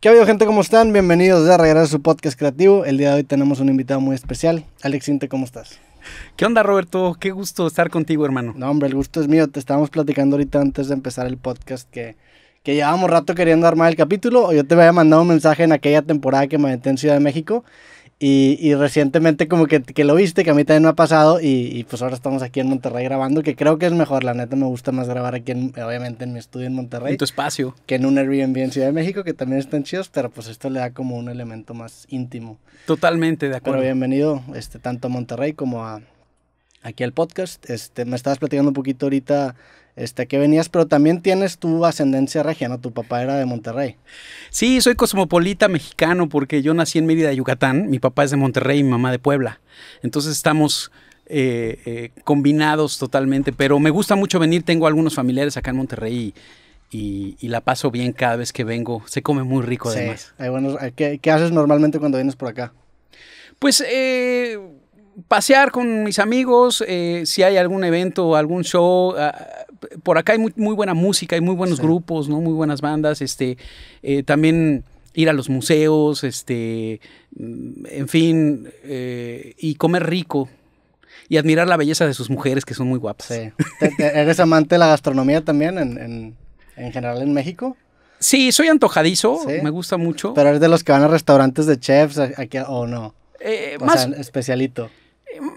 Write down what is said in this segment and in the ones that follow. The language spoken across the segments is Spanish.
¿Qué ha habido gente? ¿Cómo están? Bienvenidos de regresar a su podcast creativo. El día de hoy tenemos un invitado muy especial. Alex Inte, ¿cómo estás? ¿Qué onda Roberto? Qué gusto estar contigo hermano. No hombre, el gusto es mío. Te estábamos platicando ahorita antes de empezar el podcast que, que llevábamos rato queriendo armar el capítulo. O yo te había mandado un mensaje en aquella temporada que me metí en Ciudad de México y, recientemente como que, lo viste, que a mí también me ha pasado y, pues ahora estamos aquí en Monterrey grabando, que creo que es mejor, la neta me gusta más grabar aquí, obviamente en mi estudio en Monterrey. En tu espacio. Que en un Airbnb en Ciudad de México, que también están chidos, pero pues esto le da como un elemento más íntimo. Totalmente, de acuerdo. Pero bienvenido este, tanto a Monterrey como a, aquí al podcast. Este, me estabas platicando un poquito ahorita este, que venías, pero también tienes tu ascendencia regia, Tu papá era de Monterrey. Sí, soy cosmopolita mexicano porque yo nací en Mérida, Yucatán, mi papá es de Monterrey y mi mamá de Puebla. Entonces estamos... Eh, eh, combinados totalmente, pero me gusta mucho venir, tengo algunos familiares acá en Monterrey y, la paso bien cada vez que vengo, se come muy rico además. Sí. ¿qué, haces normalmente cuando vienes por acá? Pues eh, pasear con mis amigos, si hay algún evento, algún show, ah, por acá hay muy, buena música, hay muy buenos grupos, ¿no? Muy buenas bandas, este, eh, también ir a los museos, este, mm, en fin, eh, y comer rico, y admirar la belleza de sus mujeres que son muy guapas. eres amante de la gastronomía también en, general en México? Sí, soy antojadizo, me gusta mucho. Pero eres de los que van a restaurantes de chefs aquí, o no. Eh, más, sea, especialito.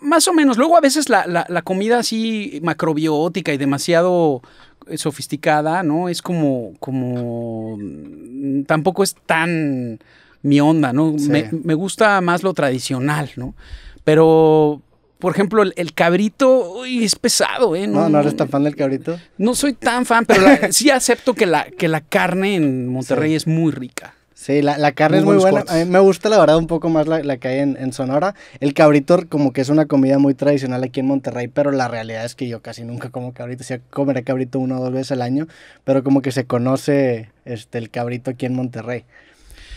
Más o menos. Luego a veces la, la, comida así macrobiótica y demasiado eh, sofisticada, ¿no? Es como, como, mm, tampoco es tan mi onda, ¿no? Me, gusta más lo tradicional, ¿no? Pero, por ejemplo, el, cabrito, uy, es pesado, ¿eh? No, no, eres tan mm, fan del cabrito. No soy tan fan, pero sí acepto que la, carne en Monterrey es muy rica. Sí, la, la carne es muy buena. A mí me gusta, la verdad, un poco más la, la que hay en, en, Sonora. El cabrito, como que es una comida muy tradicional aquí en Monterrey, pero la realidad es que yo casi nunca como cabrito. O sea, comeré cabrito una o dos veces al año, pero como que se conoce este, el cabrito aquí en Monterrey.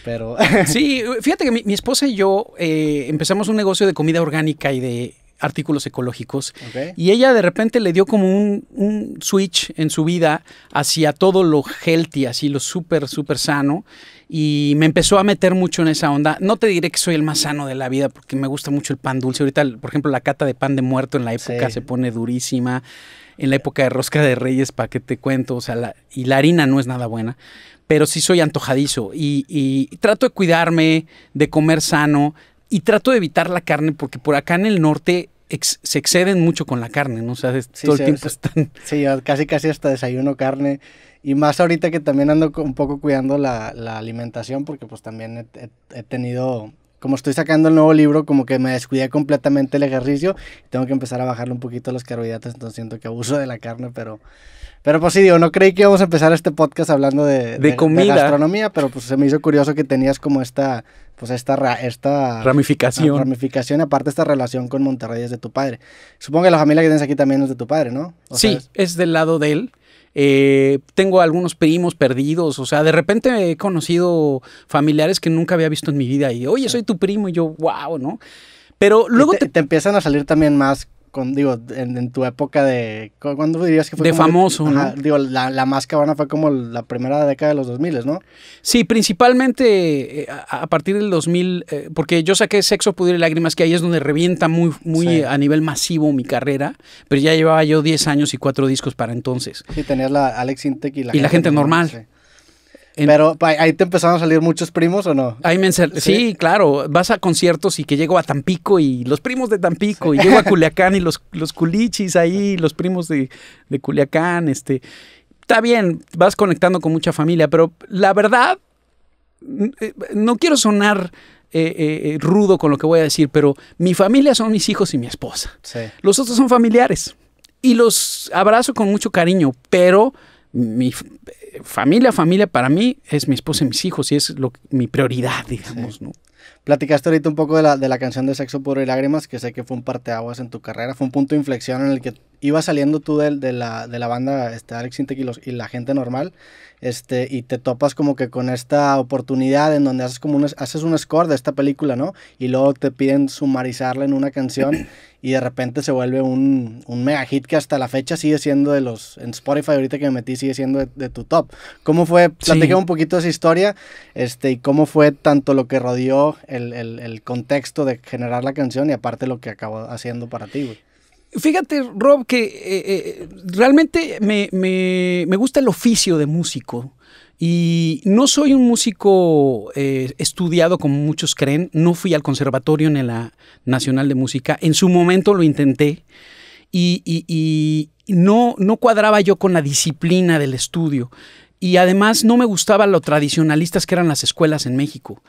Pero. sí, fíjate que mi, esposa y yo eh, empezamos un negocio de comida orgánica y de artículos ecológicos. Y ella de repente le dio como un, un, switch en su vida hacia todo lo healthy, así lo súper, súper sano y me empezó a meter mucho en esa onda. No te diré que soy el más sano de la vida porque me gusta mucho el pan dulce. Ahorita, por ejemplo, la cata de pan de muerto en la época se pone durísima. En la época de rosca de reyes, ¿para qué te cuento? O sea, y la harina no es nada buena, pero sí soy antojadizo y, trato de cuidarme, de comer sano y trato de evitar la carne porque por acá en el norte se exceden mucho con la carne, ¿no? O sea, todo el tiempo están. Sí, casi casi hasta desayuno carne. Y más ahorita que también ando un poco cuidando la, la alimentación, porque pues también he, tenido, como estoy sacando el nuevo libro, como que me descuidé completamente el ejercicio, tengo que empezar a bajarle un poquito los carbohidratos, entonces siento que abuso de la carne, pero... Pero pues sí, digo, no creí que íbamos a empezar este podcast hablando de, de, comida. gastronomía, pero pues se me hizo curioso que tenías como esta, pues esta, esta ramificación. ramificación, aparte esta relación con Monterrey es de tu padre. Supongo que la familia que tienes aquí también es de tu padre, ¿no? sí, es del lado de él. Eh, tengo algunos primos perdidos, o sea, de repente he conocido familiares que nunca había visto en mi vida y, oye, soy tu primo y yo, wow, ¿no? Pero luego te empiezan a salir también más digo, en, tu época de, ¿cuándo dirías que fue? De famoso, Digo, la, más cabana fue como la primera década de los 2000, ¿no? Sí, principalmente eh, a, partir del 2000, eh, porque yo saqué Sexo, Pudre y Lágrimas, que ahí es donde revienta muy, muy a nivel masivo mi carrera, pero ya llevaba yo 10 años y 4 discos para entonces. Sí, tenías la Alex Intec y la y gente, la gente normal. Pero ahí te empezaron a salir muchos primos o no? Ahí sí, claro, vas a conciertos y que llego a Tampico y los primos de Tampico y llego a Culiacán y los, los culichis ahí, los primos de, Culiacán, este... Está bien, vas conectando con mucha familia, pero la verdad, eh, no quiero sonar eh, eh, rudo con lo que voy a decir, pero mi familia son mis hijos y mi esposa. Los otros son familiares y los abrazo con mucho cariño, pero mi, familia, familia para mí es mi esposa y mis hijos y es lo, mi prioridad, digamos, ¿no? Platicaste ahorita un poco de la, de la canción de Sexo Puro y Lágrimas, que sé que fue un parteaguas en tu carrera, fue un punto de inflexión en el que iba saliendo tú de, de, la, banda este, Alex Sintek y, la gente normal, este, y te topas como que con esta oportunidad en donde haces como un, haces un score de esta película, ¿no? Y luego te piden sumarizarla en una canción y de repente se vuelve un, un mega hit que hasta la fecha sigue siendo de los, en Spotify ahorita que me metí sigue siendo de, tu top. ¿Cómo fue? Platica un poquito esa historia, este, y cómo fue tanto lo que rodeó el, el contexto de generar la canción y aparte lo que acabó haciendo para ti, güey. Fíjate, Rob, que eh, eh, realmente me, gusta el oficio de músico. Y no soy un músico eh, estudiado como muchos creen, no fui al conservatorio en la Nacional de Música, en su momento lo intenté y, no, no cuadraba yo con la disciplina del estudio y además no me gustaba lo tradicionalistas que eran las escuelas en México.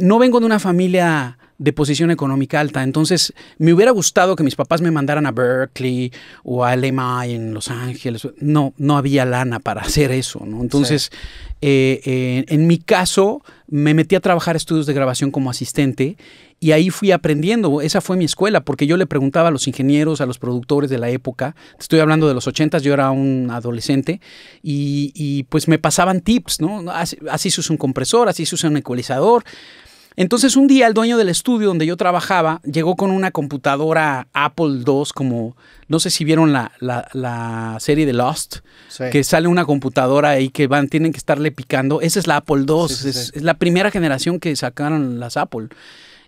no vengo de una familia de posición económica alta. Entonces, me hubiera gustado que mis papás me mandaran a Berkeley o a LMI en Los Ángeles. No, no había lana para hacer eso, ¿no? Entonces, eh, eh, en mi caso, me metí a trabajar estudios de grabación como asistente y ahí fui aprendiendo. Esa fue mi escuela, porque yo le preguntaba a los ingenieros, a los productores de la época. Estoy hablando de los ochentas, yo era un adolescente y, pues me pasaban tips, ¿no? así se usa un compresor, así se usa un ecualizador. Entonces un día el dueño del estudio donde yo trabajaba llegó con una computadora Apple II, como no sé si vieron la, serie de Lost, que sale una computadora ahí que van, tienen que estarle picando. Esa es la Apple II, es, la primera generación que sacaron las Apple.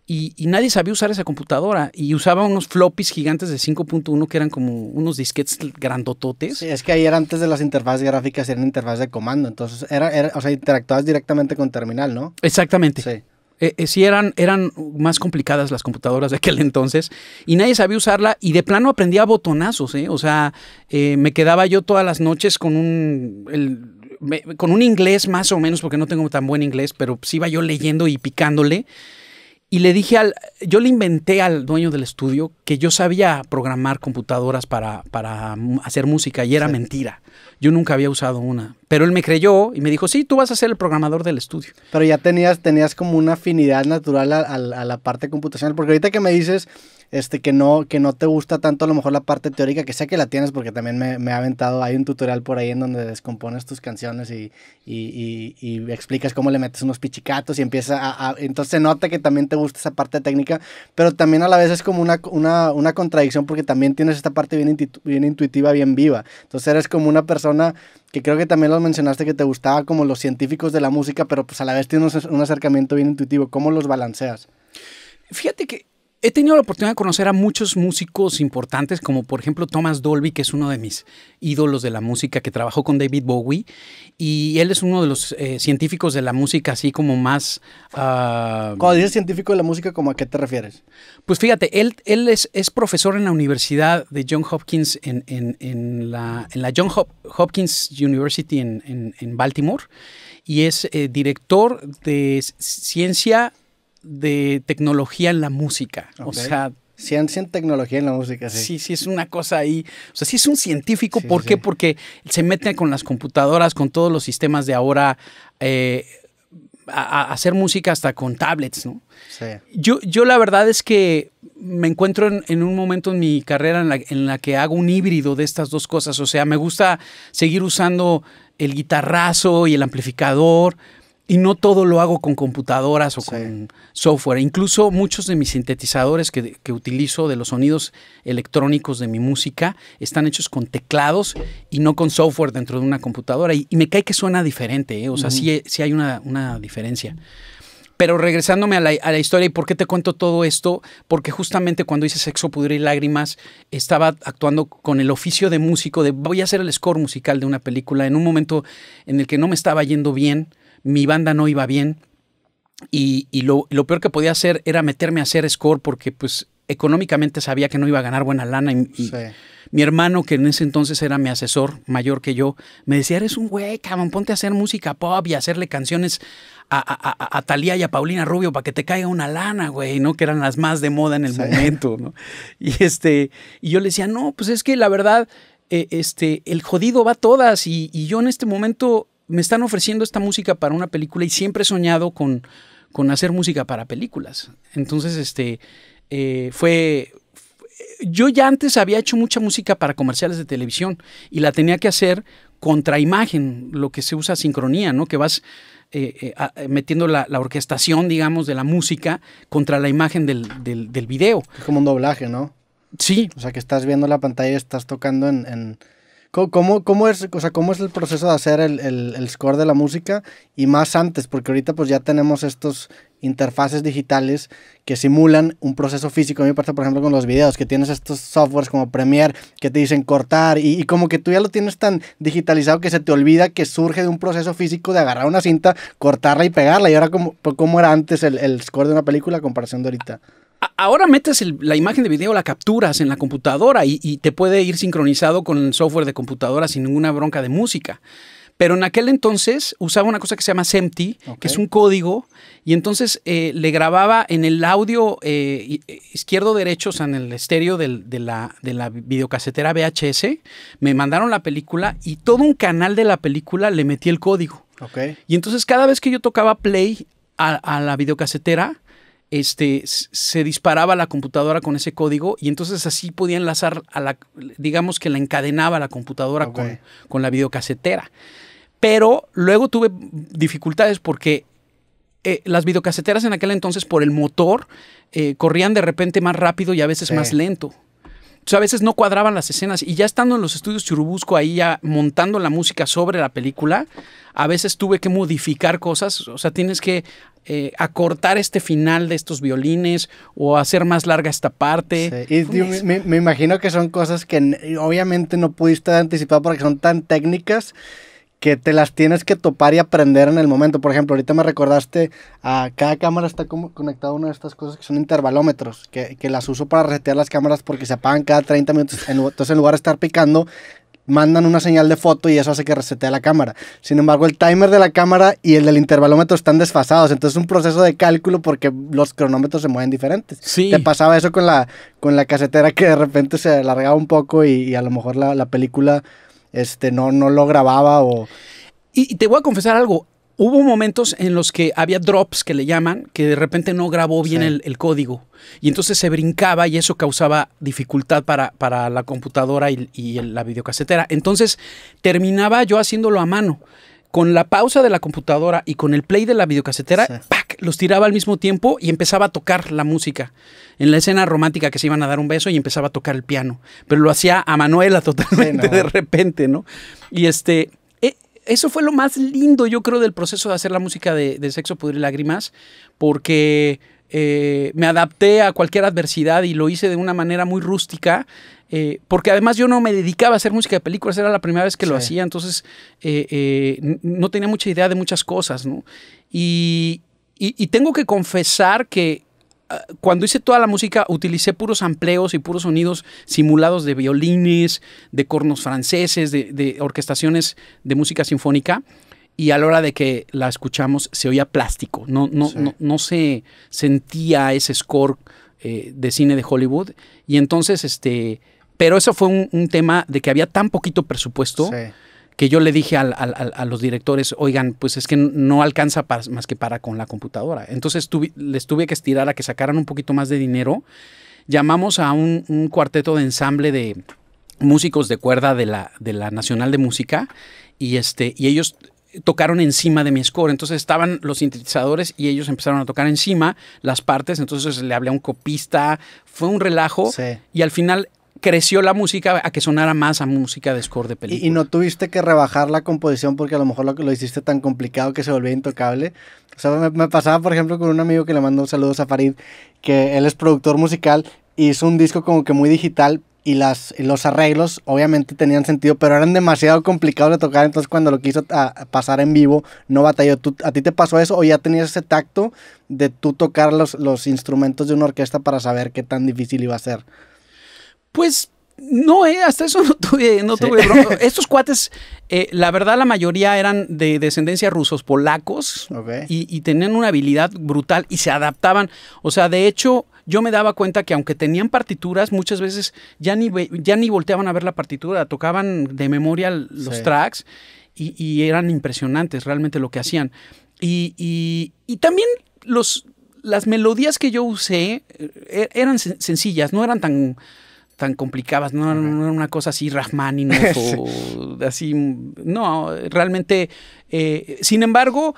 Y, nadie sabía usar esa computadora. Y usaba unos floppies gigantes de 5.1 que eran como unos disquetes grandototes. Sí, es que ahí era antes de las interfaces gráficas, eran interfaz de comando. Entonces, era, era, o sea, interactuabas directamente con terminal, ¿no? Exactamente. Sí. Eh, eh, sí, eran, eran más complicadas las computadoras de aquel entonces y nadie sabía usarla y de plano aprendía botonazos, ¿eh? O sea, eh, me quedaba yo todas las noches con un, con un inglés más o menos, porque no tengo tan buen inglés, pero sí pues iba yo leyendo y picándole y le dije al, yo le inventé al dueño del estudio que yo sabía programar computadoras para, para hacer música y era mentira. Yo nunca había usado una. Pero él me creyó y me dijo, sí, tú vas a ser el programador del estudio. Pero ya tenías, tenías como una afinidad natural a, a la parte computacional. Porque ahorita que me dices, este, que no, que no te gusta tanto a lo mejor la parte teórica, que sé que la tienes porque también me, ha aventado, hay un tutorial por ahí en donde descompones tus canciones y, explicas cómo le metes unos pichicatos y empieza a, entonces nota que también te gusta esa parte técnica, pero también a la vez es como una, una, contradicción porque también tienes esta parte bien, bien intuitiva, bien viva, entonces eres como una persona que creo que también lo mencionaste que te gustaba como los científicos de la música, pero pues a la vez tienes un acercamiento bien intuitivo, ¿cómo los balanceas? Fíjate que he tenido la oportunidad de conocer a muchos músicos importantes, como por ejemplo Thomas Dolby, que es uno de mis ídolos de la música, que trabajó con David Bowie, y él es uno de los eh, científicos de la música, así como más... Ah, Cuando dices científico de la música, ¿cómo a qué te refieres? Pues fíjate, él, es, profesor en la Universidad de John Hopkins, en, la, en la, John Hopkins University en, Baltimore, y es eh, director de ciencia de tecnología en la música. O sea, Ciencia en tecnología en la música, sí. Sí, sí, es una cosa ahí. O sea, sí es un científico. ¿Por qué? Porque se mete con las computadoras, con todos los sistemas de ahora, eh, a, hacer música hasta con tablets, ¿no? Sí. Yo, yo la verdad es que me encuentro en, un momento en mi carrera en la que hago un híbrido de estas dos cosas. O sea, me gusta seguir usando el guitarrazo y el amplificador, y no todo lo hago con computadoras o con software. Incluso muchos de mis sintetizadores que, utilizo de los sonidos electrónicos de mi música están hechos con teclados y no con software dentro de una computadora. Y, me cae que suena diferente, ¿eh? o sea, sí, eh, hay una, diferencia. Pero regresándome a la, historia, ¿y por qué te cuento todo esto? Porque justamente cuando hice Sexo, Pudre y Lágrimas, estaba actuando con el oficio de músico de voy a hacer el score musical de una película en un momento en el que no me estaba yendo bien mi banda no iba bien y, lo, peor que podía hacer era meterme a hacer score porque pues económicamente sabía que no iba a ganar buena lana y, mi hermano que en ese entonces era mi asesor mayor que yo me decía eres un güey cabrón ponte a hacer música pop y hacerle canciones a, a, Talía y a Paulina Rubio para que te caiga una lana güey no que eran las más de moda en el momento y este y yo le decía no pues es que la verdad eh, este el jodido va todas y, y yo en este momento me están ofreciendo esta música para una película y siempre he soñado con, con hacer música para películas. Entonces, este, eh, fue, yo ya antes había hecho mucha música para comerciales de televisión y la tenía que hacer contra imagen, lo que se usa sincronía, ¿no? Que vas eh, eh, metiendo la, orquestación, digamos, de la música contra la imagen del, del, video. Es como un doblaje, ¿no? Sí. O sea, que estás viendo la pantalla y estás tocando en ¿Cómo, es, ¿Cómo es el proceso de hacer el, score de la música? Y más antes, porque ahorita pues ya tenemos estos interfaces digitales que simulan un proceso físico. A mí me parece por ejemplo, con los videos, que tienes estos softwares como Premiere que te dicen cortar y, como que tú ya lo tienes tan digitalizado que se te olvida que surge de un proceso físico de agarrar una cinta, cortarla y pegarla. Y ahora, ¿cómo, cómo era antes el, el score de una película comparación de ahorita? ahora metes la imagen de video, la capturas en la computadora y, te puede ir sincronizado con el software de computadora sin ninguna bronca de música. Pero en aquel entonces usaba una cosa que se llama SEMTI, que es un código, y entonces eh, le grababa en el audio eh, eh, izquierdo-derecho, o sea, en el estéreo de, la, videocasetera VHS, me mandaron la película y todo un canal de la película le metí el código. Y entonces cada vez que yo tocaba play a, a la videocasetera, este, se disparaba la computadora con ese código y entonces así podía enlazar a la, digamos que la encadenaba la computadora con, con la videocasetera. Pero luego tuve dificultades porque eh, las videocaseteras en aquel entonces por el motor eh, corrían de repente más rápido y a veces más lento. Entonces a veces no cuadraban las escenas y ya estando en los estudios Churubusco ahí ya montando la música sobre la película, a veces tuve que modificar cosas, o sea, tienes que eh, acortar este final de estos violines o hacer más larga esta parte. Y me, me, imagino que son cosas que obviamente no pudiste anticipar porque son tan técnicas que te las tienes que topar y aprender en el momento. Por ejemplo, ahorita me recordaste, a cada cámara está como conectada a una de estas cosas que son intervalómetros, que, las uso para resetear las cámaras porque se apagan cada 30 minutos. Entonces, en lugar de estar picando, mandan una señal de foto y eso hace que resetee la cámara. Sin embargo, el timer de la cámara y el del intervalómetro están desfasados, entonces es un proceso de cálculo porque los cronómetros se mueven diferentes. Sí. Te pasaba eso con la, con la casetera que de repente se alargaba un poco y, a lo mejor la película este, no, no lo grababa o... Y, te voy a confesar algo, Hubo momentos en los que había drops que le llaman, que de repente no grabó bien el, código. Y entonces se brincaba y eso causaba dificultad para, la computadora y, la videocasetera. Entonces terminaba yo haciéndolo a mano. Con la pausa de la computadora y con el play de la videocasetera, los tiraba al mismo tiempo y empezaba a tocar la música. En la escena romántica que se iban a dar un beso y empezaba a tocar el piano. Pero lo hacía a Manuela totalmente de repente, ¿no? Y este, e, eso fue lo más lindo, yo creo, del proceso de hacer la música de, Sexo, Pudre y Lágrimas, porque eh, me adapté a cualquier adversidad y lo hice de una manera muy rústica, eh, porque además yo no me dedicaba a hacer música de películas, era la primera vez que lo hacía, entonces eh, no tenía mucha idea de muchas cosas, ¿no? Y, y, tengo que confesar que ah, cuando hice toda la música utilicé puros amplios y puros sonidos simulados de violines, de cornos franceses, de, orquestaciones de música sinfónica y a la hora de que la escuchamos se oía plástico, no, no, no, no, se sentía ese score eh, de cine de Hollywood. Y entonces, este, pero eso fue un, un, tema de que había tan poquito presupuesto que yo le dije al, al, a los directores, oigan, pues es que no alcanza más que para con la computadora. Entonces les tuve que estirar a que sacaran un poquito más de dinero. Llamamos a un, cuarteto de ensamble de músicos de cuerda de la, de la Nacional de Música y, este, y ellos tocaron encima de mi score. Entonces estaban los sintetizadores y ellos empezaron a tocar encima las partes. Entonces le hablé a un copista. Fue un relajo. Y al final creció la música a que sonara más a música de score de película. Y, no tuviste que rebajar la composición porque a lo mejor lo, hiciste tan complicado que se volvía intocable. O sea, me, pasaba, por ejemplo, con un amigo que le mandó saludos a Farid, que él es productor musical, hizo un disco como que muy digital, y las, los arreglos obviamente tenían sentido, pero eran demasiado complicados de tocar, entonces cuando lo quiso ah, pasar en vivo no batalló. ¿A ti te pasó eso o ya tenías ese tacto de tú tocar los, los instrumentos de una orquesta para saber qué tan difícil iba a ser? Pues no, eh, hasta eso no tuve, no Estos cuates, eh, la verdad, la mayoría eran de descendencia rusos polacos y, tenían una habilidad brutal y se adaptaban. O sea, de hecho, yo me daba cuenta que aunque tenían partituras, muchas veces ya ni, ya ni volteaban a ver la partitura, tocaban de memoria los tracks y, eran impresionantes realmente lo que hacían. Y, también los, las melodías que yo usé eh, e, eran sencillas, no eran tan tan complicadas, no, era no una cosa así Rahmaninos, o así, no, realmente, eh, sin embargo,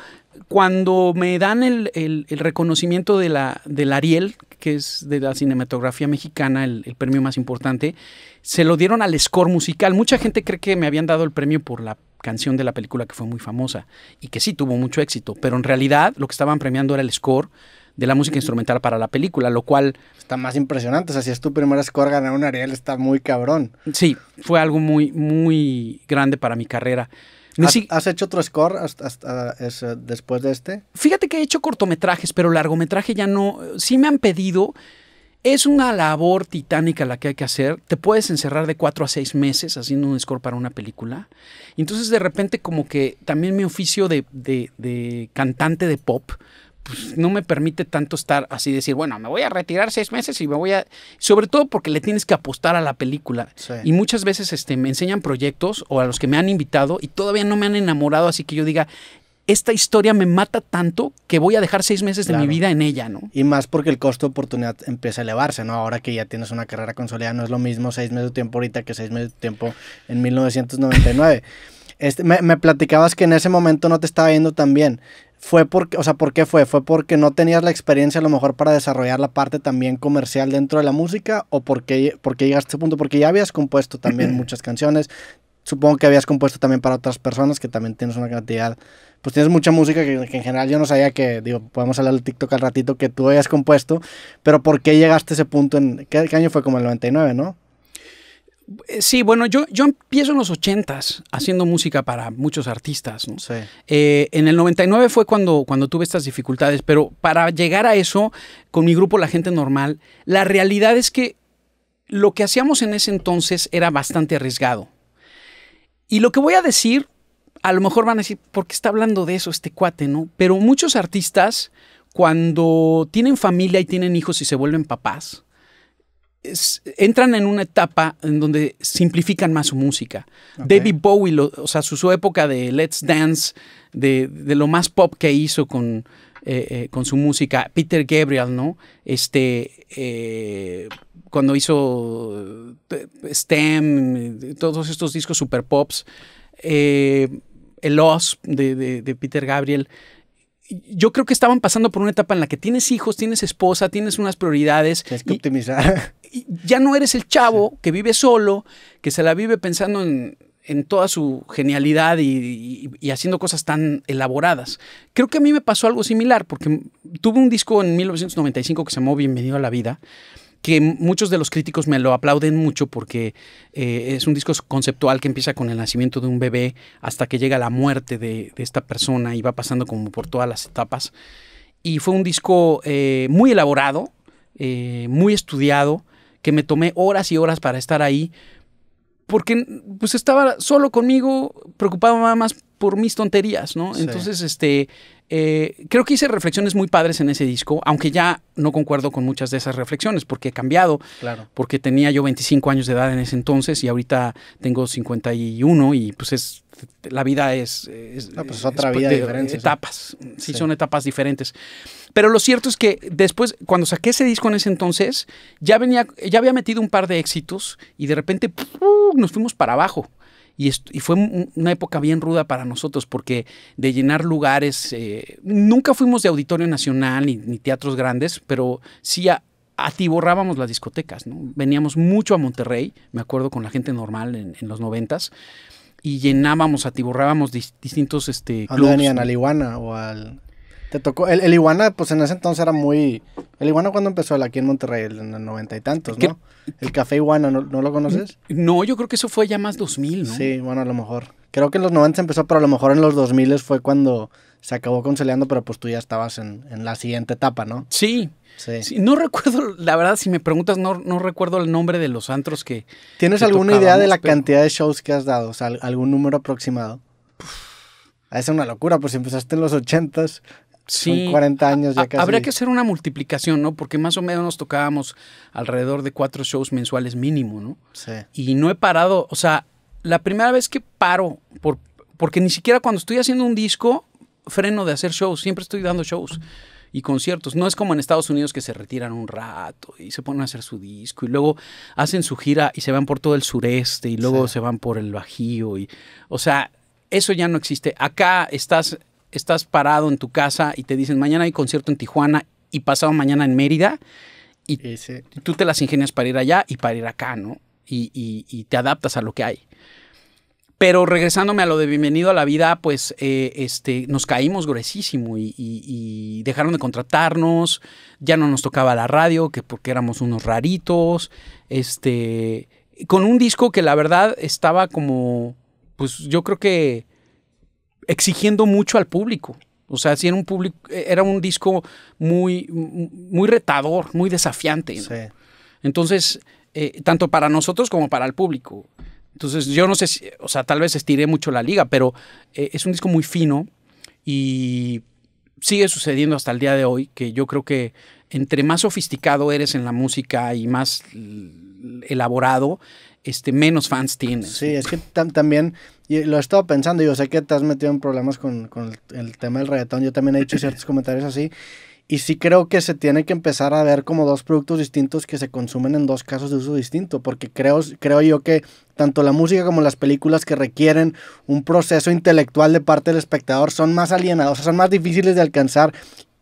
cuando me dan el, reconocimiento de la, del Ariel, que es de la cinematografía mexicana, el, premio más importante, se lo dieron al score musical. Mucha gente cree que me habían dado el premio por la canción de la película que fue muy famosa y que sí tuvo mucho éxito, pero en realidad lo que estaban premiando era el score de la música instrumental para la película, lo cual... Está más impresionante, o sea, si es tu primera score ganar un Ariel está muy cabrón. Sí, fue algo muy, muy grande para mi carrera. ¿Has, hecho otro score eh, después de este? Fíjate que he hecho cortometrajes, pero largometraje ya no. Sí me han pedido. Es una labor titánica la que hay que hacer. Te puedes encerrar de cuatro a seis meses haciendo un score para una película. entonces de repente como que también mi oficio de cantante de pop pues, no me permite tanto estar así decir, bueno, me voy a retirar seis meses y me voy a... Sobre todo porque le tienes que apostar a la película. Y muchas veces este, me enseñan proyectos o a los que me han invitado y todavía no me han enamorado, así que yo diga, esta historia me mata tanto que voy a dejar seis meses de mi vida en ella, ¿no? Y más porque el costo de oportunidad empieza a elevarse, ¿no? Ahora que ya tienes una carrera consolidada, no es lo mismo seis meses de tiempo ahorita que seis meses de tiempo en 1999. Este, me, me, platicabas que en ese momento no te estaba yendo tan bien fue porque, o sea, ¿por qué fue? ¿Fue porque no tenías la experiencia a lo mejor para desarrollar la parte también comercial dentro de la música? ¿O por qué llegaste a ese punto? Porque ya habías compuesto también muchas canciones. Supongo que habías compuesto también para otras personas que también tienes una cantidad. Pues tienes mucha música que, en general yo no sabía que, digo, podemos hablar de TikTok al ratito que tú hayas compuesto. Pero ¿por qué llegaste a ese punto? En, ¿qué, qué año fue? Como el 99, ¿no? Eh, sí, bueno, yo, yo empiezo en los 80 haciendo música para muchos artistas. ¿no? Eh, en el 99 fue cuando, cuando tuve estas dificultades, pero para llegar a eso, con mi grupo La Gente Normal, la realidad es que lo que hacíamos en ese entonces era bastante arriesgado. Y lo que voy a decir, a lo mejor van a decir, ¿por qué está hablando de eso este cuate? ¿no? Pero muchos artistas, cuando tienen familia y tienen hijos y se vuelven papás, entran en una etapa en donde simplifican más su música. David Bowie, o sea, su, época de Let's Dance, de, lo más pop que hizo con, eh, eh, con su música. Peter Gabriel, ¿no? Este, eh, cuando hizo STEM, todos estos discos super pops. el Oz de, Peter Gabriel yo creo que estaban pasando por una etapa en la que tienes hijos, tienes esposa, tienes unas prioridades. Tienes que optimizar. ya no eres el chavo que vive solo, que se la vive pensando en, toda su genialidad y, haciendo cosas tan elaboradas. Creo que a mí me pasó algo similar, porque tuve un disco en 1995 que se llamó Bienvenido a la Vida, que muchos de los críticos me lo aplauden mucho porque eh, es un disco conceptual que empieza con el nacimiento de un bebé hasta que llega la muerte de, esta persona y va pasando como por todas las etapas. Y fue un disco eh, muy elaborado, eh, muy estudiado que me tomé horas y horas para estar ahí, porque pues estaba solo conmigo, preocupado nada más por mis tonterías, ¿no? Entonces, este, eh, creo que hice reflexiones muy padres en ese disco, aunque ya no concuerdo con muchas de esas reflexiones, porque he cambiado, porque tenía yo 25 años de edad en ese entonces y ahorita tengo 51 y pues es, la vida es... no, pues otra Etapas, ¿sí? son etapas diferentes. Pero lo cierto es que después, cuando saqué ese disco en ese entonces, ya, venía, ya había metido un par de éxitos y de repente nos fuimos para abajo. Y, fue una época bien ruda para nosotros porque de llenar lugares, eh, nunca fuimos de Auditorio Nacional ni, teatros grandes, pero sí atiborrábamos las discotecas, Veníamos mucho a Monterrey, me acuerdo con la gente normal en, los noventas, y llenábamos, atiborrábamos distintos este, clubs. ¿A ¿no? o al te tocó. El, el, iguana, pues en ese entonces era muy. El iguana cuando empezó aquí en Monterrey, en los noventa y tantos, ¿no? El café iguana, ¿no, lo conoces? No, yo creo que eso fue ya más 2000, ¿no? Sí, bueno, a lo mejor. Creo que en los 90 empezó, pero a lo mejor en los 2000 fue cuando se acabó conciliando, pero pues tú ya estabas en, en la siguiente etapa, ¿no? Sí. Sí. No recuerdo, la verdad, si me preguntas, no, recuerdo el nombre de los antros que. ¿Tienes alguna idea de la cantidad de shows que has dado? O sea, algún número aproximado. Ah, es una locura, pues si empezaste en los ochentas, Sí. 40 años Habría que hacer una multiplicación, ¿no? Porque más o menos nos tocábamos alrededor de cuatro shows mensuales mínimo, ¿no? Sí. Y no he parado, o sea, la primera vez que paro, por, porque ni siquiera cuando estoy haciendo un disco freno de hacer shows, siempre estoy dando shows y conciertos. No es como en Estados Unidos que se retiran un rato y se ponen a hacer su disco y luego hacen su gira y se van por todo el sureste y luego se van por el Bajío y o sea, eso ya no existe. Acá estás estás parado en tu casa y te dicen mañana hay concierto en Tijuana y pasado mañana en Mérida y tú te las ingenias para ir allá y para ir acá, ¿no? Y, te adaptas a lo que hay. Pero regresándome a lo de bienvenido a la vida, pues eh, este, nos caímos gruesísimo y, y, dejaron de contratarnos, ya no nos tocaba la radio, que porque éramos unos raritos, este, con un disco que la verdad estaba como, pues yo creo que exigiendo mucho al público. O sea, sí era un público, era un disco muy, muy retador, muy desafiante. Entonces, eh, tanto para nosotros como para el público. Entonces, yo no sé si, o sea, tal vez estiré mucho la liga, pero eh, es un disco muy fino y sigue sucediendo hasta el día de hoy, que yo creo que entre más sofisticado eres en la música y más elaborado, este, menos fans tienes. Sí, es que también, y lo he estado pensando, yo sé que te has metido en problemas con, con el, tema del reggaetón, yo también he hecho ciertos comentarios así, y sí creo que se tiene que empezar a ver como dos productos distintos que se consumen en dos casos de uso distinto, porque creo, creo yo que tanto la música como las películas que requieren un proceso intelectual de parte del espectador son más alienados, son más difíciles de alcanzar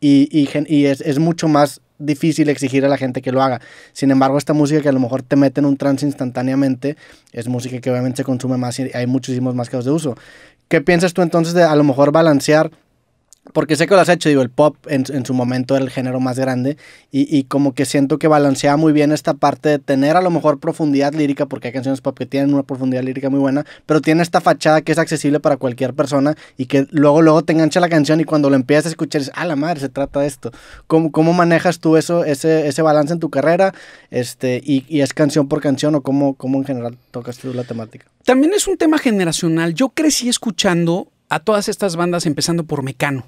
y, y, y es, es, mucho más difícil exigir a la gente que lo haga. Sin embargo, esta música que a lo mejor te mete en un trance instantáneamente, es música que obviamente se consume más y hay muchísimos más casos de uso. ¿Qué piensas tú entonces de a lo mejor balancear porque sé que lo has hecho, digo, el pop en, su momento era el género más grande y, como que siento que balancea muy bien esta parte de tener a lo mejor profundidad lírica, porque hay canciones pop que tienen una profundidad lírica muy buena, pero tiene esta fachada que es accesible para cualquier persona y que luego, luego te engancha la canción y cuando lo empiezas a escuchar, dices, ah, la madre, se trata de esto. ¿Cómo, cómo manejas tú eso, ese, ese balance en tu carrera este, y, y es canción por canción o cómo, cómo en general tocas tú la temática? También es un tema generacional. Yo crecí escuchando a todas estas bandas, empezando por Mecano.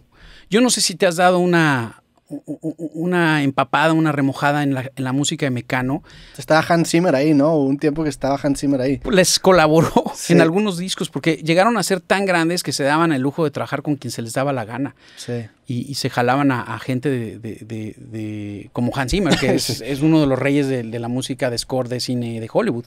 Yo no sé si te has dado una, una empapada, una remojada en la, música de Mecano. Estaba Hans Zimmer ahí, ¿no? Un tiempo que estaba Hans Zimmer ahí. Pues les colaboró en algunos discos porque llegaron a ser tan grandes que se daban el lujo de trabajar con quien se les daba la gana. Sí. Y, se jalaban a, gente de, como Hans Zimmer, que es, uno de los reyes de, la música de score de cine de Hollywood.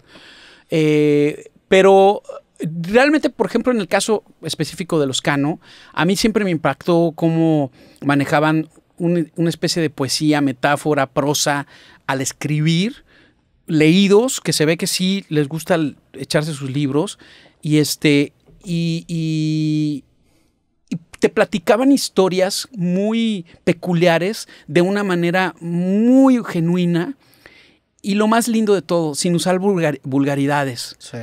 Eh, pero realmente, por ejemplo, en el caso específico de los Cano, a mí siempre me impactó cómo manejaban una especie de poesía, metáfora, prosa al escribir, leídos, que se ve que sí les gusta echarse sus libros, y este, y, te platicaban historias muy peculiares de una manera muy genuina. Y lo más lindo de todo, sin usar vulgaridades. Sí.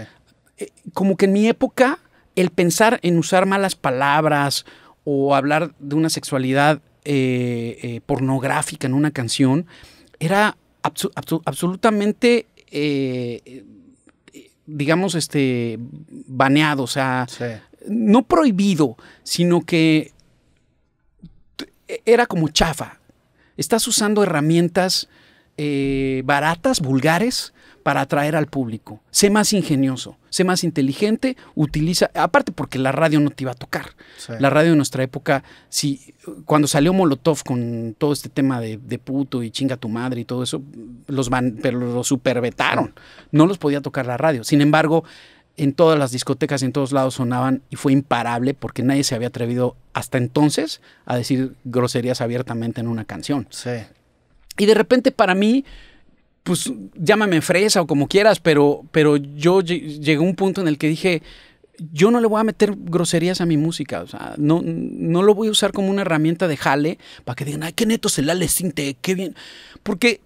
Eh, como que en mi época, el pensar en usar malas palabras o hablar de una sexualidad eh, eh, pornográfica en una canción era absolutamente, digamos, este, baneado, o sea, no prohibido, sino que era como chafa. Estás usando herramientas baratas, vulgares, para atraer al público. Sé más ingenioso, sé más inteligente, utiliza, aparte porque la radio no te iba a tocar. La radio de nuestra época, si, cuando salió Molotov con todo este tema de, puto y chinga tu madre y todo eso, los van, pero los supervetaron. No los podía tocar la radio. Sin embargo, en todas las discotecas, en todos lados sonaban y fue imparable porque nadie se había atrevido hasta entonces a decir groserías abiertamente en una canción. Sí. Y de repente para mí pues llámame fresa o como quieras, pero, pero yo llegué a un punto en el que dije, yo no le voy a meter groserías a mi música, o sea, no, no lo voy a usar como una herramienta de jale para que digan, ay, qué neto se la le cinte, qué bien. Porque,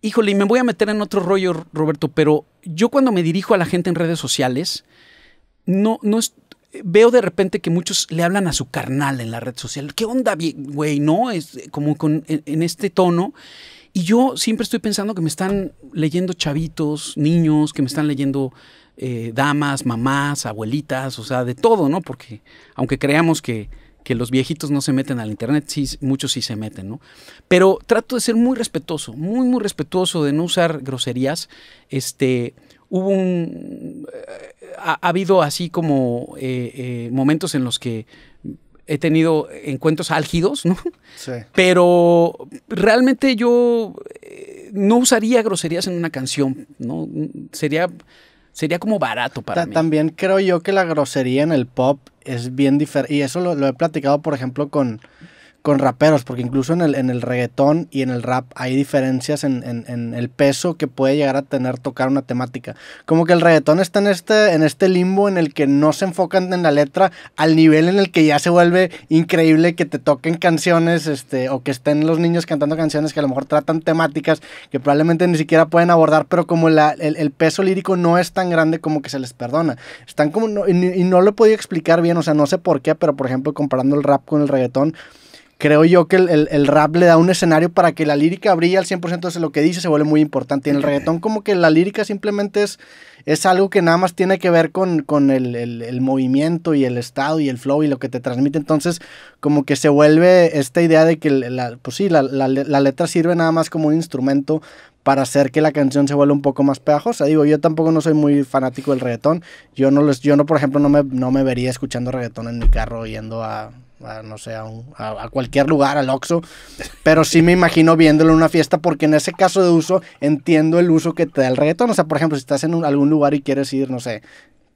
híjole, y me voy a meter en otro rollo, Roberto, pero yo cuando me dirijo a la gente en redes sociales, no, no veo de repente que muchos le hablan a su carnal en la red social, ¿qué onda, güey? No, es como en este tono. Y yo siempre estoy pensando que me están leyendo chavitos, niños, que me están leyendo eh, damas, mamás, abuelitas, o sea, de todo, ¿no? Porque aunque creamos que, los viejitos no se meten al Internet, sí, muchos sí se meten, ¿no? Pero trato de ser muy respetuoso, muy, muy respetuoso, de no usar groserías. Este, hubo un... Eh, ha, habido así como eh, momentos en los que he tenido encuentros álgidos, ¿no? Sí. Pero realmente yo eh, no usaría groserías en una canción, ¿no? Sería, sería como barato para mí. También creo yo que la grosería en el pop es bien diferente. Y eso lo, he platicado, por ejemplo, con, con raperos, porque incluso en el, en el reggaetón y en el rap hay diferencias en, el peso que puede llegar a tener tocar una temática. Como que el reggaetón está en este, en este limbo en el que no se enfocan en la letra al nivel en el que ya se vuelve increíble que te toquen canciones este, o que estén los niños cantando canciones que a lo mejor tratan temáticas que probablemente ni siquiera pueden abordar, pero como la, el, peso lírico no es tan grande como que se les perdona. Están como, y, y no lo he podido explicar bien, o sea, no sé por qué, pero por ejemplo comparando el rap con el reggaetón, creo yo que el, rap le da un escenario para que la lírica brille al 100% de lo que dice, se vuelve muy importante. Y en el reggaetón como que la lírica simplemente es, es algo que nada más tiene que ver con, el, movimiento y el estado y el flow y lo que te transmite. Entonces como que se vuelve esta idea de que, la, pues la, letra sirve nada más como un instrumento para hacer que la canción se vuelva un poco más pegajosa. Digo, yo tampoco no soy muy fanático del reggaetón. Yo no, les, yo no por ejemplo, no me, no me vería escuchando reggaetón en mi carro yendo a a, no sé, a, cualquier lugar, al Oxxo, pero sí me imagino viéndolo en una fiesta porque en ese caso de uso entiendo el uso que te da el reggaetón. O sea, por ejemplo, si estás en algún lugar y quieres ir, no sé,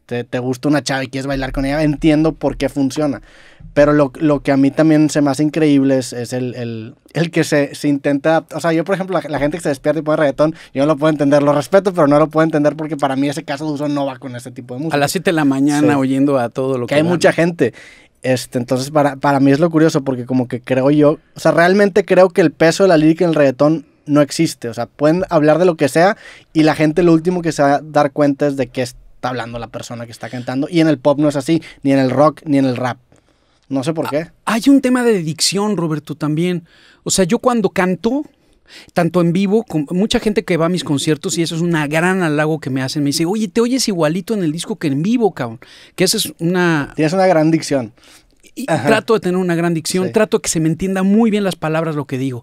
te, te, gusta una chava y quieres bailar con ella, entiendo por qué funciona. Pero lo, lo que a mí también se me hace increíble es, es el, el, el, que se, se, intenta... O sea, yo, por ejemplo, la, gente que se despierta y pone reggaetón, yo no lo puedo entender, lo respeto, pero no lo puedo entender porque para mí ese caso de uso no va con ese tipo de música. A las 7 de la mañana oyendo a todo lo que... hay mucha gente. Este, entonces, para, para mí es lo curioso, porque como que creo yo, o sea, realmente creo que el peso de la lírica en el reggaetón no existe. O sea, pueden hablar de lo que sea y la gente lo último que se va a dar cuenta es de qué está hablando la persona que está cantando. Y en el pop no es así, ni en el rock, ni en el rap. No sé por ah, qué. Hay un tema de dicción, Roberto, también. O sea, yo cuando canto, tanto en vivo, con mucha gente que va a mis conciertos y eso es una gran halago que me hacen, me dice, oye, te oyes igualito en el disco que en vivo, cabrón, que esa es una... Tienes una gran dicción. Y trato de tener una gran dicción, trato que se me entienda muy bien las palabras, lo que digo.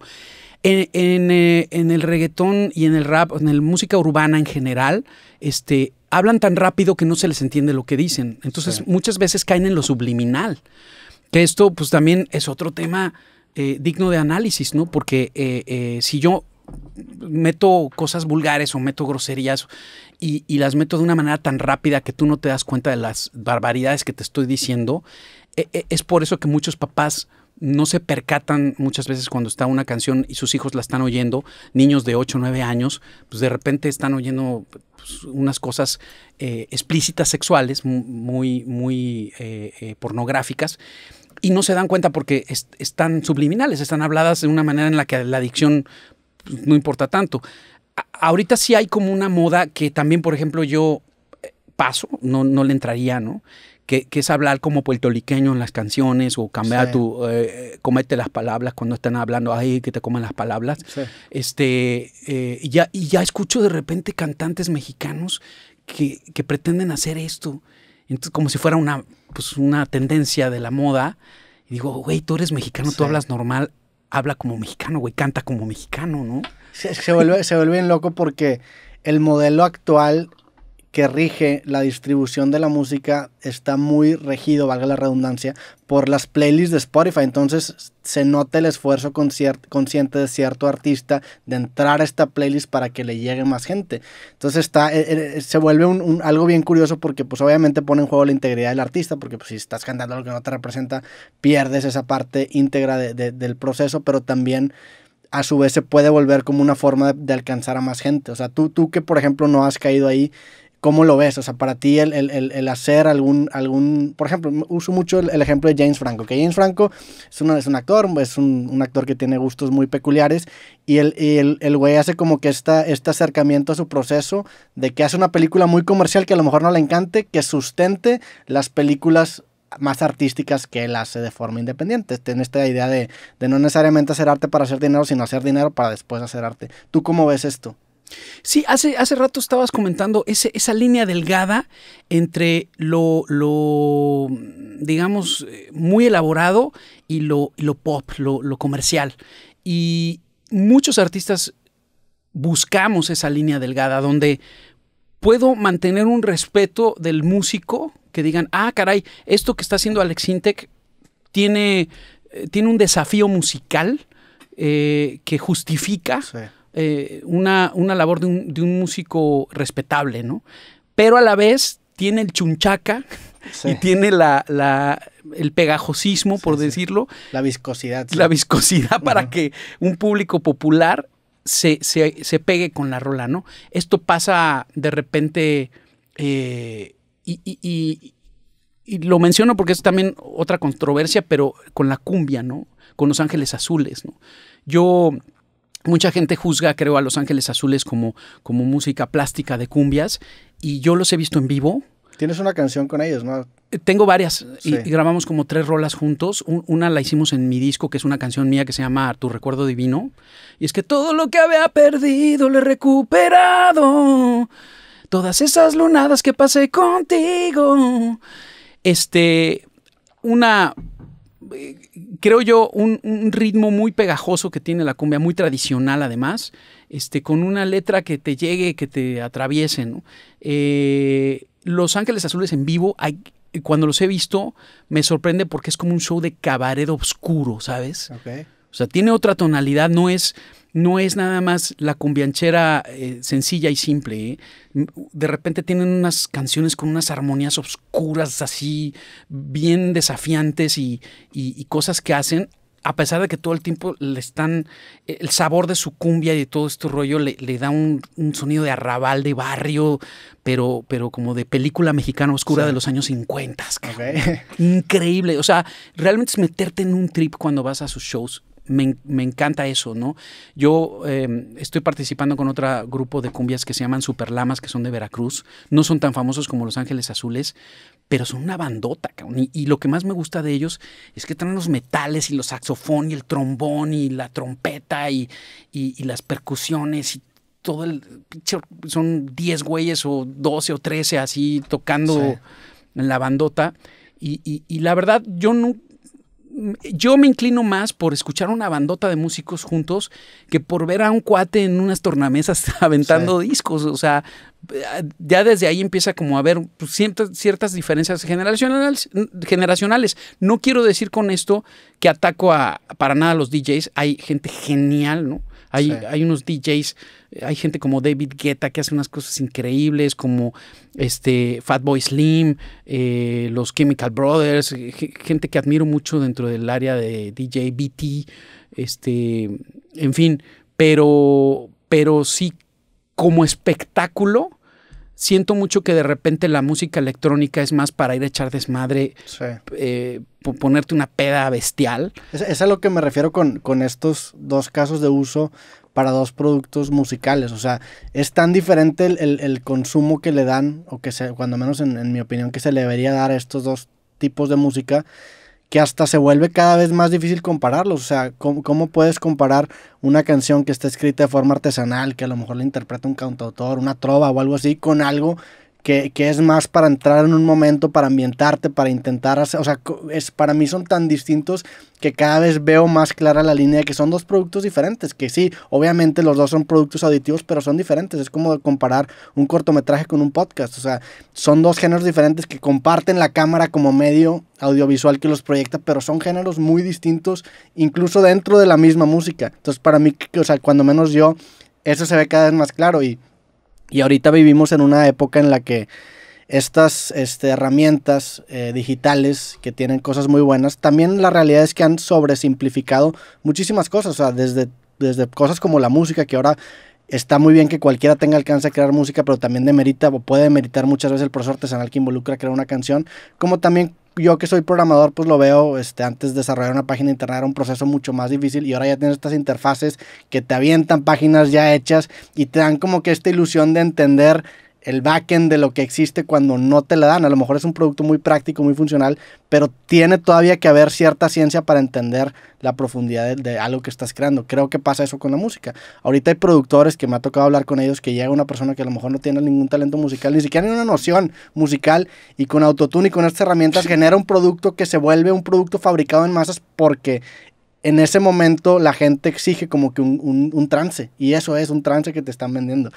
En, eh, el reggaetón y en el rap, en la música urbana en general, este, hablan tan rápido que no se les entiende lo que dicen. Entonces muchas veces caen en lo subliminal. Que esto pues también es otro tema eh, digno de análisis, ¿no? Porque eh, eh, si yo meto cosas vulgares o meto groserías y, las meto de una manera tan rápida que tú no te das cuenta de las barbaridades que te estoy diciendo, e, e, es por eso que muchos papás no se percatan muchas veces cuando está una canción y sus hijos la están oyendo, niños de 8 o 9 años, pues de repente están oyendo pues, unas cosas explícitas sexuales, muy, muy pornográficas, y no se dan cuenta porque están subliminales, están habladas de una manera en la que la adicción pues, no importa tanto. ahorita sí hay como una moda que también, por ejemplo, yo eh, paso, no, no le entraría, ¿no? Que, es hablar como puertorriqueño en las canciones o cambiar tu, eh, comete las palabras cuando están hablando, ay, que te comen las palabras. Este, eh, ya, y ya escucho de repente cantantes mexicanos que, que pretenden hacer esto entonces, como si fuera una, pues, una tendencia de la moda. Y digo, güey, tú eres mexicano, tú hablas normal, habla como mexicano, güey, canta como mexicano, ¿no? Se, vuelve, se loco porque el modelo actual que rige la distribución de la música está muy regido, valga la redundancia, por las playlists de Spotify. Entonces se nota el esfuerzo consciente de cierto artista de entrar a esta playlist para que le llegue más gente. Entonces está, eh, eh, eh, se vuelve un, algo bien curioso porque pues obviamente pone en juego la integridad del artista, porque pues, si estás cantando algo que no te representa, pierdes esa parte íntegra del proceso, pero también a su vez se puede volver como una forma de, alcanzar a más gente. O sea, tú, tú que por ejemplo no has caído ahí, ¿Cómo lo ves? O sea, para ti el, hacer algún, algún... Por ejemplo, uso mucho el, ejemplo de James Franco, que James Franco es, es un actor, es un, actor que tiene gustos muy peculiares y el, güey hace como que esta, este acercamiento a su proceso de que hace una película muy comercial que a lo mejor no le encante, que sustente las películas más artísticas que él hace de forma independiente. Tiene esta idea de, de no necesariamente hacer arte para hacer dinero, sino hacer dinero para después hacer arte. ¿Tú cómo ves esto? Sí, hace, hace rato estabas comentando ese, esa línea delgada entre lo, lo, digamos, eh, muy elaborado y lo, lo pop, lo, comercial. Y muchos artistas buscamos esa línea delgada donde puedo mantener un respeto del músico que digan, ah, caray, esto que está haciendo Alex Intec tiene, eh, tiene un desafío musical eh, que justifica. Eh, una, una, labor de un, de un músico respetable, ¿no? Pero a la vez tiene el chunchaca y tiene la, el pegajosismo, por decirlo. La viscosidad. La viscosidad para que un público popular se, pegue con la rola, ¿no? Esto pasa de repente eh, y, y, lo menciono porque es también otra controversia, pero con la cumbia, ¿no? Con Los Ángeles Azules, ¿no? Yo Mucha gente juzga, creo, a Los Ángeles Azules como, como música plástica de cumbias y yo los he visto en vivo. Tienes una canción con ellos, ¿no? Eh, tengo varias y, grabamos como tres rolas juntos. una la hicimos en mi disco, que es una canción mía que se llama Tu Recuerdo Divino. Y es que todo lo que había perdido lo he recuperado. Todas esas lunadas que pasé contigo. Este, una eh, creo yo, un, un, ritmo muy pegajoso que tiene la cumbia, muy tradicional además, este, con una letra que te llegue, que te atraviese. Eh, los Ángeles Azules en vivo, hay, cuando los he visto, me sorprende porque es como un show de cabaret oscuro, ¿sabes? Okay. O sea, tiene otra tonalidad, no es, no es nada más la cumbianchera eh, sencilla y simple. ¿eh? De repente tienen unas canciones con unas armonías oscuras así, bien desafiantes y, cosas que hacen a pesar de que todo el tiempo le están, eh, el sabor de su cumbia y de todo este rollo le, da un, sonido de arrabal, de barrio, pero, pero como de película mexicana oscura de los años 50. Increíble, o sea, realmente es meterte en un trip cuando vas a sus shows me, encanta eso, ¿no? Yo em, estoy participando con otro grupo de cumbias que se llaman Superlamas, que son de Veracruz. No son tan famosos como Los Ángeles Azules, pero son una bandota, cabrón. Y, lo que más me gusta de ellos es que traen los metales y los saxofón y el trombón y la trompeta y, las percusiones y todo el... Son 10 güeyes o 12 o 13 así tocando en la bandota. Y, la verdad, yo nunca yo me inclino más por escuchar una bandota de músicos juntos que por ver a un cuate en unas tornamesas aventando discos. O sea, ya desde ahí empieza como a haber pues, ciertas, diferencias generacionales, generacionales. No quiero decir con esto que ataco a, para nada a los DJs. Hay gente genial, ¿no? Hay, hay unos DJs, hay gente como David Guetta que hace unas cosas increíbles, como este Fatboy Slim, eh, los Chemical Brothers, eh, gente que admiro mucho dentro del área de DJ BT, este, en fin, pero, pero sí como espectáculo siento mucho que de repente la música electrónica es más para ir a echar desmadre, eh, ponerte una peda bestial. Es, es, a lo que me refiero con, con estos dos casos de uso para dos productos musicales. O sea, es tan diferente el, consumo que le dan, o que se, cuando menos en, en mi opinión, que se le debería dar a estos dos tipos de música que hasta se vuelve cada vez más difícil compararlos. O sea, ¿cómo, puedes comparar una canción que está escrita de forma artesanal, que a lo mejor la interpreta un cantautor, una trova o algo así, con algo que, es más para entrar en un momento, para ambientarte, para intentar hacer, o sea, es, para mí son tan distintos que cada vez veo más clara la línea de que son dos productos diferentes, que sí, obviamente los dos son productos auditivos, pero son diferentes, es como comparar un cortometraje con un podcast, o sea, son dos géneros diferentes que comparten la cámara como medio audiovisual que los proyecta, pero son géneros muy distintos, incluso dentro de la misma música, entonces para mí, o sea, cuando menos yo, eso se ve cada vez más claro y y ahorita vivimos en una época en la que estas este, herramientas eh, digitales que tienen cosas muy buenas, también la realidad es que han sobresimplificado muchísimas cosas, o sea, desde, desde cosas como la música, que ahora está muy bien que cualquiera tenga alcance a crear música, pero también demerita o puede demeritar muchas veces el proceso artesanal que involucra crear una canción, como también yo que soy programador, pues lo veo, este, antes de desarrollar una página de era un proceso mucho más difícil y ahora ya tienes estas interfaces que te avientan páginas ya hechas y te dan como que esta ilusión de entender el backend de lo que existe cuando no te la dan. A lo mejor es un producto muy práctico, muy funcional, pero tiene todavía que haber cierta ciencia para entender la profundidad de, algo que estás creando. Creo que pasa eso con la música. Ahorita hay productores que me ha tocado hablar con ellos que llega una persona que a lo mejor no tiene ningún talento musical, ni siquiera ni una noción musical, y con autotune y con estas herramientas genera un producto que se vuelve un producto fabricado en masas porque en ese momento la gente exige como que un, trance. Y eso es un trance que te están vendiendo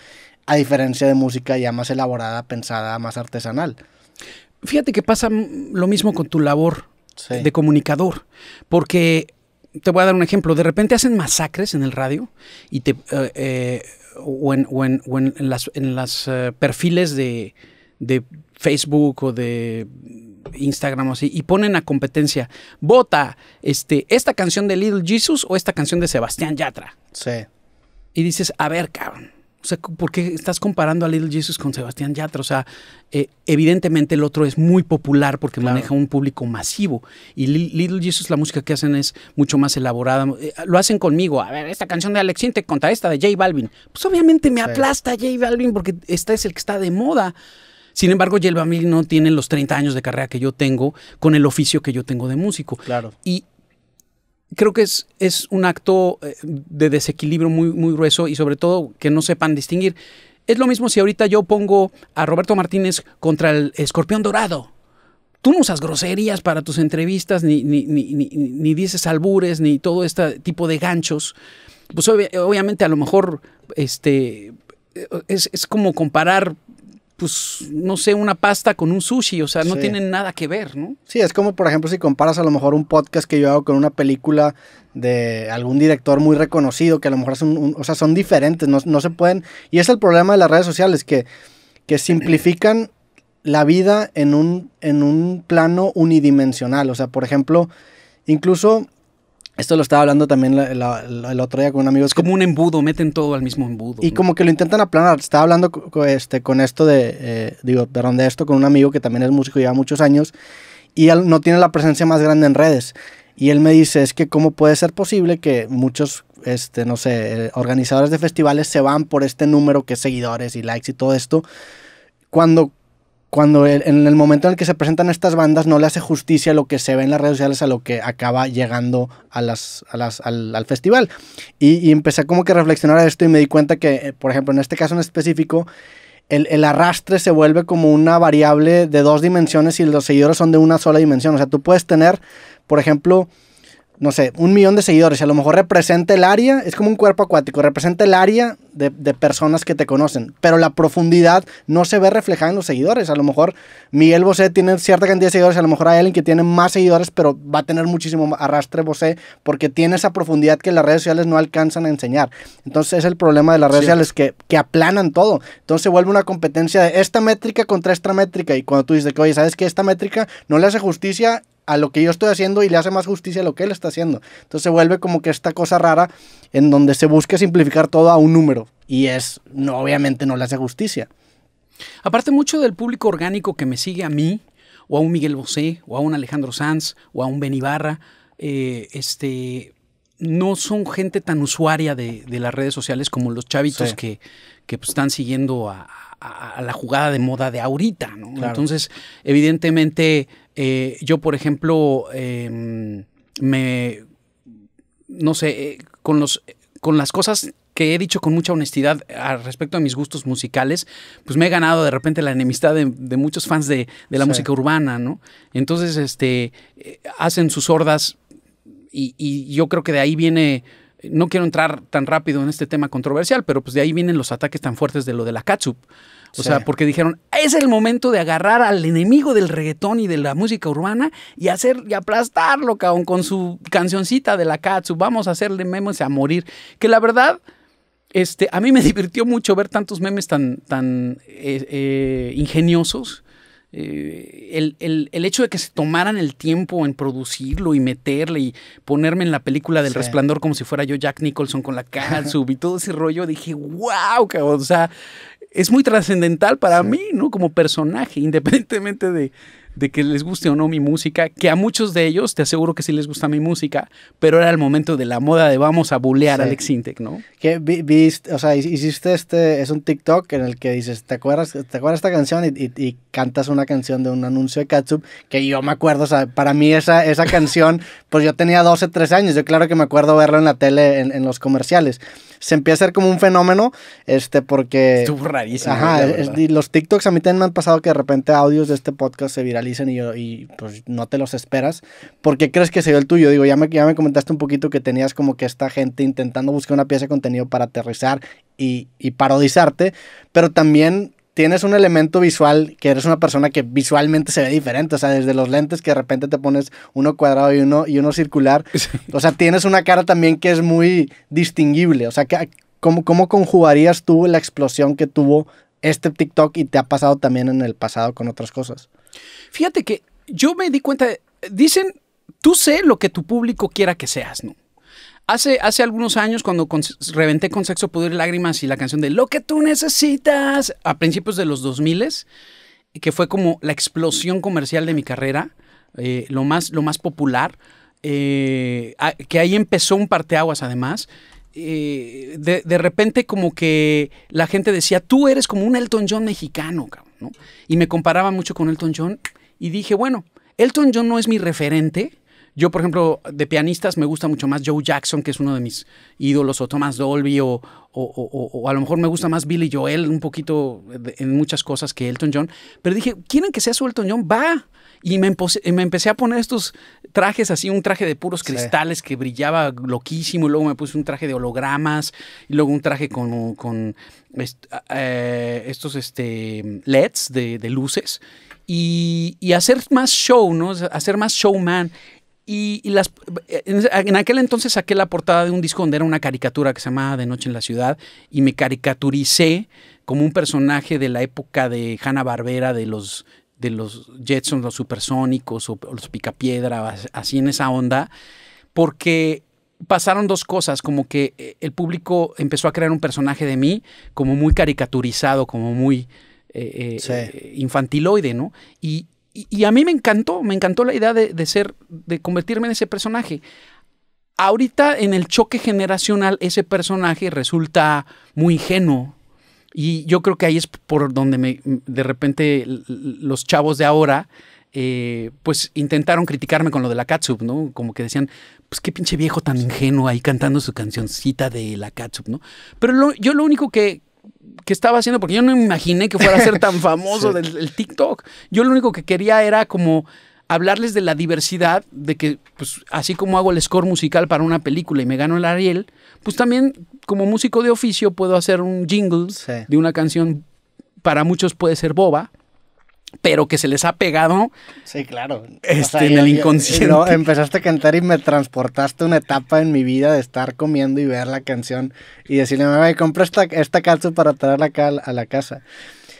a diferencia de música ya más elaborada, pensada, más artesanal. Fíjate que pasa lo mismo con tu labor de comunicador, porque te voy a dar un ejemplo, de repente hacen masacres en el radio y te, eh, eh, o, en, o, las, eh, perfiles de, Facebook o de Instagram o así, y ponen a competencia, vota este, esta canción de Little Jesus o esta canción de Sebastián Yatra. Sí. Y dices, a ver, cabrón, o sea, ¿por qué estás comparando a Little Jesus con Sebastián Yatra? O sea, eh, evidentemente el otro es muy popular porque maneja un público masivo. Y Little Jesus, la música que hacen es mucho más elaborada. Eh, lo hacen conmigo. A ver, esta canción de Alex contra esta de J Balvin. Pues obviamente me aplasta J Balvin porque este es el que está de moda. Sin embargo, J Balvin no tiene los 30 años de carrera que yo tengo con el oficio que yo tengo de músico. Claro. Y creo que es, es un acto eh, de desequilibrio muy, muy grueso y sobre todo que no sepan distinguir. Es lo mismo si ahorita yo pongo a Roberto Martínez contra el escorpión dorado. Tú no usas groserías para tus entrevistas, ni, ni, ni, ni dices albures, ni todo este tipo de ganchos. Pues obviamente a lo mejor este, eh, es, es como comparar pues, no sé, una pasta con un sushi, o sea, no tienen nada que ver, ¿no? Sí, es como, por ejemplo, si comparas a lo mejor un podcast que yo hago con una película de algún director muy reconocido, que a lo mejor son, o sea, son diferentes, no, se pueden, y es el problema de las redes sociales, que, que simplifican la vida en un, en un plano unidimensional, o sea, por ejemplo, incluso esto lo estaba hablando también el otro día con un amigo. Es como un embudo, meten todo al mismo embudo. Y como que lo intentan aplanar. Estaba hablando con, este, con esto de, eh, digo, perdón, de esto con un amigo que también es músico, lleva muchos años, y él no tiene la presencia más grande en redes. Y él me dice, es que cómo puede ser posible que muchos, este, no sé, eh, organizadores de festivales se van por este número que es seguidores y likes y todo esto, cuando cuando en el momento en el que se presentan estas bandas no le hace justicia lo que se ve en las redes sociales a lo que acaba llegando a las, al, festival. Y, empecé como que a reflexionar a esto y me di cuenta que, eh, por ejemplo, en este caso en específico, el, el, arrastre se vuelve como una variable de dos dimensiones y los seguidores son de una sola dimensión. O sea, tú puedes tener, por ejemplo, no sé, un millón de seguidores a lo mejor representa el área, es como un cuerpo acuático, representa el área de, personas que te conocen, pero la profundidad no se ve reflejada en los seguidores. A lo mejor Miguel Bosé tiene cierta cantidad de seguidores, a lo mejor hay alguien que tiene más seguidores, pero va a tener muchísimo arrastre Bosé porque tiene esa profundidad que las redes sociales no alcanzan a enseñar. Entonces es el problema de las redes sociales que, que aplanan todo. Entonces se vuelve una competencia de esta métrica contra esta métrica y cuando tú dices que, oye, ¿sabes que Esta métrica no le hace justicia a lo que yo estoy haciendo y le hace más justicia a lo que él está haciendo. Entonces se vuelve como que esta cosa rara en donde se busca simplificar todo a un número y es, no, obviamente no le hace justicia. Aparte mucho del público orgánico que me sigue a mí, o a un Miguel Bosé, o a un Alejandro Sanz, o a un ben eh, este, no son gente tan usuaria de, las redes sociales como los chavitos que, pues, están siguiendo a, la jugada de moda de ahorita, Entonces, evidentemente eh, yo, por ejemplo, em, me, no sé, eh, con, las cosas que he dicho con mucha honestidad ah, respecto a mis gustos musicales, pues me he ganado de repente la enemistad de, muchos fans de, la música urbana, ¿no? Entonces, este, eh, hacen sus hordas y, y, yo creo que de ahí viene, no quiero entrar tan rápido en este tema controversial, pero pues de ahí vienen los ataques tan fuertes de lo de la Katsup. O sea, porque dijeron, es el momento de agarrar al enemigo del reggaetón y de la música urbana y hacer y aplastarlo, cabrón, con su cancioncita de la Katsu. Vamos a hacerle memes a morir. Que la verdad, este, a mí me divirtió mucho ver tantos memes tan, tan eh, eh, ingeniosos. Eh, el, hecho de que se tomaran el tiempo en producirlo y meterle y ponerme en la película del resplandor como si fuera yo Jack Nicholson con la catsup y todo ese rollo, dije, wow, cabrón, o sea, es muy trascendental para mí, ¿no? Como personaje, independientemente de, de, que les guste o no mi música, que a muchos de ellos, te aseguro que sí les gusta mi música, pero era el momento de la moda de vamos a bulear a Alex Intec, ¿no? Que vi, o sea, hiciste este, es un TikTok en el que dices, ¿te acuerdas, te acuerdas esta canción? Y, y, cantas una canción de un anuncio de Katsup, que yo me acuerdo, o sea, para mí esa, esa canción, pues yo tenía 12, 13 años, yo claro que me acuerdo verlo en la tele, en, en los comerciales se empieza a hacer como un fenómeno, este, porque... Estuvo rarísimo. Ajá, los TikToks a mí también me han pasado que de repente audios de este podcast se viralicen y, pues no te los esperas. ¿Por qué crees que se dio el tuyo? Digo, ya me, ya me comentaste un poquito que tenías como que esta gente intentando buscar una pieza de contenido para aterrizar y, y parodizarte, pero también tienes un elemento visual, que eres una persona que visualmente se ve diferente, o sea, desde los lentes que de repente te pones uno cuadrado y uno, y uno circular, o sea, tienes una cara también que es muy distinguible, o sea, ¿cómo, cómo conjugarías tú la explosión que tuvo este TikTok y te ha pasado también en el pasado con otras cosas? Fíjate que yo me di cuenta, dicen, tú sé lo que tu público quiera que seas, ¿no? Hace, hace algunos años, cuando reventé con Sexo, Poder y Lágrimas y la canción de Lo que tú necesitas, a principios de los 2000, que fue como la explosión comercial de mi carrera, eh, lo, más, lo más popular, eh, que ahí empezó un parteaguas además. Eh, de, de, repente como que la gente decía, tú eres como un Elton John mexicano, ¿no? Y me comparaba mucho con Elton John y dije, bueno, Elton John no es mi referente, yo, por ejemplo, de pianistas me gusta mucho más Joe Jackson, que es uno de mis ídolos, o Thomas Dolby, o, o, a lo mejor me gusta más Billy Joel un poquito en muchas cosas que Elton John. Pero dije, ¿quieren que sea su Elton John? Va. Y me, empecé a poner estos trajes así, un traje de puros cristales que brillaba loquísimo, y luego me puse un traje de hologramas, y luego un traje con, con eh, estos este, LEDs de, de luces. Y, y, hacer más show, ¿no? Hacer más showman. Y, las, en aquel entonces saqué la portada de un disco donde era una caricatura que se llamaba De Noche en la Ciudad y me caricaturicé como un personaje de la época de Hanna Barbera, de los de los Jetsons, los supersónicos o los picapiedra, así en esa onda, porque pasaron dos cosas, como que eh, el público empezó a crear un personaje de mí como muy caricaturizado, como muy eh, eh, infantiloide, ¿no? Y, y, a mí me encantó, me encantó la idea de, ser, de convertirme en ese personaje. Ahorita en el choque generacional ese personaje resulta muy ingenuo. Y yo creo que ahí es por donde me, de repente los chavos de ahora eh, pues intentaron criticarme con lo de la Katsup, ¿no? Como que decían, pues qué pinche viejo tan ingenuo ahí cantando su cancioncita de la Katsup, ¿no? Pero yo lo único que, qué estaba haciendo, porque yo no me imaginé que fuera a ser tan famoso del, TikTok. Yo lo único que quería era como hablarles de la diversidad, de que pues, así como hago el score musical para una película y me gano el Ariel, pues también como músico de oficio puedo hacer un jingle de una canción, para muchos puede ser boba, pero que se les ha pegado. Sí, claro. Este, en el inconsciente. empezaste a cantar y me transportaste una etapa en mi vida de estar comiendo y ver la canción y decirle, mamá, compra esta, esta calzo para traerla acá a la casa.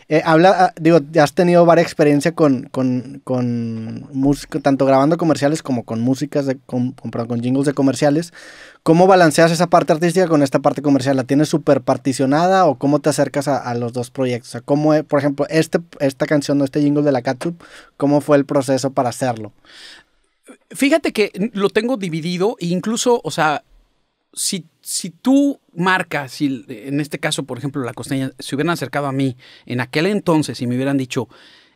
Eh, habla, ah, digo, has tenido varias experiencia con, con, música, tanto grabando comerciales como con músicas, con, con, jingles de comerciales. ¿Cómo balanceas esa parte artística con esta parte comercial? ¿La tienes súper particionada o cómo te acercas a, los dos proyectos? O sea, ¿cómo, por ejemplo, este, esta canción este jingle de la Catsup, cómo fue el proceso para hacerlo? Fíjate que lo tengo dividido e incluso, o sea, si, tú marcas, si en este caso, por ejemplo, la costeña, se hubieran acercado a mí en aquel entonces y me hubieran dicho,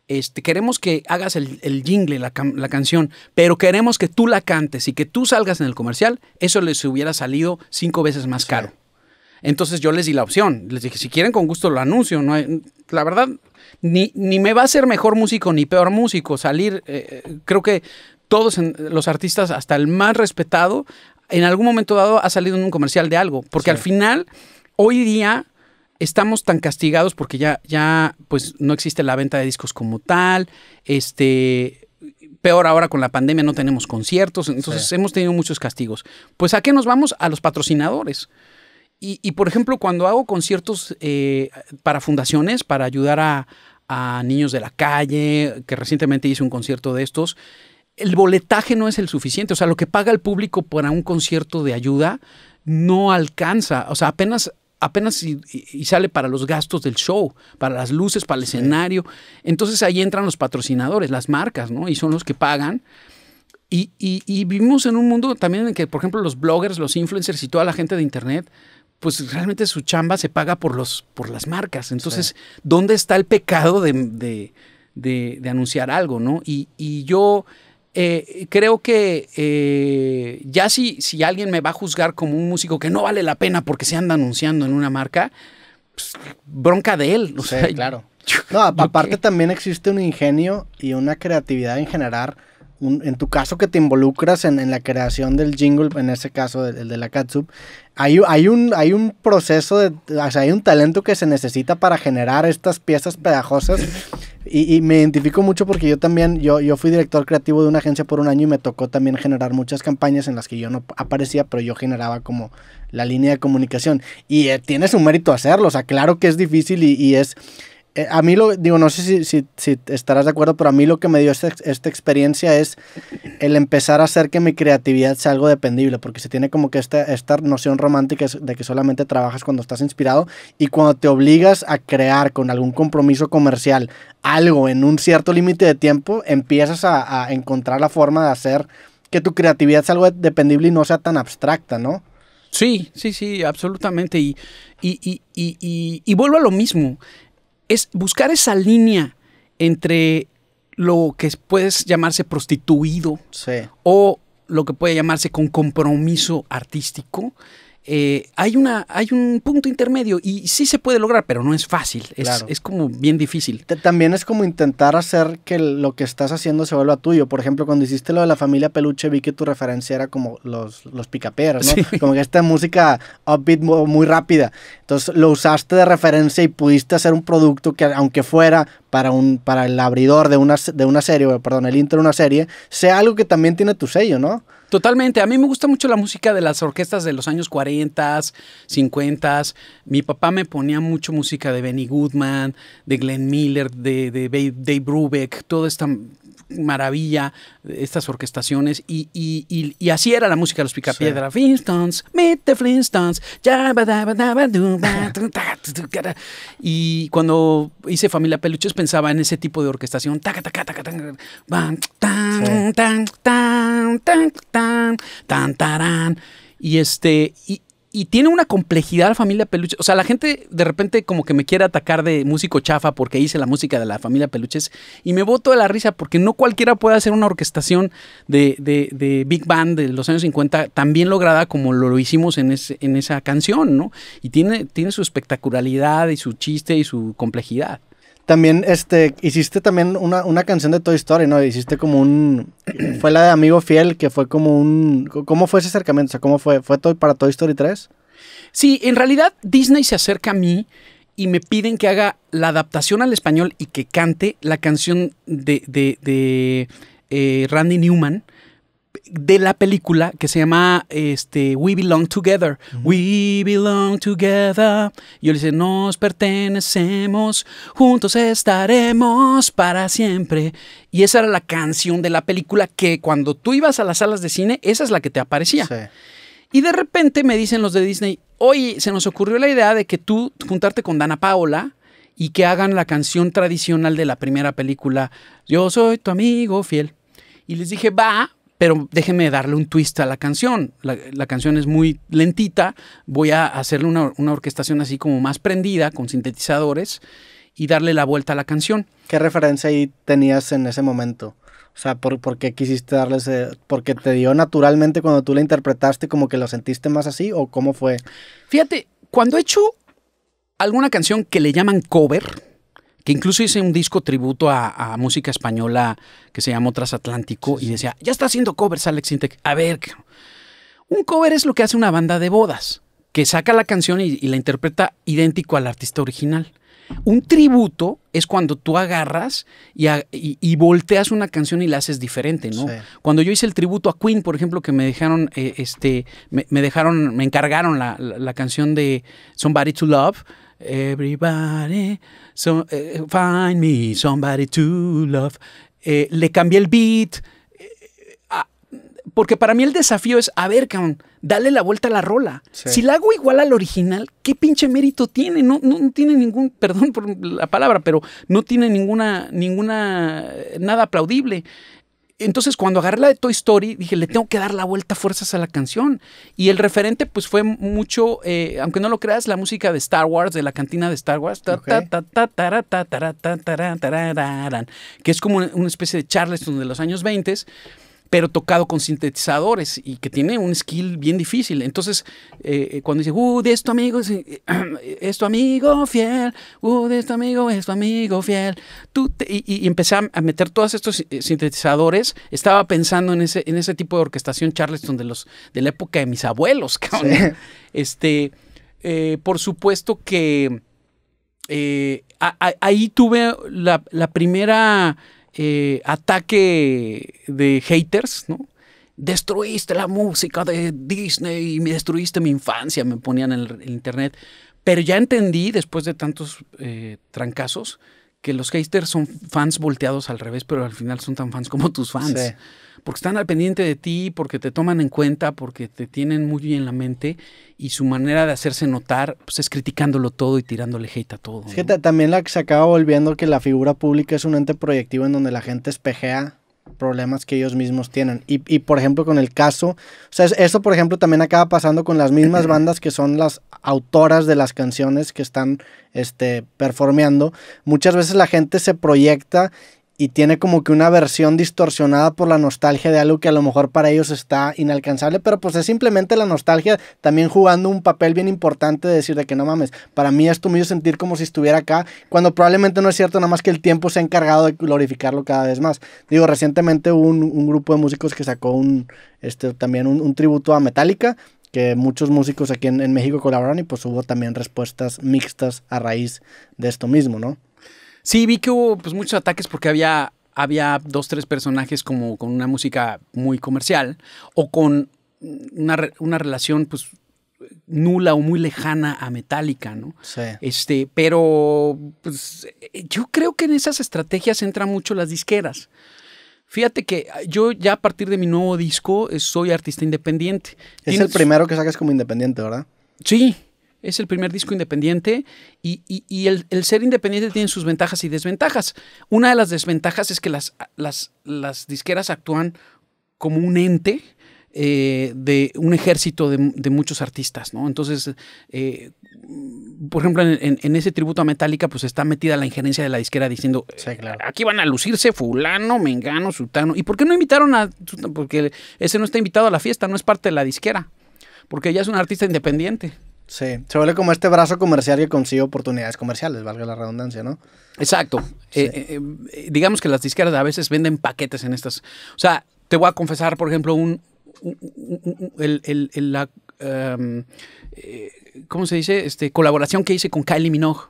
este, queremos que hagas el, jingle, la, canción, pero queremos que tú la cantes y que tú salgas en el comercial, eso les hubiera salido cinco veces más caro. Entonces yo les di la opción, les dije, si quieren con gusto lo anuncio, no la verdad, ni, ni, me va a ser mejor músico ni peor músico salir, eh, eh, creo que todos los artistas, hasta el más respetado, en algún momento dado ha salido en un comercial de algo, porque al final, hoy día estamos tan castigados porque ya, ya, pues no existe la venta de discos como tal, este, peor ahora con la pandemia no tenemos conciertos, entonces hemos tenido muchos castigos. Pues a qué nos vamos? A los patrocinadores. Y, por ejemplo, cuando hago conciertos eh, para fundaciones, para ayudar a, a niños de la calle, que recientemente hice un concierto de estos, el boletaje no es el suficiente. O sea, lo que paga el público para un concierto de ayuda no alcanza. O sea, apenas apenas y, sale para los gastos del show, para las luces, para el escenario. Entonces ahí entran los patrocinadores, las marcas, ¿no? Y son los que pagan. Y, vivimos en un mundo también en que, por ejemplo, los bloggers, los influencers y toda la gente de Internet, pues realmente su chamba se paga por, los, por las marcas. Entonces, ¿dónde está el pecado de, anunciar algo, ¿no? Y, y yo eh, creo que eh, ya si, si alguien me va a juzgar como un músico que no vale la pena porque se anda anunciando en una marca, pues, bronca de él. O sea, claro. No, aparte también existe un ingenio y una creatividad en generar, en tu caso que te involucras en, la creación del jingle, en ese caso el, de la catsup, hay, hay, un, hay un proceso, de, hay un talento que se necesita para generar estas piezas pedajosas y, me identifico mucho porque yo también, yo, yo fui director creativo de una agencia por un año y me tocó también generar muchas campañas en las que yo no aparecía, pero yo generaba como la línea de comunicación. Y eh, tiene su mérito hacerlo, o sea, claro que es difícil y es eh, a mí lo, digo, no sé si, si, estarás de acuerdo, pero a mí lo que me dio este esta, experiencia es el empezar a hacer que mi creatividad sea algo dependible, porque se tiene como que esta, esta noción romántica de que solamente trabajas cuando estás inspirado y cuando te obligas a crear con algún compromiso comercial algo en un cierto límite de tiempo, empiezas a, encontrar la forma de hacer que tu creatividad sea algo dependible y no sea tan abstracta, ¿no? Sí, sí, sí, absolutamente. Y, y, y, y, vuelvo a lo mismo es buscar esa línea entre lo que puedes llamarse prostituido o lo que puede llamarse con compromiso artístico eh, hay, una, hay un punto intermedio y sí se puede lograr, pero no es fácil, es, como bien difícil. También es como intentar hacer que lo que estás haciendo se vuelva tuyo. Por ejemplo, cuando hiciste lo de la familia Peluche, vi que tu referencia era como los, los picaperos, ¿no? Como que esta música upbeat muy rápida. Entonces lo usaste de referencia y pudiste hacer un producto que, aunque fuera para, un, para el abridor de una, de una serie, perdón, el intro de una serie, sea algo que también tiene tu sello, ¿no? Totalmente. A mí me gusta mucho la música de las orquestas de los años 40, 50. Mi papá me ponía mucho música de Benny Goodman, de Glenn Miller, de, Dave Brubeck, toda esta maravilla estas orquestaciones y, así era la música de los Picapiedra. piedra Flintstones, meet Flintstones. y cuando hice Familia Peluches pensaba en ese tipo de orquestación. Y este, y, y tiene una complejidad la Familia Peluches. O sea, la gente de repente como que me quiere atacar de músico chafa porque hice la música de la Familia Peluches y me boto de la risa porque no cualquiera puede hacer una orquestación de, de, de Big Band de los años 50 tan bien lograda como lo, hicimos en, en esa canción, ¿no? Y tiene, tiene su espectacularidad y su chiste y su complejidad. También, este, hiciste también una, canción de Toy Story, ¿no? Hiciste como un... Fue la de Amigo Fiel, que fue como un... ¿Cómo fue ese acercamiento? O sea, ¿cómo fue? ¿Fue todo para Toy Story 3? Sí, en realidad Disney se acerca a mí y me piden que haga la adaptación al español y que cante la canción de, eh, Randy Newman, de la película que se llama este, We Belong Together. We belong together. Y le dije nos pertenecemos, juntos estaremos para siempre. Y esa era la canción de la película que cuando tú ibas a las salas de cine, esa es la que te aparecía. Y de repente me dicen los de Disney, oye, se nos ocurrió la idea de que tú juntarte con Dana Paola y que hagan la canción tradicional de la primera película, Yo soy tu amigo fiel. Y les dije, va, pero déjeme darle un twist a la canción. La, canción es muy lentita, voy a hacerle una, orquestación así como más prendida, con sintetizadores, y darle la vuelta a la canción. ¿Qué referencia ahí tenías en ese momento? O sea, ¿por, ¿por, qué quisiste darle ese...? ¿Porque te dio naturalmente cuando tú la interpretaste como que lo sentiste más así o cómo fue? Fíjate, cuando he hecho alguna canción que le llaman cover, que incluso hice un disco tributo a, música española que se llamó Transatlántico y decía, ya está haciendo covers Alex Sintek. A ver, un cover es lo que hace una banda de bodas, que saca la canción y, la interpreta idéntico al artista original. Un tributo es cuando tú agarras y, y, volteas una canción y la haces diferente, ¿no? Cuando yo hice el tributo a Queen, por ejemplo, que me dejaron, eh, este, me, dejaron, me encargaron la, canción de Somebody to Love, Everybody, so, eh, find me somebody to love. Eh, le cambié el beat. Eh, ah, porque para mí el desafío es, a ver, cabrón, dale la vuelta a la rola. Si la hago igual al original, ¿qué pinche mérito tiene? No, no, no, tiene ningún, perdón por la palabra, pero no tiene ninguna, ninguna, nada aplaudible entonces cuando agarré la de Toy Story, dije, le tengo que dar la vuelta a fuerzas a la canción. Y el referente pues fue mucho, aunque no lo creas, la música de Star Wars, de la cantina de Star Wars, que es como una especie de Charleston de los años 20 pero tocado con sintetizadores y que tiene un skill bien difícil. Entonces, eh, eh, cuando dice, uh, de esto amigo, es amigo fiel, uh, de esto amigo, es tu amigo fiel, y, empecé a meter todos estos eh, sintetizadores, estaba pensando en ese, en ese tipo de orquestación Charleston de, los, de la época de mis abuelos, Este, por supuesto que ahí tuve la, la primera eh, ataque de haters, ¿no? Destruiste la música de Disney y me destruiste mi infancia, me ponían en el, internet. Pero ya entendí, después de tantos eh, trancazos, que los haters son fans volteados al revés, pero al final son tan fans como tus fans. Porque están al pendiente de ti, porque te toman en cuenta, porque te tienen muy bien en la mente y su manera de hacerse notar pues, es criticándolo todo y tirándole hate a todo. Es que también la, se acaba volviendo que la figura pública es un ente proyectivo en donde la gente espejea problemas que ellos mismos tienen. Y, por ejemplo, con el caso, o sea, eso por ejemplo también acaba pasando con las mismas bandas que son las autoras de las canciones que están este, performeando. Muchas veces la gente se proyecta y tiene como que una versión distorsionada por la nostalgia de algo que a lo mejor para ellos está inalcanzable, pero pues es simplemente la nostalgia también jugando un papel bien importante de decir de que no mames, para mí es me hizo sentir como si estuviera acá, cuando probablemente no es cierto, nada más que el tiempo se ha encargado de glorificarlo cada vez más. Digo, recientemente hubo un, grupo de músicos que sacó un, este, también un, tributo a Metallica, que muchos músicos aquí en, en México colaboraron y pues hubo también respuestas mixtas a raíz de esto mismo, ¿no? Sí, vi que hubo pues, muchos ataques porque había, había dos, tres personajes como con una música muy comercial o con una, relación pues nula o muy lejana a Metallica, ¿no? Sí. Este, pero pues, yo creo que en esas estrategias entran mucho las disqueras. Fíjate que yo ya a partir de mi nuevo disco eh, soy artista independiente. Es el primero que sacas como independiente, ¿verdad? Sí, es el primer disco independiente y, el, ser independiente tiene sus ventajas y desventajas. Una de las desventajas es que las, disqueras actúan como un ente eh, de un ejército de, muchos artistas, ¿no? Entonces, eh, por ejemplo, en, ese tributo a Metallica, pues está metida la injerencia de la disquera diciendo, eh, aquí van a lucirse fulano, mengano, sultano. ¿Y por qué no invitaron a...? Porque ese no está invitado a la fiesta, no es parte de la disquera, porque ella es una artista independiente. Sí, se vuelve como este brazo comercial que consigue oportunidades comerciales, valga la redundancia, ¿no? Exacto. Eh, eh, eh, digamos que las disqueras a veces venden paquetes en estas. O sea, te voy a confesar, por ejemplo, un, la, ¿cómo se dice? Este, colaboración que hice con Kylie Minogue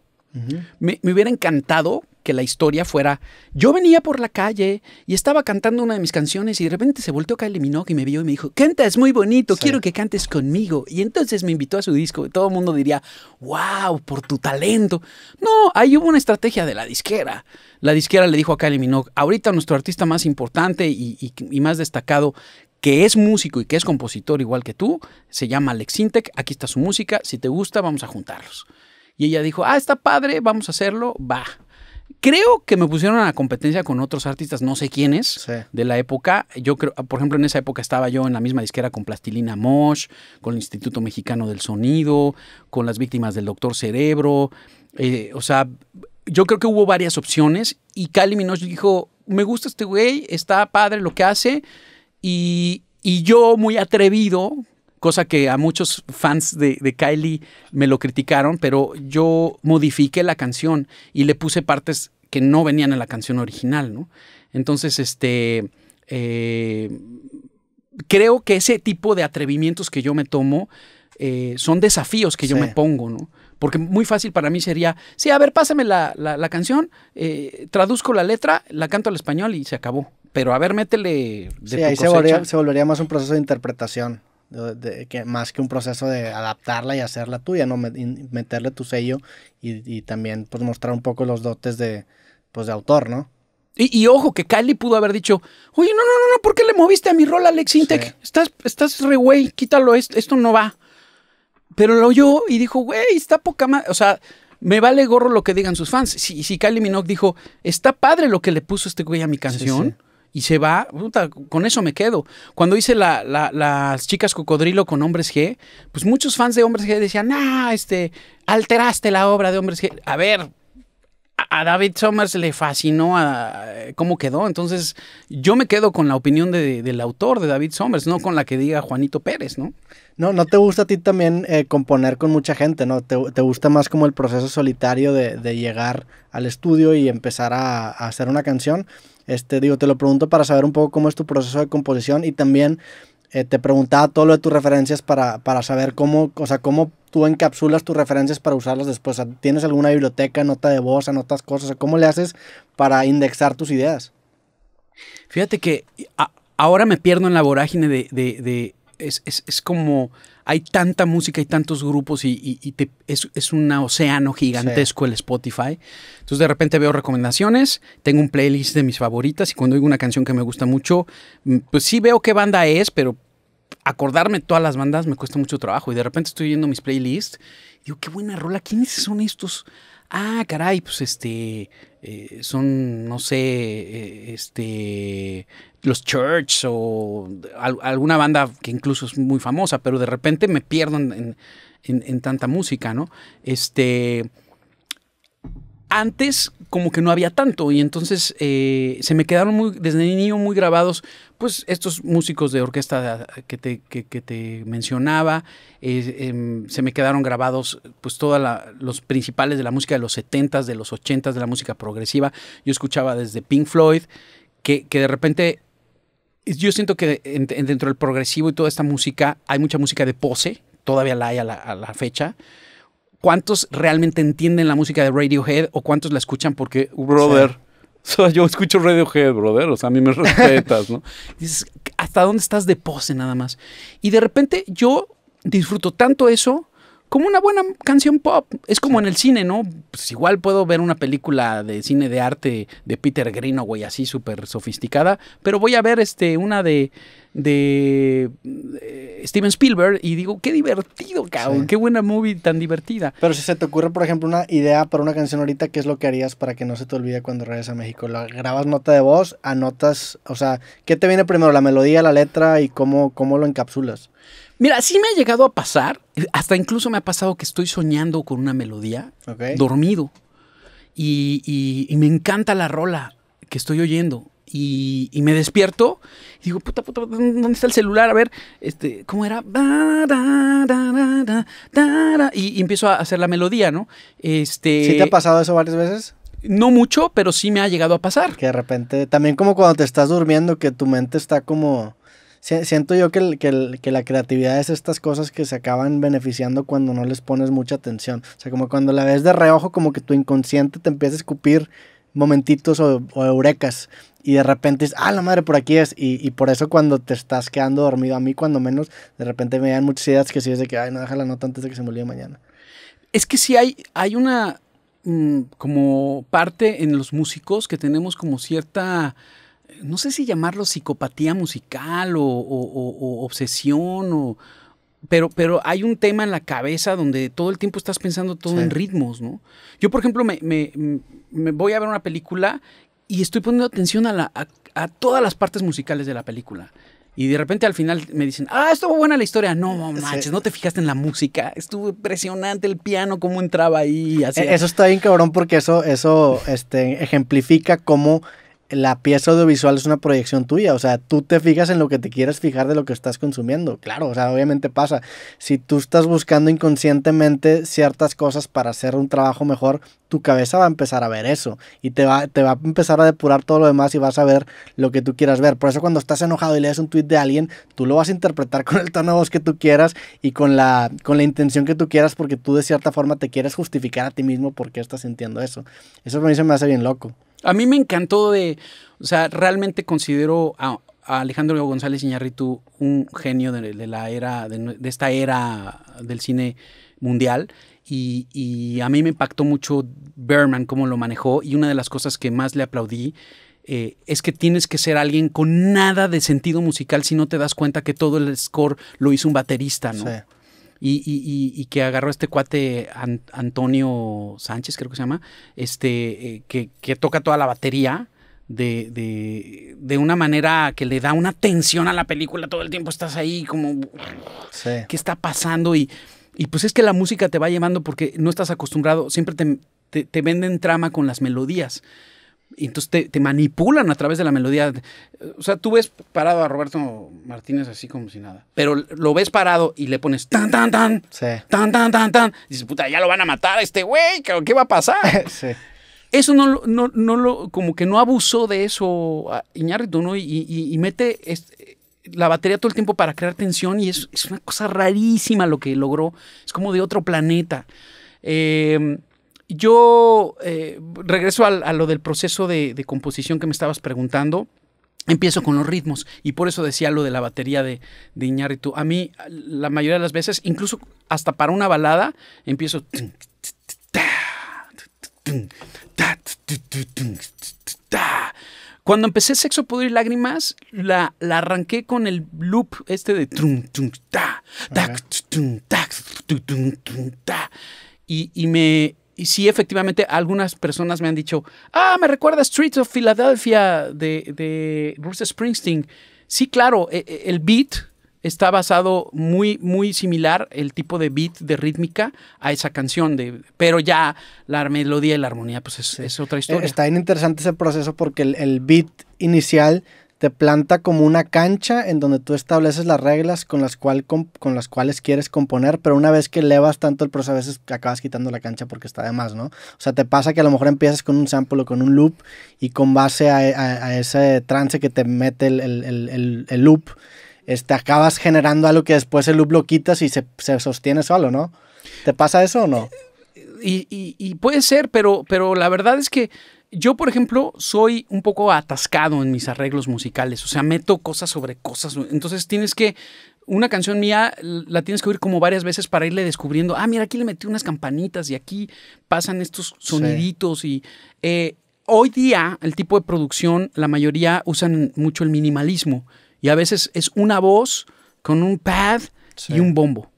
me, hubiera encantado que la historia fuera, yo venía por la calle y estaba cantando una de mis canciones y de repente se volteó Kylie Minogue y me vio y me dijo, Canta, es muy bonito, quiero que cantes conmigo. Y entonces me invitó a su disco y todo el mundo diría, wow, por tu talento. No, ahí hubo una estrategia de la disquera. La disquera le dijo a Kylie Minogue, ahorita nuestro artista más importante y, y más destacado que es músico y que es compositor igual que tú, se llama Alex Sintek aquí está su música, si te gusta vamos a juntarlos. Y ella dijo, ah, está padre, vamos a hacerlo, va. Creo que me pusieron a competencia con otros artistas, no sé quiénes, de la época. Yo creo, por ejemplo, en esa época estaba yo en la misma disquera con Plastilina Mosh, con el Instituto Mexicano del Sonido, con las víctimas del Doctor Cerebro. Eh, o sea, yo creo que hubo varias opciones y Cali Minosh dijo, me gusta este güey, está padre lo que hace. Y, y yo, muy atrevido, cosa que a muchos fans de, de, Kylie me lo criticaron, pero yo modifiqué la canción y le puse partes que no venían en la canción original, ¿no? Entonces, este, eh, creo que ese tipo de atrevimientos que yo me tomo eh, son desafíos que yo me pongo, ¿no? Porque muy fácil para mí sería, sí, a ver, pásame la, canción, eh, traduzco la letra, la canto al español y se acabó. Pero a ver, métele. De sí, ahí se volvería, más un proceso de interpretación de, que más que un proceso de adaptarla y hacerla tuya, ¿no? meterle tu sello y, también pues, mostrar un poco los dotes de, pues, de autor, ¿no? Y, ojo, que Kylie pudo haber dicho, oye, no, no, no, no, ¿por qué le moviste a mi rol Alex Intec? Estás, estás re güey, quítalo, esto, no va. Pero lo oyó y dijo, güey, está poca más, o sea, me vale gorro lo que digan sus fans. Si, si Kylie Minogue dijo, está padre lo que le puso este güey a mi canción y se va, puta, con eso me quedo. Cuando hice las chicas cocodrilo con Hombres G, pues muchos fans de Hombres G decían, ah, este, alteraste la obra de Hombres G. A ver, a David Somers le fascinó eh, cómo quedó. Entonces, yo me quedo con la opinión del autor de David Somers, no con la que diga Juanito Pérez, ¿no? No, no te gusta a ti también eh, componer con mucha gente, ¿no? Te, gusta más como el proceso solitario de, llegar al estudio y empezar a hacer una canción. Este, digo, te lo pregunto para saber un poco cómo es tu proceso de composición y también eh, te preguntaba todo lo de tus referencias para, saber cómo, o sea, cómo tú encapsulas tus referencias para usarlas después. ¿Tienes alguna biblioteca, nota de voz, anotas cosas? ¿Cómo le haces para indexar tus ideas? Fíjate que ahora me pierdo en la vorágine de... es, es como hay tanta música y tantos grupos y, es, un océano gigantesco el Spotify. Entonces de repente veo recomendaciones, tengo un playlist de mis favoritas y cuando oigo una canción que me gusta mucho, mm, pues sí veo qué banda es, pero acordarme todas las bandas me cuesta mucho trabajo y de repente estoy viendo mis playlists y digo, qué buena rola, ¿quiénes son estos? Ah, caray, pues este, eh, son, no sé, eh, este, los Church o alguna banda que incluso es muy famosa, pero de repente me pierdo en, en tanta música, ¿no? Este, antes como que no había tanto y entonces eh, se me quedaron muy, desde niño muy grabados pues estos músicos de orquesta que te, mencionaba, em, se me quedaron grabados pues todos los principales de la música de los 70s, de los 80s, de la música progresiva. Yo escuchaba desde Pink Floyd, que, de repente yo siento que dentro del progresivo y toda esta música hay mucha música de pose, todavía la hay a la fecha. ¿cuántos realmente entienden la música de Radiohead o cuántos la escuchan porque... Brother. yo escucho Radiohead, brother, o sea, a mí me respetas, ¿no? Dices, ¿hasta dónde estás de pose nada más? Y de repente yo disfruto tanto eso como una buena canción pop. Es como en el cine, ¿no? Pues igual puedo ver una película de cine de arte de Peter Greenaway, así súper sofisticada, pero voy a ver este, una de, de, eh, Steven Spielberg y digo, qué divertido, cabrón, qué buena movie tan divertida. Pero si se te ocurre, por ejemplo, una idea para una canción ahorita, ¿qué es lo que harías para que no se te olvide cuando regreses a México? ¿La grabas nota de voz, anotas, o sea, ¿qué te viene primero, la melodía, la letra y cómo, cómo lo encapsulas? Mira, sí me ha llegado a pasar, eh, hasta incluso me ha pasado que estoy soñando con una melodía, dormido, y, me encanta la rola que estoy oyendo. Y, me despierto y digo, puta, puta, ¿dónde está el celular? A ver, este, ¿cómo era? Y, empiezo a hacer la melodía, ¿no? Este ¿Sí te ha pasado eso varias veces? No mucho, pero sí me ha llegado a pasar. Que de repente, también como cuando te estás durmiendo, que tu mente está como siento yo que, que, la creatividad es estas cosas que se acaban beneficiando cuando no les pones mucha atención. O sea, como cuando la ves de reojo, como que tu inconsciente te empieza a escupir momentitos o, o eurecas y de repente es, ah, la madre, por aquí es. Y, por eso cuando te estás quedando dormido, a mí cuando menos, de repente me dan muchas ideas que sí es de que, ay, no, deja la nota antes de que se me olvide mañana. Es que sí hay, hay una mm, como parte en los músicos que tenemos como cierta no sé si llamarlo psicopatía musical o, obsesión o... Pero, pero, hay un tema en la cabeza donde todo el tiempo estás pensando todo en ritmos, ¿no? Yo, por ejemplo, me, voy a ver una película y estoy poniendo atención a, a, todas las partes musicales de la película. Y de repente al final me dicen, ah, estuvo buena la historia. No manches, no te fijaste en la música. Estuvo impresionante el piano, cómo entraba ahí. E, eso está bien cabrón porque eso, eso este, ejemplifica cómo la pieza audiovisual es una proyección tuya, o sea, tú te fijas en lo que te quieres fijar de lo que estás consumiendo, claro, o sea, obviamente pasa, si tú estás buscando inconscientemente ciertas cosas para hacer un trabajo mejor, tu cabeza va a empezar a ver eso y te va, te va a empezar a depurar todo lo demás y vas a ver lo que tú quieras ver, por eso cuando estás enojado y lees un tweet de alguien, tú lo vas a interpretar con el tono de voz que tú quieras y con la, con la intención que tú quieras porque tú de cierta forma te quieres justificar a ti mismo por qué estás sintiendo eso, eso a mí se me hace bien loco. A mí me encantó de, o sea, realmente considero a, Alejandro González Iñarritu un genio de, la era, de, esta era del cine mundial. Y, a mí me impactó mucho Berman, cómo lo manejó. Y una de las cosas que más le aplaudí eh, es que tienes que ser alguien con nada de sentido musical si no te das cuenta que todo el score lo hizo un baterista, ¿no? y, y, que agarró este cuate Antonio Sánchez, creo que se llama, este, eh, que, toca toda la batería. De, de, de, una manera que le da una tensión a la película, todo el tiempo estás ahí como, ¿qué está pasando? Y, pues es que la música te va llevando porque no estás acostumbrado, siempre te, venden trama con las melodías. Y entonces te, manipulan a través de la melodía. O sea, tú ves parado a Roberto Martínez así como si nada. Pero lo ves parado y le pones tan, tan, tan. Tan, tan, tan, tan. Y dices, puta, ya lo van a matar a este güey. ¿Qué va a pasar? Eso no, no, lo, como que no abusó de eso Iñárritu, ¿no? Y, mete la batería todo el tiempo para crear tensión y es, es una cosa rarísima lo que logró. Es como de otro planeta. Eh, yo eh, regreso a, lo del proceso de, composición que me estabas preguntando. Empiezo con los ritmos y por eso decía lo de la batería de, de Iñárritu. A mí, la mayoría de las veces, incluso hasta para una balada, empiezo. Cuando empecé Sexo, Poder y Lágrimas, la, la arranqué con el loop este de... Y, y me, y sí, efectivamente, algunas personas me han dicho, ah, me recuerda Streets of Philadelphia de, de Bruce Springsteen. Sí, claro, e, e, el beat está basado muy, muy similar, el tipo de beat, de rítmica, a esa canción, de, pero ya la melodía y la armonía, pues es, es otra historia. Está bien interesante ese proceso porque el, el beat inicial te planta como una cancha en donde tú estableces las reglas con las, cuales quieres componer, pero una vez que elevas tanto el proceso, a veces acabas quitando la cancha porque está de más, ¿no? O sea, te pasa que a lo mejor empiezas con un sample o con un loop y con base a, ese trance que te mete el, loop, este, acabas generando algo que después el loop lo quitas y se, sostiene solo, ¿no? ¿Te pasa eso o no? Y, y puede ser, pero, pero la verdad es que yo, por ejemplo, soy un poco atascado en mis arreglos musicales, o sea, meto cosas sobre cosas, entonces tienes que una canción mía la tienes que oír como varias veces para irle descubriendo, ah, mira, aquí le metí unas campanitas y aquí pasan estos soniditos y... Eh, hoy día el tipo de producción, la mayoría usan mucho el minimalismo y a veces es una voz con un pad y un bombo.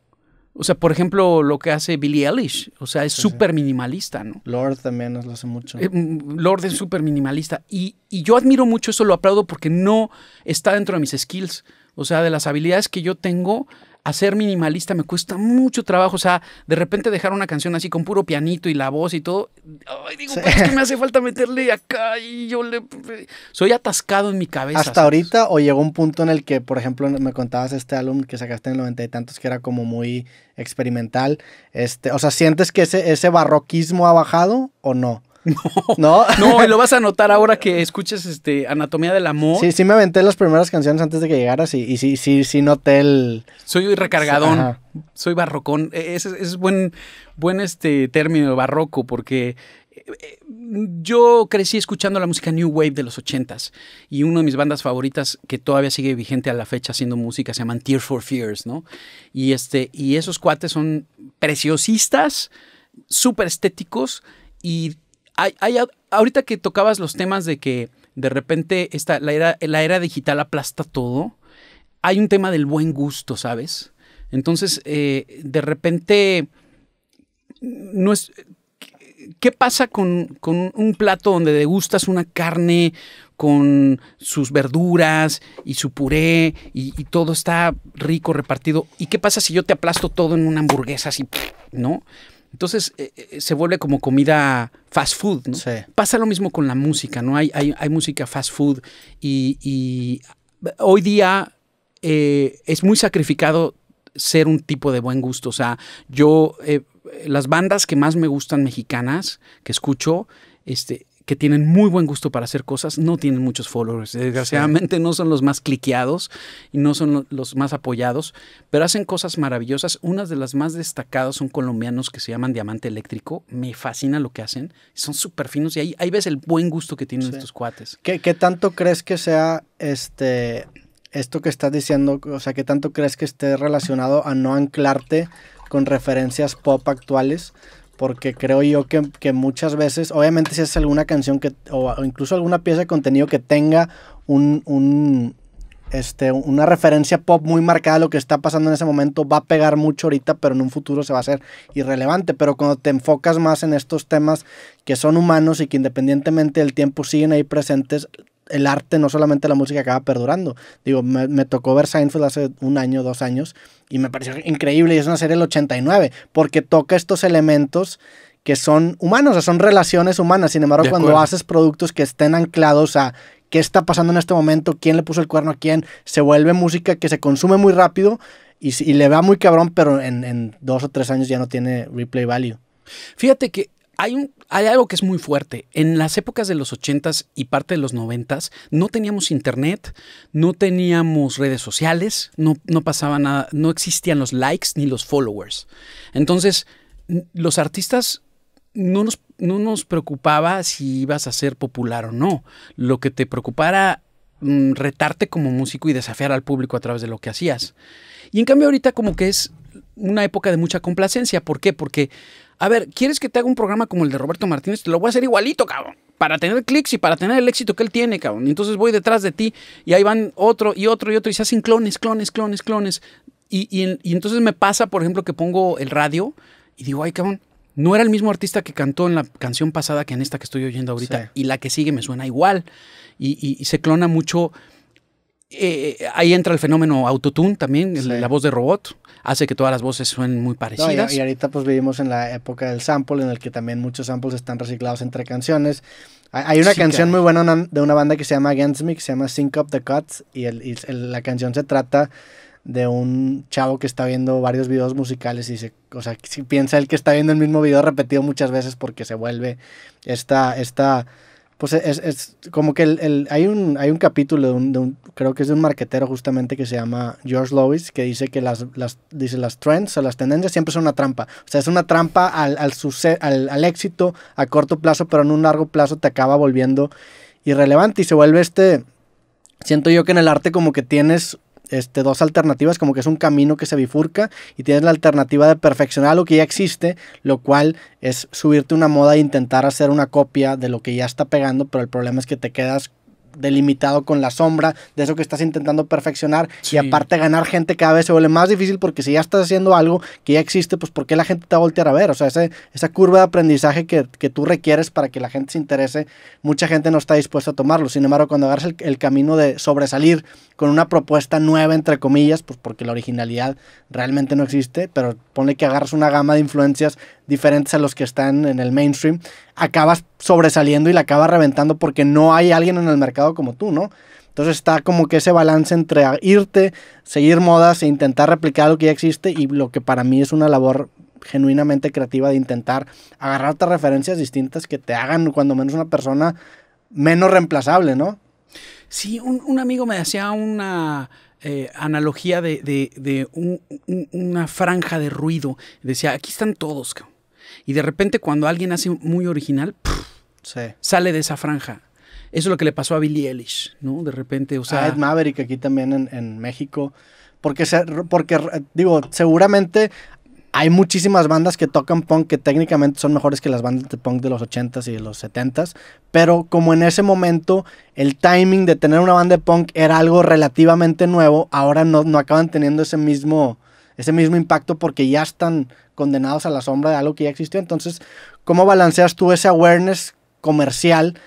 O sea, por ejemplo, lo que hace Billie Eilish, o sea, es súper minimalista, ¿no? Lord también lo hace mucho. Eh, mm, Lord es súper minimalista. Y, y, yo admiro mucho eso, lo aplaudo porque no está dentro de mis skills. O sea, de las habilidades que yo tengo, a ser minimalista me cuesta mucho trabajo. O sea, de repente dejar una canción así con puro pianito y la voz y todo. Ay, digo, es que me hace falta meterle acá y yo le. Soy atascado en mi cabeza. ¿Hasta ahorita o llegó un punto en el que, por ejemplo, me contabas este álbum que sacaste en el noventa y tantos que era como muy experimental? Este, o sea, ¿sientes que ese, ese barroquismo ha bajado o no? No, no, y lo vas a notar ahora que escuches este Anatomía del Amor. Sí, sí me aventé las primeras canciones antes de que llegaras y, y sí, sí, sí noté el. Soy recargadón, soy barrocón. E, es buen, buen este término barroco porque eh, eh, yo crecí escuchando la música New Wave de los ochentas y una de mis bandas favoritas que todavía sigue vigente a la fecha haciendo música se llaman Tear for Fears, ¿no? Y, este, y esos cuates son preciosistas, súper estéticos y hay, ahorita que tocabas los temas de que de repente esta, la, era, la era digital aplasta todo, hay un tema del buen gusto, ¿sabes? Entonces, eh, de repente, no es, ¿qué pasa con, un plato donde degustas una carne con sus verduras y su puré y, y, todo está rico repartido? ¿Y qué pasa si yo te aplasto todo en una hamburguesa así, no? Entonces eh, eh, se vuelve como comida fast food. ¿no? Pasa lo mismo con la música, ¿no? Hay, hay, música fast food y, hoy día eh, es muy sacrificado ser un tipo de buen gusto. O sea, yo, las bandas que más me gustan mexicanas, que escucho, este, que tienen muy buen gusto para hacer cosas no tienen muchos followers. Desgraciadamente no son los más cliqueados y no son los más apoyados, pero hacen cosas maravillosas. Unas de las más destacadas son colombianos que se llaman Diamante Eléctrico. Me fascina lo que hacen. Son súper finos y ahí, ves el buen gusto que tienen estos cuates. ¿Qué, ¿Qué tanto crees que sea este esto que estás diciendo? O sea, ¿qué tanto crees que esté relacionado a no anclarte con referencias pop actuales? porque creo yo que, muchas veces, obviamente si es alguna canción que, o, incluso alguna pieza de contenido que tenga un, este, una referencia pop muy marcada a lo que está pasando en ese momento, va a pegar mucho ahorita, pero en un futuro se va a hacer irrelevante. Pero cuando te enfocas más en estos temas que son humanos y que independientemente del tiempo siguen ahí presentes, el arte, no solamente la música, acaba perdurando. Digo, me, tocó ver Seinfeld hace un año, dos años, y me pareció increíble, y es una serie del 89, porque toca estos elementos que son humanos, o sea, son relaciones humanas. Sin embargo, cuando haces productos que estén anclados a qué está pasando en este momento, quién le puso el cuerno a quién, se vuelve música que se consume muy rápido y, y le va muy cabrón, pero en dos o tres años ya no tiene replay value. Fíjate que hay, algo que es muy fuerte. En las épocas de los 80s y parte de los 90s no teníamos internet, no teníamos redes sociales, no, pasaba nada, no existían los likes ni los followers. Entonces, los artistas no nos, no preocupaba si ibas a ser popular o no. Lo que te preocupaba era mm, retarte como músico y desafiar al público a través de lo que hacías. Y en cambio ahorita como que es una época de mucha complacencia. ¿Por qué? Porque a ver, ¿quieres que te haga un programa como el de Roberto Martínez? Te lo voy a hacer igualito, cabrón. Para tener clics y para tener el éxito que él tiene, cabrón. Entonces voy detrás de ti y ahí van otro y otro y otro y se hacen clones, clones, clones, clones. Y, entonces me pasa, por ejemplo, que pongo el radio y digo, ay, cabrón, no era el mismo artista que cantó en la canción pasada que en esta que estoy oyendo ahorita. Y la que sigue me suena igual. y se clona mucho eh, ahí entra el fenómeno autotune también, la voz de robot, hace que todas las voces suenen muy parecidas. y, ahorita pues vivimos en la época del sample, en el que también muchos samples están reciclados entre canciones. Hay una canción muy buena de una banda que se llama Against Me, que se llama Sync Up the Cuts, y, la canción se trata de un chavo que está viendo varios videos musicales y se, o sea, si piensa él que está viendo el mismo video repetido muchas veces porque se vuelve esta, esta pues es, como que el, hay, un, hay un capítulo de un, creo que es de un marquetero justamente que se llama George Lois, que dice que las, las, dice las trends o las tendencias siempre son una trampa. O sea, es una trampa al, al, al, al éxito a corto plazo, pero en un largo plazo te acaba volviendo irrelevante y se vuelve este, siento yo que en el arte como que tienes este, dos alternativas, como que es un camino que se bifurca y tienes la alternativa de perfeccionar lo que ya existe, lo cual es subirte una moda e intentar hacer una copia de lo que ya está pegando, pero el problema es que te quedas delimitado con la sombra de eso que estás intentando perfeccionar y aparte ganar gente cada vez se vuelve más difícil porque si ya estás haciendo algo que ya existe, pues ¿por qué la gente te va a voltear a ver? O sea, esa curva de aprendizaje que, tú requieres para que la gente se interese, mucha gente no está dispuesta a tomarlo. Sin embargo, cuando agarras el, el camino de sobresalir con una propuesta nueva, entre comillas, pues porque la originalidad realmente no existe, pero pone que agarras una gama de influencias diferentes a los que están en el mainstream, acabas sobresaliendo y la acabas reventando porque no hay alguien en el mercado como tú, ¿no? Entonces está como que ese balance entre irte, seguir modas e intentar replicar lo que ya existe y lo que para mí es una labor genuinamente creativa de intentar agarrarte referencias distintas que te hagan cuando menos una persona menos reemplazable, ¿no? Sí, un, amigo me hacía una eh, analogía de, una franja de ruido. Decía, aquí están todos, cabrón y de repente cuando alguien hace muy original, sale de esa franja. Eso es lo que le pasó a Billie Eilish, ¿no? De repente, o sea... A ah, Ed Maverick aquí también en, en México. Porque, porque, eh, digo, seguramente hay muchísimas bandas que tocan punk que técnicamente son mejores que las bandas de punk de los 80s y de los 70s, pero como en ese momento el timing de tener una banda de punk era algo relativamente nuevo, ahora no, no acaban teniendo ese mismo ese mismo impacto porque ya están condenados a la sombra de algo que ya existió. Entonces, ¿cómo balanceas tú ese awareness comercial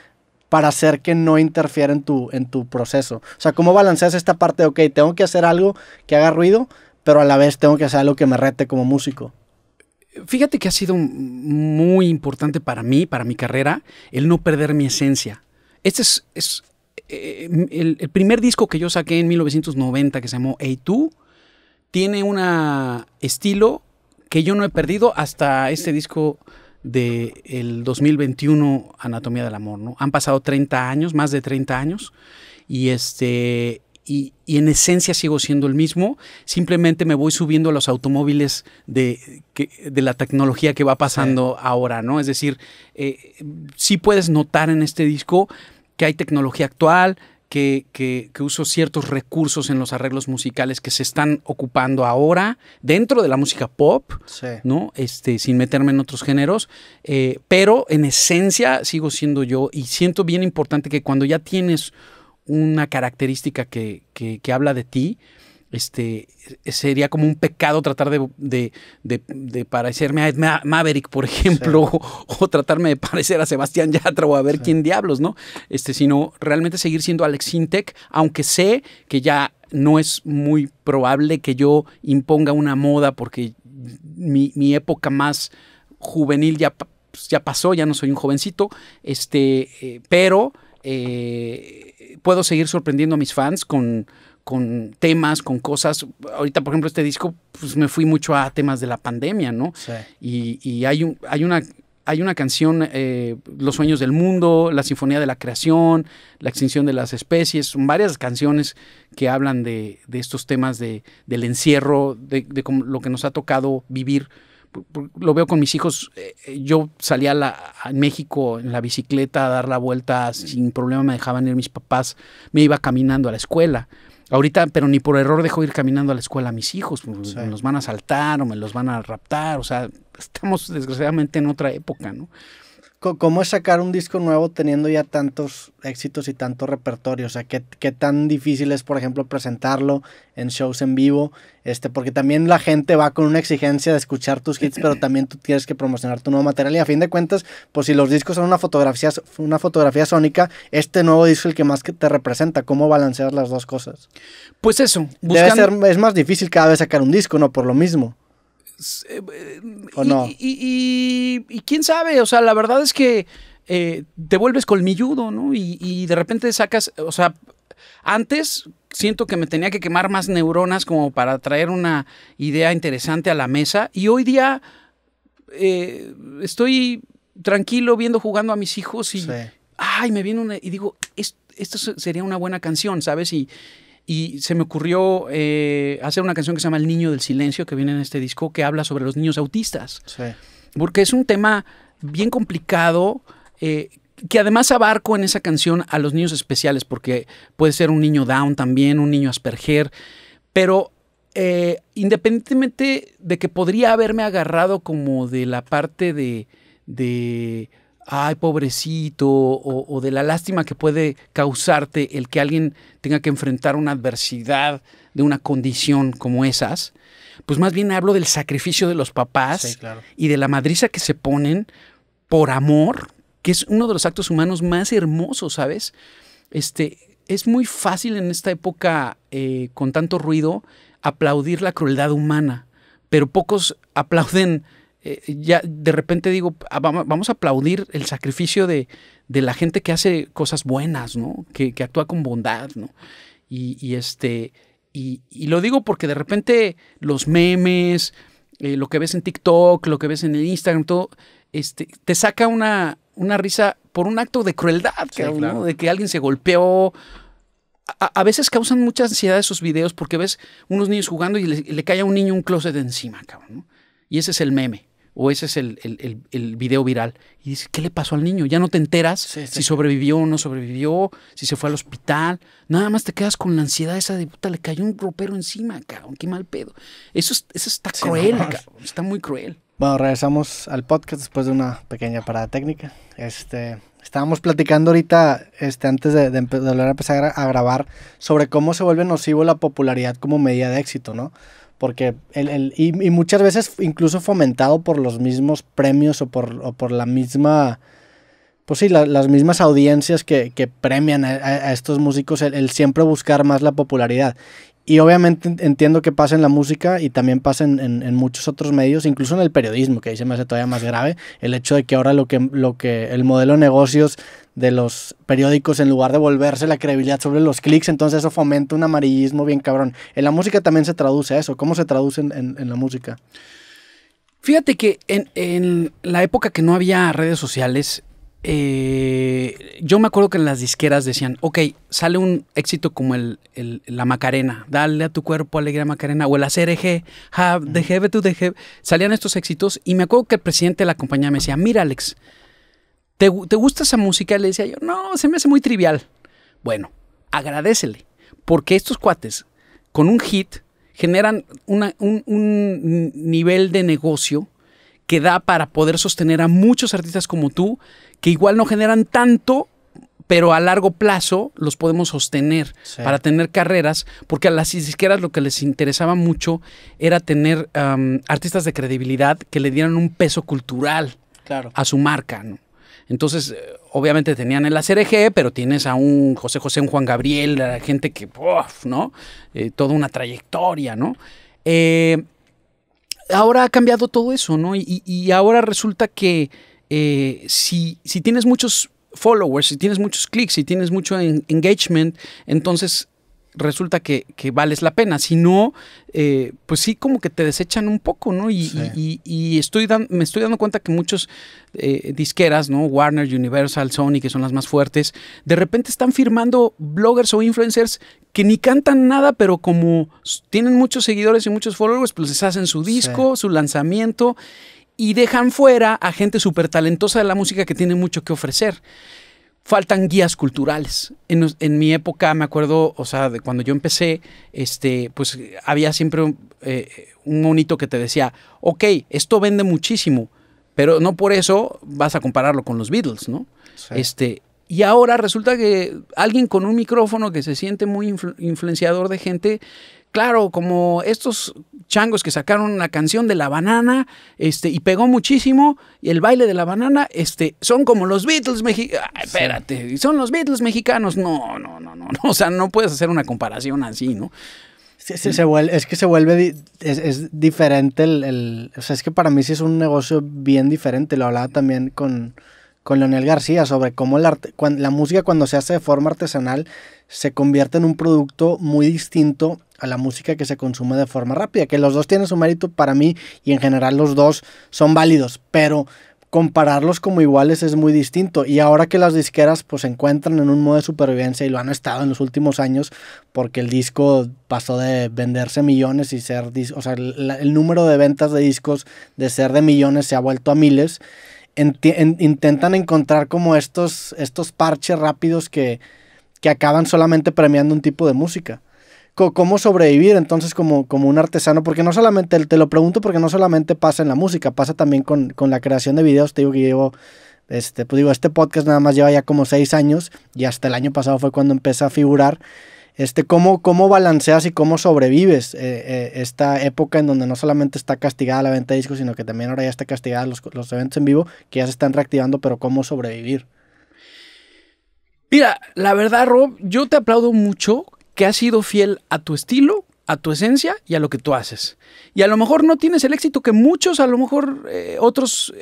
para hacer que no interfiera en tu, en tu proceso? O sea, ¿cómo balanceas esta parte de, ok, tengo que hacer algo que haga ruido, pero a la vez tengo que hacer algo que me rete como músico? Fíjate que ha sido muy importante para mí, para mi carrera, el no perder mi esencia. Este es, eh, el, el, primer disco que yo saqué en 1990 que se llamó A2 tiene un estilo que yo no he perdido hasta este disco del el 2021, Anatomía del Amor, ¿no? Han pasado 30 años, más de 30 años, y este... Y, en esencia sigo siendo el mismo, simplemente me voy subiendo a los automóviles de, de la tecnología que va pasando ahora, ¿no? Es decir, eh, sí puedes notar en este disco que hay tecnología actual, que, uso ciertos recursos en los arreglos musicales que se están ocupando ahora dentro de la música pop, ¿no? Este, sin meterme en otros géneros, eh, pero en esencia sigo siendo yo y siento bien importante que cuando ya tienes una característica que, que habla de ti, este, sería como un pecado tratar de, de, parecerme a Maverick, por ejemplo, o, tratarme de parecer a Sebastián Yatra o a ver quién diablos, ¿no? Este, sino realmente seguir siendo Alex Sintec, aunque sé que ya no es muy probable que yo imponga una moda porque mi, época más juvenil ya, pues, ya pasó, ya no soy un jovencito, este, eh, pero eh, puedo seguir sorprendiendo a mis fans con con temas, con cosas. Ahorita, por ejemplo, este disco, pues me fui mucho a temas de la pandemia, ¿no? Y, hay, hay una hay una canción, eh, Los Sueños del Mundo, La Sinfonía de la Creación, La Extinción de las Especies, son varias canciones que hablan de, estos temas de, del encierro, de, lo que nos ha tocado vivir. Lo veo con mis hijos, eh, eh, yo salía a, a México en la bicicleta a dar la vuelta sin problema, me dejaban ir mis papás, me iba caminando a la escuela. Ahorita, pero ni por error dejo ir caminando a la escuela a mis hijos, pues, me los van a saltar o me los van a raptar, o sea, estamos desgraciadamente en otra época, ¿no? ¿Cómo es sacar un disco nuevo teniendo ya tantos éxitos y tanto repertorio? O sea, ¿qué, tan difícil es, por ejemplo, presentarlo en shows en vivo? Este, porque también la gente va con una exigencia de escuchar tus hits, pero también tú tienes que promocionar tu nuevo material. Y a fin de cuentas, pues si los discos son una fotografía, una fotografía sónica, este nuevo disco es el que más te representa. ¿Cómo balancear las dos cosas? Pues eso. Debe ser, es más difícil cada vez sacar un disco, ¿no? Por lo mismo. Eh, eh, y, Y, quién sabe, o sea, la verdad es que eh, te vuelves colmilludo, ¿no? y de repente sacas, o sea, antes siento que me tenía que quemar más neuronas como para traer una idea interesante a la mesa y hoy día estoy tranquilo viendo jugando a mis hijos y ay me viene una y digo esto, esto, sería una buena canción sabes y y se me ocurrió eh, hacer una canción que se llama El Niño del Silencio, que viene en este disco, que habla sobre los niños autistas. Sí. Porque es un tema bien complicado, eh, que además abarco en esa canción a los niños especiales, porque puede ser un niño down también, un niño asperger, pero eh, independientemente de que podría haberme agarrado como de la parte de ay, pobrecito, o, de la lástima que puede causarte el que alguien tenga que enfrentar una adversidad de una condición como esas, pues más bien hablo del sacrificio de los papás y de la madriza que se ponen por amor, que es uno de los actos humanos más hermosos, ¿sabes? Este, es muy fácil en esta época, eh, con tanto ruido, aplaudir la crueldad humana, pero pocos aplauden eh, ya de repente digo, ah, vamos a aplaudir el sacrificio de, la gente que hace cosas buenas, ¿no? Que, actúa con bondad, ¿no? Y, este, y, lo digo porque de repente los memes, eh, lo que ves en TikTok, lo que ves en Instagram, todo, este, te saca una, una risa por un acto de crueldad, de que alguien se golpeó. A, veces causan mucha ansiedad esos videos porque ves unos niños jugando y le, cae a un niño un closet encima, cabrón. ¿no? Y ese es el meme o ese es el, el, video viral. Y dices, ¿qué le pasó al niño? Ya no te enteras si sobrevivió o no sobrevivió, si se fue al hospital. Nada más te quedas con la ansiedad esa de puta, le cayó un ropero encima, cabrón, qué mal pedo. Eso, eso está cruel, cabrón, está muy cruel. Bueno, regresamos al podcast después de una pequeña parada técnica. Este, estábamos platicando ahorita, este, antes de, de, empezar a grabar, sobre cómo se vuelve nocivo la popularidad como medida de éxito, ¿no? porque el, el y, muchas veces incluso fomentado por los mismos premios o por, la misma, pues sí, las mismas audiencias que, que premian a, estos músicos, el, siempre buscar más la popularidad. Y obviamente entiendo que pasa en la música y también pasa en, muchos otros medios, incluso en el periodismo, que ahí se me hace todavía más grave, el hecho de que ahora lo que, lo que el modelo de negocios de los periódicos, en lugar de volverse la credibilidad sobre los clics, entonces eso fomenta un amarillismo bien cabrón. En la música también se traduce eso. ¿Cómo se traduce en, en la música? Fíjate que en, la época que no había redes sociales, eh, yo me acuerdo que en las disqueras decían, ok, sale un éxito como el, la Macarena, dale a tu cuerpo alegría Macarena, o el ACRG, have, the tu Salían estos éxitos y me acuerdo que el presidente de la compañía me decía, mira Alex, ¿te, gusta esa música? le decía yo, no, se me hace muy trivial. Bueno, agradecele, porque estos cuates, con un hit, generan un, un nivel de negocio que da para poder sostener a muchos artistas como tú que igual no generan tanto, pero a largo plazo los podemos sostener para tener carreras, porque a las izquierdas lo que les interesaba mucho era tener artistas de credibilidad que le dieran un peso cultural a su marca. ¿no? Entonces, eh, obviamente tenían el ACRG, pero tienes a un José José, un Juan Gabriel, la gente que, ¿no? Eh, toda una trayectoria, ¿no? Eh, ahora ha cambiado todo eso, ¿no? y ahora resulta que eh, si, tienes muchos followers, si tienes muchos clics, si tienes mucho engagement, entonces resulta que, vales la pena. Si no, eh, pues sí, como que te desechan un poco, ¿no? Y, estoy me estoy dando cuenta que muchos eh, disqueras, ¿no? Warner, Universal, Sony, que son las más fuertes, de repente están firmando bloggers o influencers que ni cantan nada, pero como tienen muchos seguidores y muchos followers, pues les hacen su disco, su lanzamiento y dejan fuera a gente súper talentosa de la música que tiene mucho que ofrecer. Faltan guías culturales. En, mi época, me acuerdo, o sea, de cuando yo empecé, este, pues había siempre eh, un, monito que te decía, ok, esto vende muchísimo, pero no por eso vas a compararlo con los Beatles, ¿no? Este, y ahora resulta que alguien con un micrófono que se siente muy influenciador de gente claro, como estos changos que sacaron la canción de la banana, este, y pegó muchísimo, y el baile de la banana, este, son como los Beatles mexicanos. Espérate, son los Beatles mexicanos. No, no, no, no, O sea, no puedes hacer una comparación así, ¿no? es que se vuelve, es, diferente el, el, o sea, es que para mí sí es un negocio bien diferente, lo hablaba también con, con Leonel García sobre cómo la, arte, la música cuando se hace de forma artesanal se convierte en un producto muy distinto a la música que se consume de forma rápida, que los dos tienen su mérito para mí y en general los dos son válidos, pero compararlos como iguales es muy distinto. Y ahora que las disqueras pues se encuentran en un modo de supervivencia y lo han estado en los últimos años porque el disco pasó de venderse millones y ser, o sea, el número de ventas de discos de ser de millones se ha vuelto a miles intentan encontrar como estos, estos parches rápidos que, que acaban solamente premiando un tipo de música. ¿Cómo sobrevivir entonces como, como un artesano? Porque no solamente, te lo pregunto porque no solamente pasa en la música, pasa también con, con la creación de videos. Te digo que llevo este, pues digo, este podcast nada más lleva ya como seis años y hasta el año pasado fue cuando empecé a figurar. Este, ¿cómo, balanceas y cómo sobrevives eh, eh, esta época en donde no solamente está castigada la venta de discos, sino que también ahora ya está castigada los, eventos en vivo, que ya se están reactivando, pero cómo sobrevivir? Mira, la verdad, Rob, yo te aplaudo mucho que has sido fiel a tu estilo, a tu esencia y a lo que tú haces. Y a lo mejor no tienes el éxito que muchos, a lo mejor eh, otros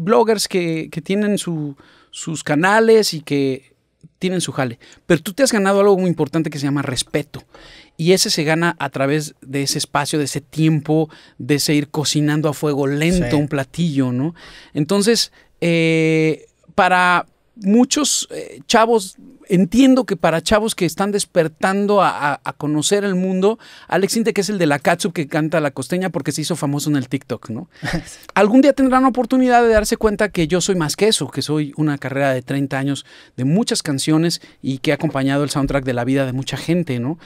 bloggers que, tienen sus canales y que tienen su jale. Pero tú te has ganado algo muy importante que se llama respeto. Y ese se gana a través de ese espacio, de ese tiempo, de ese ir cocinando a fuego lento un platillo, ¿no? Entonces, eh, para muchos eh, chavos entiendo que para chavos que están despertando a, conocer el mundo, Alex Inte, que es el de la Katsup que canta la costeña porque se hizo famoso en el TikTok, ¿no? Algún día tendrán oportunidad de darse cuenta que yo soy más que eso, que soy una carrera de 30 años de muchas canciones y que he acompañado el soundtrack de la vida de mucha gente, ¿no?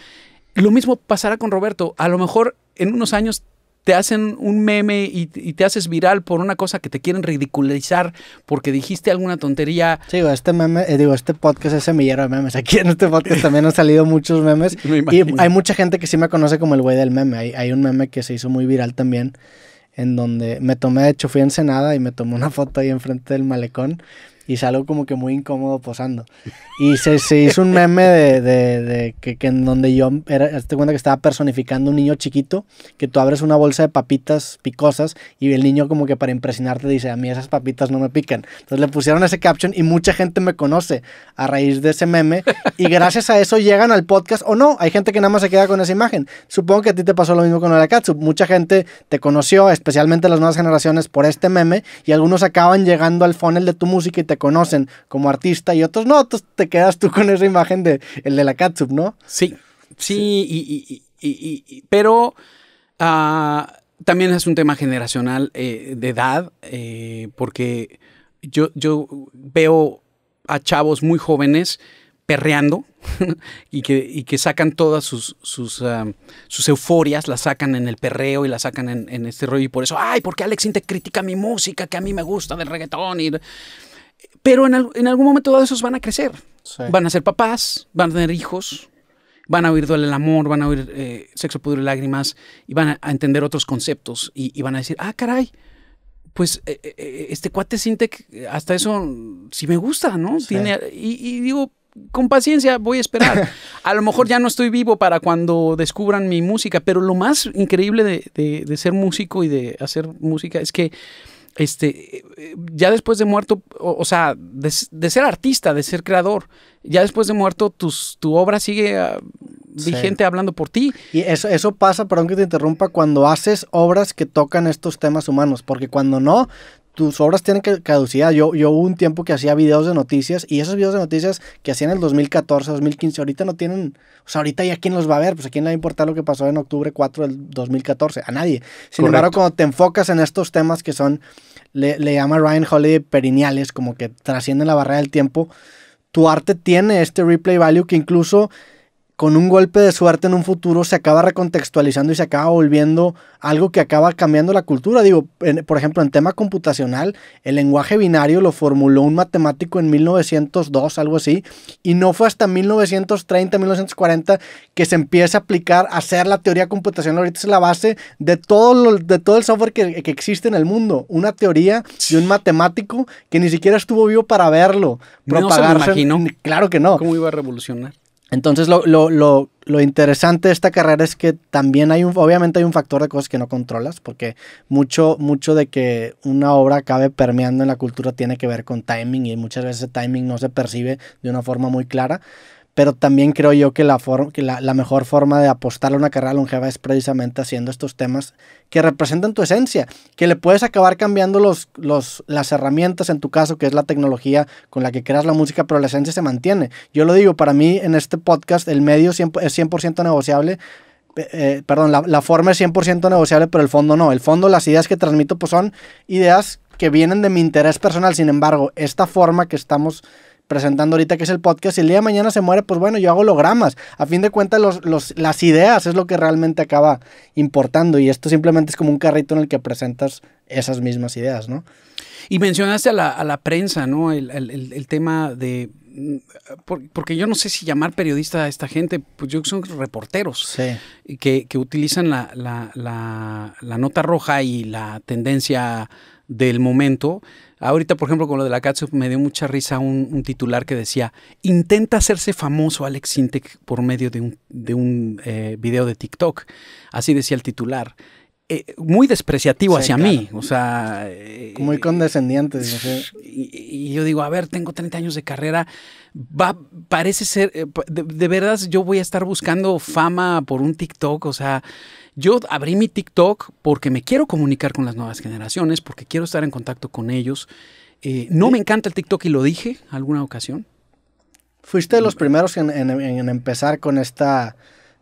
Lo mismo pasará con Roberto. A lo mejor en unos años te hacen un meme y, te haces viral por una cosa que te quieren ridiculizar porque dijiste alguna tontería. Sí, este meme, eh, digo, este podcast es semillero de memes. Aquí en este podcast también han salido muchos memes. y hay mucha gente que sí me conoce como el güey del meme. Hay, hay, un meme que se hizo muy viral también, en donde me tomé, de hecho, fui a Ensenada y me tomé una foto ahí enfrente del malecón y salgo como que muy incómodo posando. Y se, se hizo un meme de, de, que, en donde yo, era, te cuenta que estaba personificando un niño chiquito, que tú abres una bolsa de papitas picosas y el niño como que para impresionarte dice, a mí esas papitas no me pican. Entonces le pusieron ese caption y mucha gente me conoce a raíz de ese meme y gracias a eso llegan al podcast o no, hay gente que nada más se queda con esa imagen. Supongo que a ti te pasó lo mismo con el Katsu. Mucha gente te conoció, especialmente las nuevas generaciones, por este meme y algunos acaban llegando al funnel de tu música y te conocen como artista y otros no, te quedas tú con esa imagen de el de la Katsup, ¿no? Sí, sí, Y, pero ah, también es un tema generacional eh, de edad, eh, porque yo, yo veo a chavos muy jóvenes perreando y, que, que sacan todas sus, sus, ah, sus, euforias, las sacan en el perreo y las sacan en, este rollo. Y por eso, ay, porque Alex te critica mi música que a mí me gusta del reggaetón? Y... Pero en, en algún momento todos esos van a crecer. Van a ser papás, van a tener hijos, van a oír duele el amor, van a oír eh, sexo, pudre y lágrimas, y van a, entender otros conceptos y, van a decir, ah, caray, pues eh, eh, este cuate Sintec, hasta eso sí me gusta, ¿no? Tiene, y, digo, con paciencia voy a esperar. a lo mejor ya no estoy vivo para cuando descubran mi música, pero lo más increíble de ser músico y de hacer música es que este, ya después de muerto, o, sea, de, ser artista, de ser creador, ya después de muerto, tus, tu obra sigue ah, vigente hablando por ti. Y eso, eso pasa, perdón que te interrumpa, cuando haces obras que tocan estos temas humanos, porque cuando no, tus obras tienen caducidad. Yo, yo hubo un tiempo que hacía videos de noticias y esos videos de noticias que hacía en el 2014, 2015, ahorita no tienen, o sea, ahorita ya quién los va a ver, pues a quién le va a importar lo que pasó en octubre 4 del 2014, a nadie. Sin embargo, cuando te enfocas en estos temas que son, le, le llama Ryan Holiday perineales, como que trascienden la barrera del tiempo, tu arte tiene este replay value que incluso con un golpe de suerte en un futuro se acaba recontextualizando y se acaba volviendo algo que acaba cambiando la cultura. Digo, por ejemplo, en tema computacional, el lenguaje binario lo formuló un matemático en 1902, algo así, y no fue hasta 1930, 1940 que se empieza a aplicar, a hacer la teoría computacional. Ahorita es la base de todo, de todo el software que, existe en el mundo. Una teoría de un matemático que ni siquiera estuvo vivo para verlo. Propagarse. No se me imagino. Claro que no. ¿Cómo iba a revolucionar? Entonces lo, lo, lo, interesante de esta carrera es que también hay un, obviamente hay un factor de cosas que no controlas, porque mucho, mucho de que una obra acabe permeando en la cultura tiene que ver con timing y muchas veces el timing no se percibe de una forma muy clara pero también creo yo que la, que la, mejor forma de apostar a una carrera longeva es precisamente haciendo estos temas que representan tu esencia, que le puedes acabar cambiando los, las herramientas en tu caso, que es la tecnología con la que creas la música, pero la esencia se mantiene. Yo lo digo, para mí en este podcast el medio es 100% negociable, eh, eh, perdón, la, la forma es 100% negociable, pero el fondo no. El fondo, las ideas que transmito pues son ideas que vienen de mi interés personal, sin embargo, esta forma que estamos presentando ahorita que es el podcast, y el día de mañana se muere, pues bueno, yo hago hologramas. A fin de cuentas, los, las ideas es lo que realmente acaba importando y esto simplemente es como un carrito en el que presentas esas mismas ideas, ¿no? Y mencionaste a la, prensa, ¿no? El, tema de... porque yo no sé si llamar periodista a esta gente, pues yo son reporteros que, utilizan la, la nota roja y la tendencia del momento Ahorita, por ejemplo, con lo de la catsup me dio mucha risa un, titular que decía, intenta hacerse famoso Alex Sintek por medio de un, de eh, video de TikTok. Así decía el titular. Eh, muy despreciativo hacia mí, o sea... Eh, muy condescendiente. y, yo digo, a ver, tengo 30 años de carrera, va, parece ser, de, verdad, yo voy a estar buscando fama por un TikTok, o sea... Yo abrí mi TikTok porque me quiero comunicar con las nuevas generaciones, porque quiero estar en contacto con ellos. Eh, no me encanta el TikTok y lo dije alguna ocasión. Fuiste de los mm. primeros en, empezar con esta,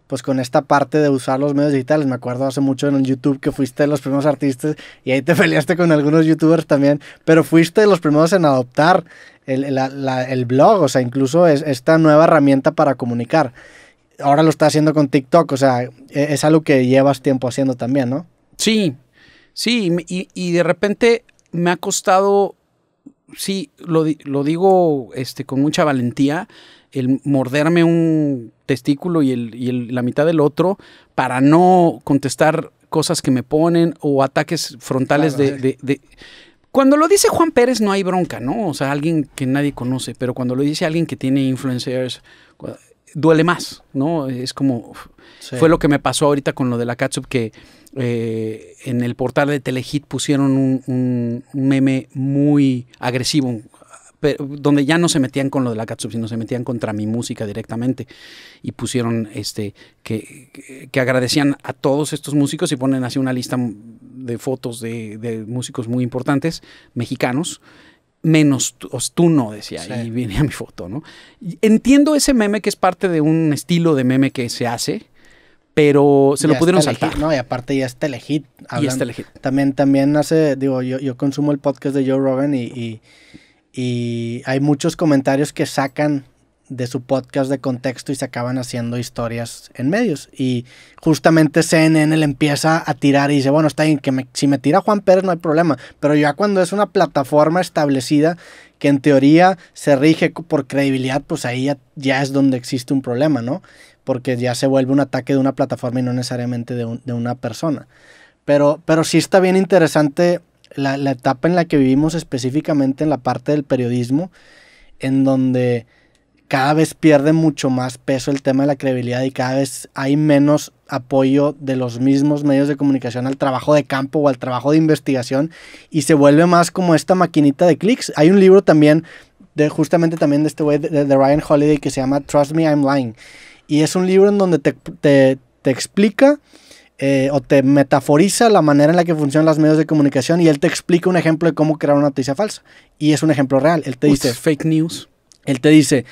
pues con esta parte de usar los medios digitales. Me acuerdo hace mucho en el YouTube que fuiste de los primeros artistas y ahí te peleaste con algunos youtubers también, pero fuiste de los primeros en adoptar el, blog, o sea, incluso esta nueva herramienta para comunicar ahora lo está haciendo con TikTok, o sea, e, es algo que llevas tiempo haciendo también, ¿no? Sí, sí, y, de repente me ha costado, sí, lo, digo este, con mucha valentía, el morderme un testículo y, la mitad del otro para no contestar cosas que me ponen o ataques frontales de... Cuando lo dice Juan Pérez no hay bronca, ¿no? O sea, alguien que nadie conoce, pero cuando lo dice alguien que tiene influencers duele más, ¿no? Es como, fue lo que me pasó ahorita con lo de la catsup que eh, en el portal de Telehit pusieron un, meme muy agresivo, donde ya no se metían con lo de la catsup, sino se metían contra mi música directamente y pusieron este que, agradecían a todos estos músicos y ponen así una lista de fotos de músicos muy importantes mexicanos menos tú, no, decía, Y y a mi foto, ¿no? Entiendo ese meme que es parte de un estilo de meme que se hace, pero se lo pudieron saltar. no, y aparte ya está legit. y está También, también hace, digo, yo, yo consumo el podcast de Joe Rogan y hay muchos comentarios que sacan de su podcast de contexto y se acaban haciendo historias en medios. Y justamente CNN le empieza a tirar y dice, bueno, está bien, que si me tira Juan Pérez no hay problema, pero ya cuando es una plataforma establecida que en teoría se rige por credibilidad, pues ahí ya, es donde existe un problema, ¿no? Porque ya se vuelve un ataque de una plataforma y no necesariamente de, una persona. Pero, pero sí está bien interesante la etapa en la que vivimos específicamente en la parte del periodismo, en donde cada vez pierde mucho más peso el tema de la credibilidad y cada vez hay menos apoyo de los mismos medios de comunicación al trabajo de campo o al trabajo de investigación y se vuelve más como esta maquinita de clics. Hay un libro también de justamente también de este güey de, Ryan Holiday que se llama Trust Me I'm Lying y es un libro en donde te, explica eh, o te metaforiza la manera en la que funcionan los medios de comunicación y él te explica un ejemplo de cómo crear una noticia falsa y es un ejemplo real. Él te dice fake news. Él te dice,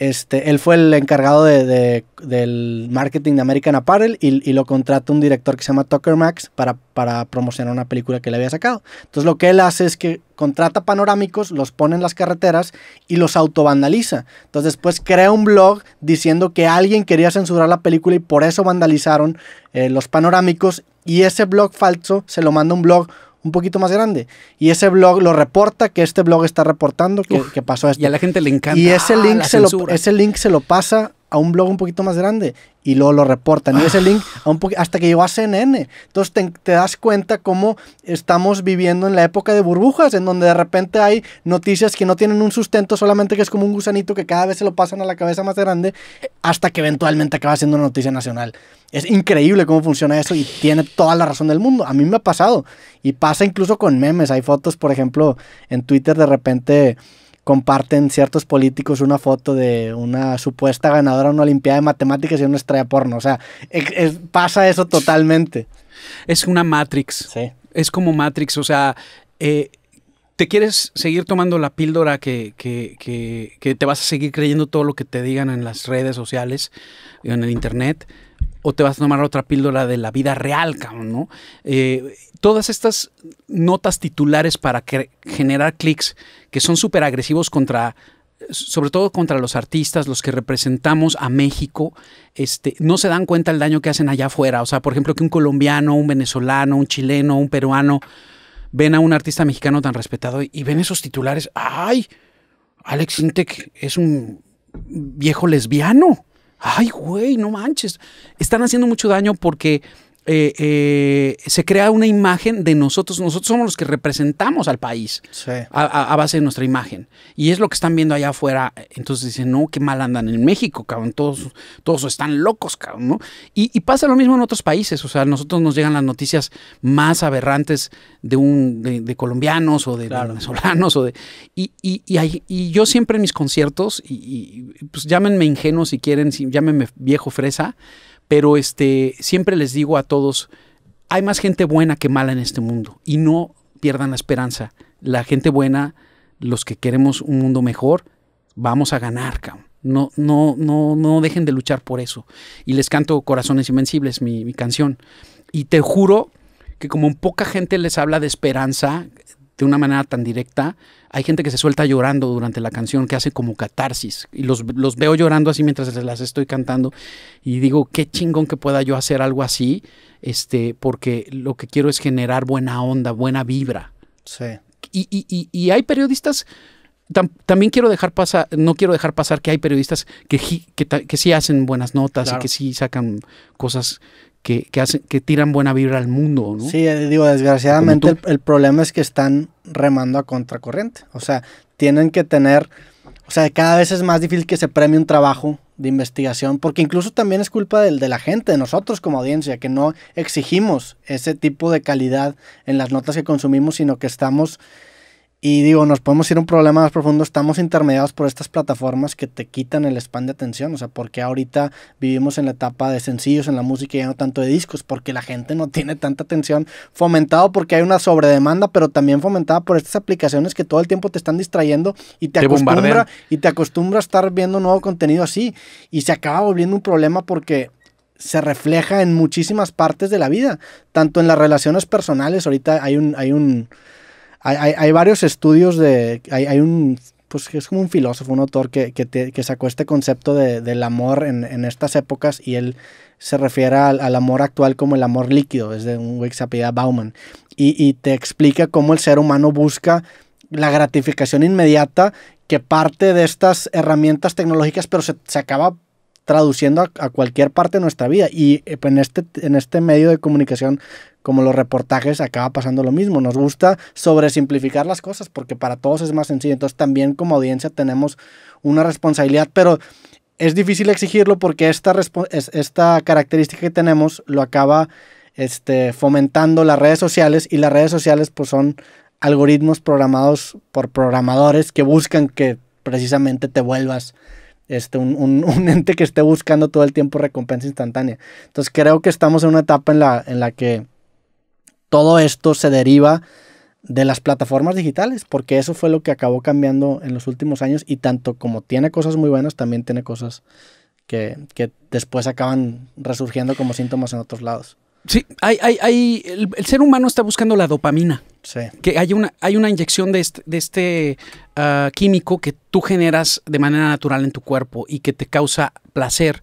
este, él fue el encargado de, del marketing de American Apparel y, lo contrata un director que se llama Tucker Max para, para promocionar una película que le había sacado. Entonces lo que él hace es que contrata panorámicos, los pone en las carreteras y los autovandaliza. Entonces después crea un blog diciendo que alguien quería censurar la película y por eso vandalizaron eh, los panorámicos y ese blog falso se lo manda un blog un poquito más grande. Y ese blog lo reporta que este blog está reportando que, pasó esto. Y a la gente le encanta. Y ese, ah, link, se lo, ese link se lo pasa a un blog un poquito más grande y luego lo reportan. Y ese ah. link hasta que llegó a CNN. Entonces te, te, das cuenta cómo estamos viviendo en la época de burbujas, en donde de repente hay noticias que no tienen un sustento, solamente que es como un gusanito que cada vez se lo pasan a la cabeza más grande, hasta que eventualmente acaba siendo una noticia nacional. Es increíble cómo funciona eso y tiene toda la razón del mundo. A mí me ha pasado. Y pasa incluso con memes. Hay fotos, por ejemplo, en Twitter de repente comparten ciertos políticos una foto de una supuesta ganadora de una Olimpiada de Matemáticas y una estrella porno. O sea, pasa eso totalmente. Es una Matrix. Sí. Es como Matrix. O sea, eh, te quieres seguir tomando la píldora que, te vas a seguir creyendo todo lo que te digan en las redes sociales, y en el Internet o te vas a tomar otra píldora de la vida real, cabrón, ¿no? Eh, todas estas notas titulares para generar clics que son súper agresivos contra sobre todo contra los artistas, los que representamos a México, este, no se dan cuenta el daño que hacen allá afuera. O sea, por ejemplo, que un colombiano, un venezolano, un chileno, un peruano, ven a un artista mexicano tan respetado y, ven esos titulares, ¡ay! Alex Intec es un viejo lesbiano ay, güey, no manches, están haciendo mucho daño porque eh, eh, se crea una imagen de nosotros. Nosotros somos los que representamos al país a, base de nuestra imagen. Y es lo que están viendo allá afuera. Entonces dicen, no, qué mal andan en México, cabrón. Todos, todos están locos, cabrón, ¿no? Y, pasa lo mismo en otros países. O sea, a nosotros nos llegan las noticias más aberrantes de, un, colombianos o de, venezolanos. O de, y, yo siempre en mis conciertos, y, pues llámenme ingenuo si quieren, llámenme viejo fresa pero este, siempre les digo a todos, hay más gente buena que mala en este mundo y no pierdan la esperanza. La gente buena, los que queremos un mundo mejor, vamos a ganar, No, no, no, no dejen de luchar por eso. Y les canto Corazones Invencibles, mi, mi canción. Y te juro que como poca gente les habla de esperanza, de una manera tan directa. Hay gente que se suelta llorando durante la canción, que hace como catarsis. Y los, veo llorando así mientras las estoy cantando. Y digo, qué chingón que pueda yo hacer algo así, este, porque lo que quiero es generar buena onda, buena vibra. Sí. Y, hay periodistas. también quiero dejar pasar, no quiero dejar pasar que hay periodistas que, que, que sí hacen buenas notas y que sí sacan cosas que, que, tiran buena vibra al mundo, ¿no? Sí, eh, digo, desgraciadamente el, problema es que están remando a contracorriente. O sea, tienen que tener, o sea, cada vez es más difícil que se premie un trabajo de investigación, porque incluso también es culpa del, de la gente, de nosotros como audiencia, que no exigimos ese tipo de calidad en las notas que consumimos, sino que estamos y digo, nos podemos ir a un problema más profundo, estamos intermediados por estas plataformas que te quitan el spam de atención, o sea, porque ahorita vivimos en la etapa de sencillos en la música y ya no tanto de discos, porque la gente no tiene tanta atención, fomentado porque hay una sobredemanda, pero también fomentada por estas aplicaciones que todo el tiempo te están distrayendo y te, acostumbra y te acostumbra a estar viendo nuevo contenido así y se acaba volviendo un problema porque se refleja en muchísimas partes de la vida, tanto en las relaciones personales, ahorita hay un hay un hay, varios estudios de... Hay, un... Pues es como un filósofo, un autor que, que, sacó este concepto de, del amor en, en, estas épocas y él se refiere al, al, amor actual como el amor líquido, es de un güey Bauman, y, y te explica cómo el ser humano busca la gratificación inmediata que parte de estas herramientas tecnológicas, pero se, se acaba traduciendo a, cualquier parte de nuestra vida. Y eh, pues, en este, en este medio de comunicación, como los reportajes, acaba pasando lo mismo. Nos gusta sobresimplificar las cosas porque para todos es más sencillo. Entonces también como audiencia tenemos una responsabilidad, pero es difícil exigirlo porque esta, esta característica que tenemos lo acaba este, fomentando las redes sociales y las redes sociales pues son algoritmos programados por programadores que buscan que precisamente te vuelvas este, un, un, ente que esté buscando todo el tiempo recompensa instantánea. Entonces creo que estamos en una etapa en la, en la que todo esto se deriva de las plataformas digitales, porque eso fue lo que acabó cambiando en los últimos años y tanto como tiene cosas muy buenas, también tiene cosas que, después acaban resurgiendo como síntomas en otros lados. Sí, hay, hay, el ser humano está buscando la dopamina que hay una, hay una inyección de este, ah, químico que tú generas de manera natural en tu cuerpo y que te causa placer.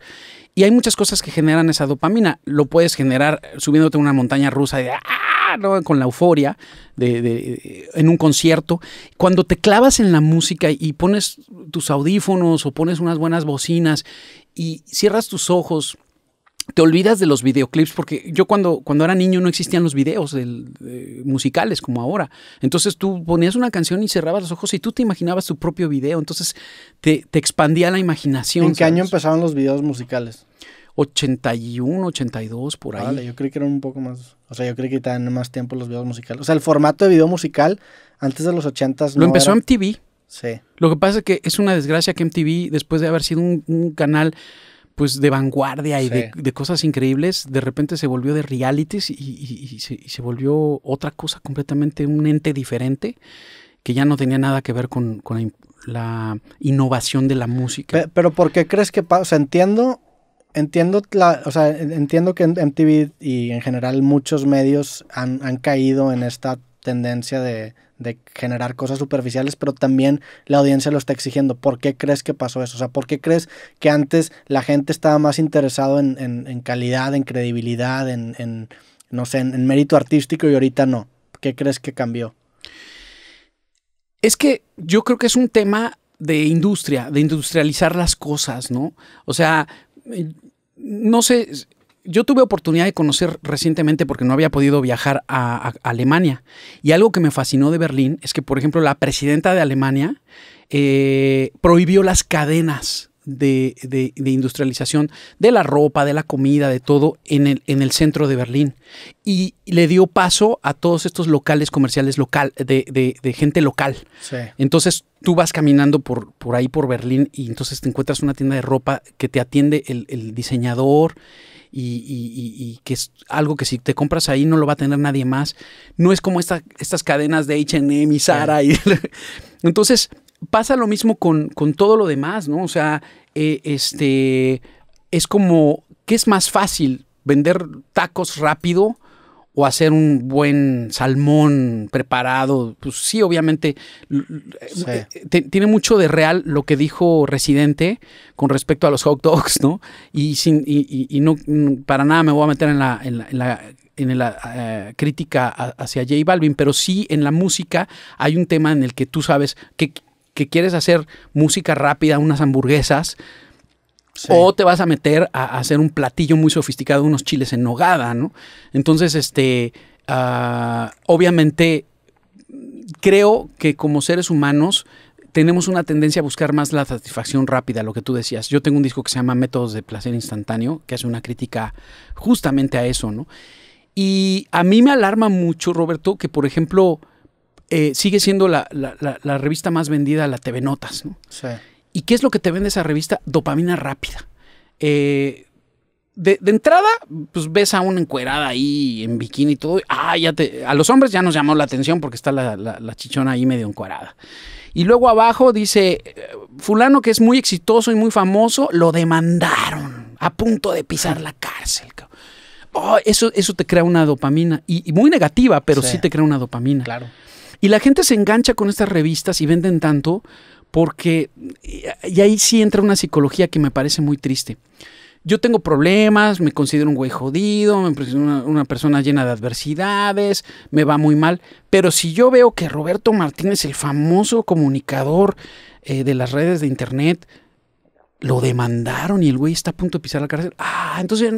Y hay muchas cosas que generan esa dopamina. Lo puedes generar subiéndote a una montaña rusa ah, con la euforia en un concierto. Cuando te clavas en la música y pones tus audífonos o pones unas buenas bocinas y cierras tus ojos te olvidas de los videoclips porque yo cuando, cuando era niño no existían los videos musicales como ahora. Entonces tú ponías una canción y cerrabas los ojos y tú te imaginabas tu propio video. Entonces te, expandía la imaginación. ¿En qué año empezaban los videos musicales? 81, 82, por ahí. Vale, yo creo que eran un poco más. O sea, yo creo que tenían más tiempo los videos musicales. O sea, el formato de video musical antes de los 80 Lo empezó MTV. Sí. Lo que pasa es que es una desgracia que MTV, después de haber sido un canal pues de vanguardia y de, cosas increíbles, de repente se volvió de realities y, se, volvió otra cosa completamente, un ente diferente que ya no tenía nada que ver con, la, innovación de la música. Pero, ¿por qué crees que pasa? O sea, entiendo, entiendo, la, o entiendo que MTV y en general muchos medios han, han caído en esta tendencia de, generar cosas superficiales, pero también la audiencia lo está exigiendo. ¿Por qué crees que pasó eso? O sea, ¿por qué crees que antes la gente estaba más interesado en, calidad, en credibilidad, en, en no sé, en, mérito artístico y ahorita no? ¿Qué crees que cambió? Es que yo creo que es un tema de industria, de industrializar las cosas, ¿no? O sea, eh, no sé, yo tuve oportunidad de conocer recientemente porque no había podido viajar a, Alemania. Y algo que me fascinó de Berlín es que, por ejemplo, la presidenta de Alemania eh, prohibió las cadenas de, industrialización de la ropa, de la comida, de todo en el, centro de Berlín. Y le dio paso a todos estos locales comerciales local, de, gente local. Entonces tú vas caminando por, por ahí, por Berlín, y entonces te encuentras una tienda de ropa que te atiende el diseñador y, y, y, que es algo que si te compras ahí no lo va a tener nadie más. No es como estas cadenas de HM y Sara. Y, entonces pasa lo mismo con, todo lo demás, ¿no? O sea, eh, este, es como que es más fácil vender tacos rápido o hacer un buen salmón preparado. Pues sí, obviamente, eh, tiene mucho de real lo que dijo Residente con respecto a los hot dogs, ¿no? Y, sin, y, no, para nada me voy a meter en la, en la, en la eh, crítica hacia J Balvin, pero sí en la música hay un tema en el que tú sabes que, que quieres hacer música rápida, unas hamburguesas, o te vas a meter a, hacer un platillo muy sofisticado, unos chiles en nogada, ¿no? Entonces, este, ah, obviamente, creo que como seres humanos tenemos una tendencia a buscar más la satisfacción rápida, lo que tú decías. Yo tengo un disco que se llama Métodos de Placer Instantáneo, que hace una crítica justamente a eso, ¿no? Y a mí me alarma mucho, Roberto, que por ejemplo eh, sigue siendo la, revista más vendida, la TV Notas, ¿no? Sí. ¿Y qué es lo que te vende esa revista? Dopamina rápida. Eh, de, entrada, pues ves a una encuerada ahí en bikini y todo. Ah, ya a los hombres ya nos llamó la atención porque está la, chichona ahí medio encuerada. Y luego abajo dice, eh, fulano que es muy exitoso y muy famoso, lo demandaron a punto de pisar la cárcel. Oh, eso, eso te crea una dopamina. Y, muy negativa, pero sí. sí te crea una dopamina. Claro. Y la gente se engancha con estas revistas y venden tanto porque, eh, y ahí sí entra una psicología que me parece muy triste. Yo tengo problemas, me considero un güey jodido, me una, persona llena de adversidades, me va muy mal, pero si yo veo que Roberto Martínez, el famoso comunicador eh, de las redes de internet, lo demandaron y el güey está a punto de pisar la cárcel, ah, entonces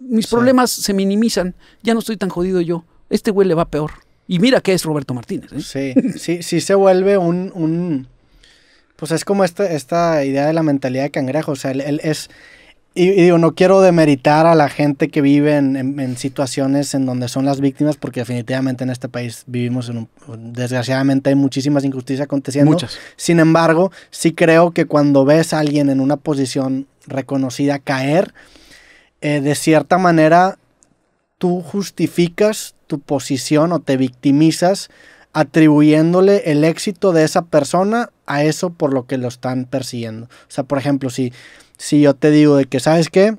mis problemas se minimizan, ya no estoy tan jodido yo, este güey le va peor. Y mira qué es Roberto Martínez. ¿eh? Sí, sí, sí se vuelve un sea, es como esta, esta idea de la mentalidad de cangrejo, o sea, él, es... Y, digo, no quiero demeritar a la gente que vive en, situaciones en donde son las víctimas, porque definitivamente en este país vivimos en un, desgraciadamente hay muchísimas injusticias aconteciendo. Muchas. Sin embargo, sí creo que cuando ves a alguien en una posición reconocida caer, eh, de cierta manera tú justificas tu posición o te victimizas atribuyéndole el éxito de esa persona a eso por lo que lo están persiguiendo. O sea, por ejemplo, si, si yo te digo de que, ¿sabes qué?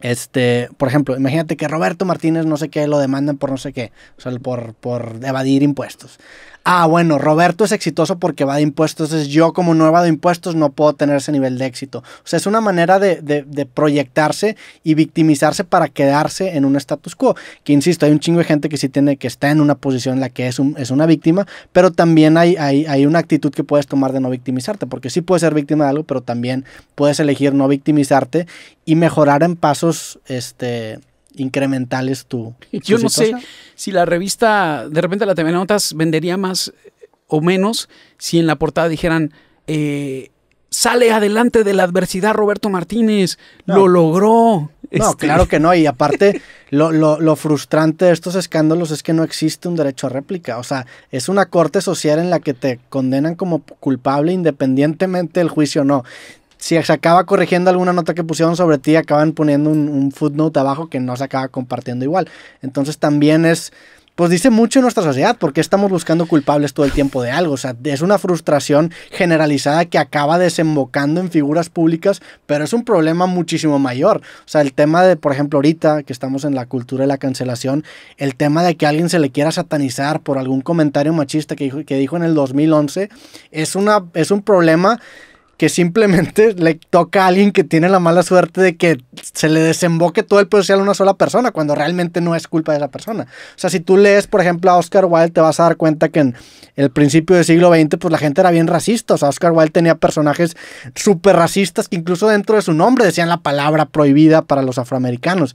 Este, por ejemplo, imagínate que Roberto Martínez no sé qué lo demandan por no sé qué, o sea, por, por evadir impuestos ah, bueno, Roberto es exitoso porque va de impuestos, entonces yo como no nueva de impuestos no puedo tener ese nivel de éxito. O sea, es una manera de, de, proyectarse y victimizarse para quedarse en un status quo. Que insisto, hay un chingo de gente que sí tiene, que está en una posición en la que es, es una víctima, pero también hay, hay, una actitud que puedes tomar de no victimizarte, porque sí puedes ser víctima de algo, pero también puedes elegir no victimizarte y mejorar en pasos, este incrementales tu. Yo no sé, si la revista, de repente la TV Notas vendería más eh, o menos si en la portada dijeran, eh, sale adelante de la adversidad Roberto Martínez, lo logró. No, este, claro que no, y aparte lo, lo, lo, frustrante de estos escándalos es que no existe un derecho a réplica, o sea, es una corte social en la que te condenan como culpable independientemente del juicio o no si se acaba corrigiendo alguna nota que pusieron sobre ti, acaban poniendo un, footnote abajo que no se acaba compartiendo igual. Entonces también es, pues dice mucho nuestra sociedad, porque estamos buscando culpables todo el tiempo de algo. O sea, es una frustración generalizada que acaba desembocando en figuras públicas, pero es un problema muchísimo mayor. O sea, el tema de, por ejemplo, ahorita que estamos en la cultura de la cancelación, el tema de que alguien se le quiera satanizar por algún comentario machista que dijo, que dijo en el 2011, es, una, es un problema que simplemente le toca a alguien que tiene la mala suerte de que se le desemboque todo el potencial a una sola persona, cuando realmente no es culpa de esa persona. O sea, si tú lees, por ejemplo, a Oscar Wilde, te vas a dar cuenta que en el principio del siglo XX, pues la gente era bien racista. O sea, Oscar Wilde tenía personajes súper racistas que incluso dentro de su nombre decían la palabra prohibida para los afroamericanos.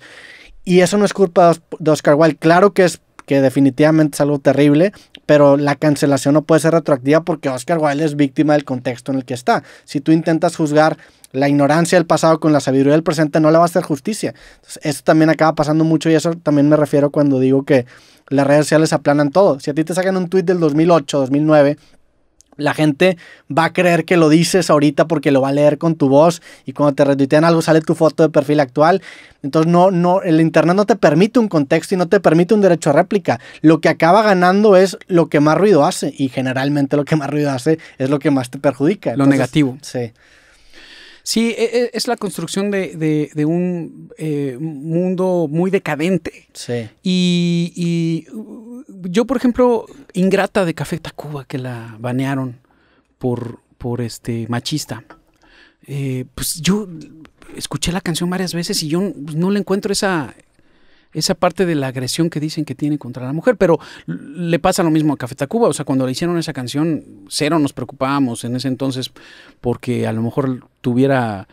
Y eso no es culpa de Oscar Wilde. Claro que es que definitivamente es algo terrible pero la cancelación no puede ser retroactiva porque Oscar Wilde es víctima del contexto en el que está. Si tú intentas juzgar la ignorancia del pasado con la sabiduría del presente, no le va a hacer justicia. Entonces, eso también acaba pasando mucho y eso también me refiero cuando digo que las redes sociales aplanan todo. Si a ti te sacan un tweet del 2008, 2009 la gente va a creer que lo dices ahorita porque lo va a leer con tu voz y cuando te retuitean algo sale tu foto de perfil actual. Entonces no, no, el internet no te permite un contexto y no te permite un derecho a réplica. Lo que acaba ganando es lo que más ruido hace y generalmente lo que más ruido hace es lo que más te perjudica. lo negativo. Sí. Sí, e, e, es la construcción de, un eh, mundo muy decadente. Sí. Y, yo, por ejemplo, Ingrata de Café Tacuba, que la banearon por, por este machista. Eh, pues yo escuché la canción varias veces y yo no le encuentro esa, esa parte de la agresión que dicen que tiene contra la mujer, pero le pasa lo mismo a Café Tacuba, o sea, cuando le hicieron esa canción, cero nos preocupábamos en ese entonces porque a lo mejor tuviera,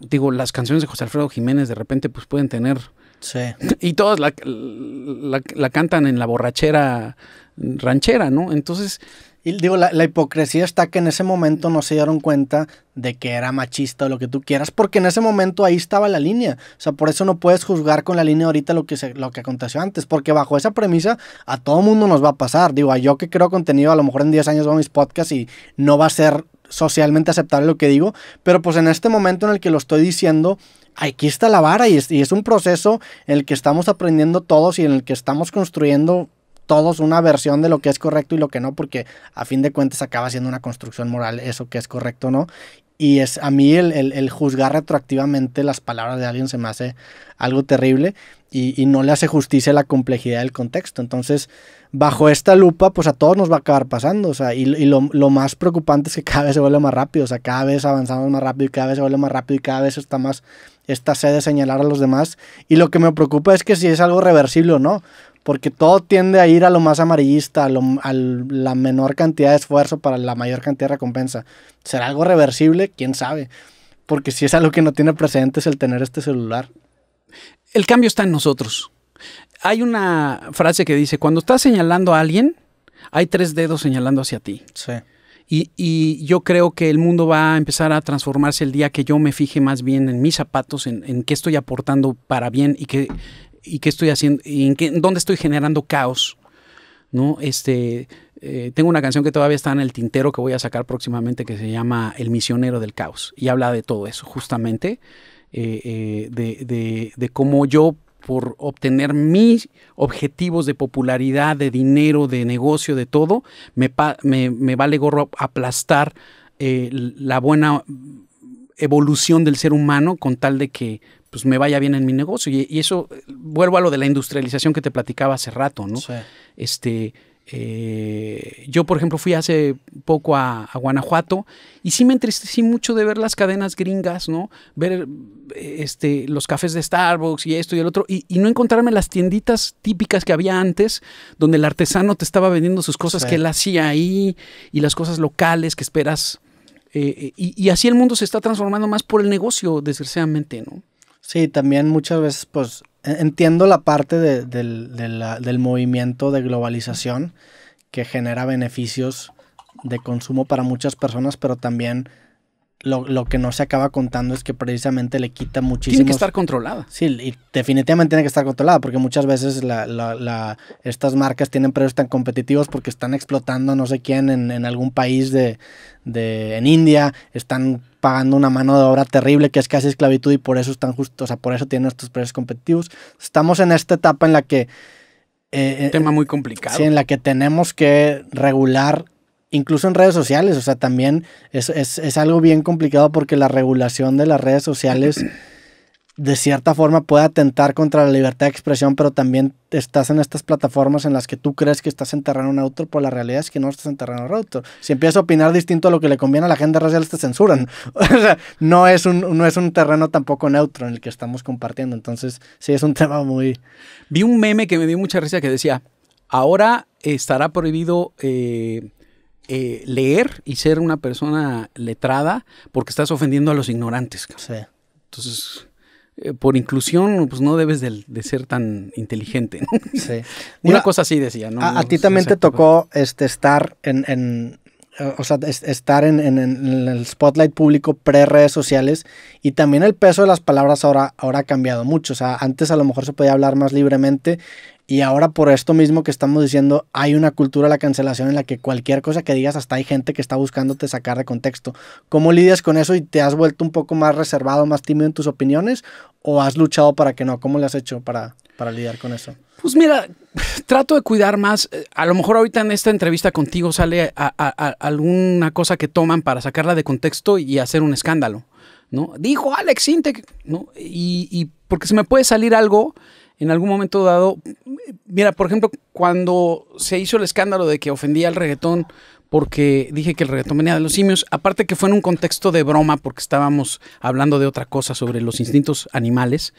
digo, las canciones de José Alfredo Jiménez de repente pues pueden tener... Sí. Y todas la, la, la cantan en la borrachera ranchera, ¿no? Entonces, y digo, la, hipocresía está que en ese momento no se dieron cuenta de que era machista o lo que tú quieras, porque en ese momento ahí estaba la línea. O sea, por eso no puedes juzgar con la línea ahorita lo que, lo que aconteció antes, porque bajo esa premisa a todo mundo nos va a pasar. Digo, a yo que creo contenido, a lo mejor en 10 años va mis podcasts y no va a ser socialmente aceptable lo que digo, pero pues en este momento en el que lo estoy diciendo, aquí está la vara y y es un proceso en el que estamos aprendiendo todos y en el que estamos construyendo todos una versión de lo que es correcto y lo que no, porque a fin de cuentas acaba siendo una construcción moral eso que es correcto o no. Y es a mí el, juzgar retroactivamente las palabras de alguien se me hace algo terrible y, no le hace justicia la complejidad del contexto. Entonces, bajo esta lupa, pues a todos nos va a acabar pasando. O sea, y, lo, más preocupante es que cada vez se vuelve más rápido. O sea, cada vez avanzamos más rápido y cada vez se vuelve más rápido y cada vez está más esta sed de señalar a los demás. Y lo que me preocupa es que si es algo reversible o no porque todo tiende a ir a lo más amarillista, a, la menor cantidad de esfuerzo para la mayor cantidad de recompensa. ¿Será algo reversible? ¿Quién sabe? Porque si es algo que no tiene precedentes el tener este celular. El cambio está en nosotros. Hay una frase que dice, cuando estás señalando a alguien, hay tres dedos señalando hacia ti. Sí. Y, yo creo que el mundo va a empezar a transformarse el día que yo me fije más bien en mis zapatos, en, en qué estoy aportando para bien y que y qué estoy haciendo, y en qué, dónde estoy generando caos, ¿no? Este, eh, tengo una canción que todavía está en el tintero que voy a sacar próximamente que se llama El misionero del caos y habla de todo eso, justamente, eh, eh, de, cómo yo por obtener mis objetivos de popularidad, de dinero, de negocio, de todo, me, vale gorro aplastar la buena evolución del ser humano con tal de que pues me vaya bien en mi negocio. Y, eso, eh, vuelvo a lo de la industrialización que te platicaba hace rato, ¿no? Este, eh, yo, por ejemplo, fui hace poco a, Guanajuato y sí me entristecí mucho de ver las cadenas gringas, ¿no? Ver eh, este, los cafés de Starbucks y esto y el otro, y, no encontrarme las tienditas típicas que había antes, donde el artesano te estaba vendiendo sus cosas que él hacía ahí y las cosas locales que esperas. y, y así el mundo se está transformando más por el negocio, desgraciadamente, ¿no? Sí, también muchas veces, pues, e, entiendo la parte del movimiento de globalización que genera beneficios de consumo para muchas personas, pero también lo, que no se acaba contando es que precisamente le quita muchísimo. Tiene que estar controlada. Sí, y definitivamente tiene que estar controlada, porque muchas veces la, estas marcas tienen precios tan competitivos porque están explotando no sé quién en, algún país de, de, en India, están pagando una mano de obra terrible que es casi esclavitud y por eso están justos, o sea, por eso tienen estos precios competitivos. Estamos en esta etapa en la que... Eh, eh, un tema muy complicado. Sí, en la que tenemos que regular, incluso en redes sociales, o sea, también es, es algo bien complicado porque la regulación de las redes sociales de cierta forma puede atentar contra la libertad de expresión, pero también estás en estas plataformas en las que tú crees que estás en terreno neutro, pero pues la realidad es que no estás en terreno neutro. Si empiezas a opinar distinto a lo que le conviene a la gente racial, te censuran. o sea, no es, un, no es un terreno tampoco neutro en el que estamos compartiendo. Entonces, sí, es un tema muy... Vi un meme que me dio mucha risa que decía, ahora estará prohibido... Eh, eh, leer y ser una persona letrada porque estás ofendiendo a los ignorantes. Sí. Entonces, eh, por inclusión, pues no debes de, ser tan inteligente. Sí. Una cosa así decía, A, ti también te tocó este, estar en, eh, o sea, estar en, el spotlight público pre-redes sociales y también el peso de las palabras ahora, ahora ha cambiado mucho. O sea, antes a lo mejor se podía hablar más libremente, y ahora por esto mismo que estamos diciendo, hay una cultura de la cancelación en la que cualquier cosa que digas, hasta hay gente que está buscándote sacar de contexto. ¿Cómo lidias con eso y te has vuelto un poco más reservado, más tímido en tus opiniones? ¿O has luchado para que no? ¿Cómo le has hecho para, para lidiar con eso? Pues mira, trato de cuidar más. Eh, a lo mejor ahorita en esta entrevista contigo sale alguna cosa que toman para sacarla de contexto y hacer un escándalo. ¿no? Dijo Alex Intec, ¿no? Y, y porque se me puede salir algo en algún momento dado, mira, por ejemplo, cuando se hizo el escándalo de que ofendía al reggaetón porque dije que el reggaetón venía de los simios, aparte que fue en un contexto de broma porque estábamos hablando de otra cosa sobre los instintos animales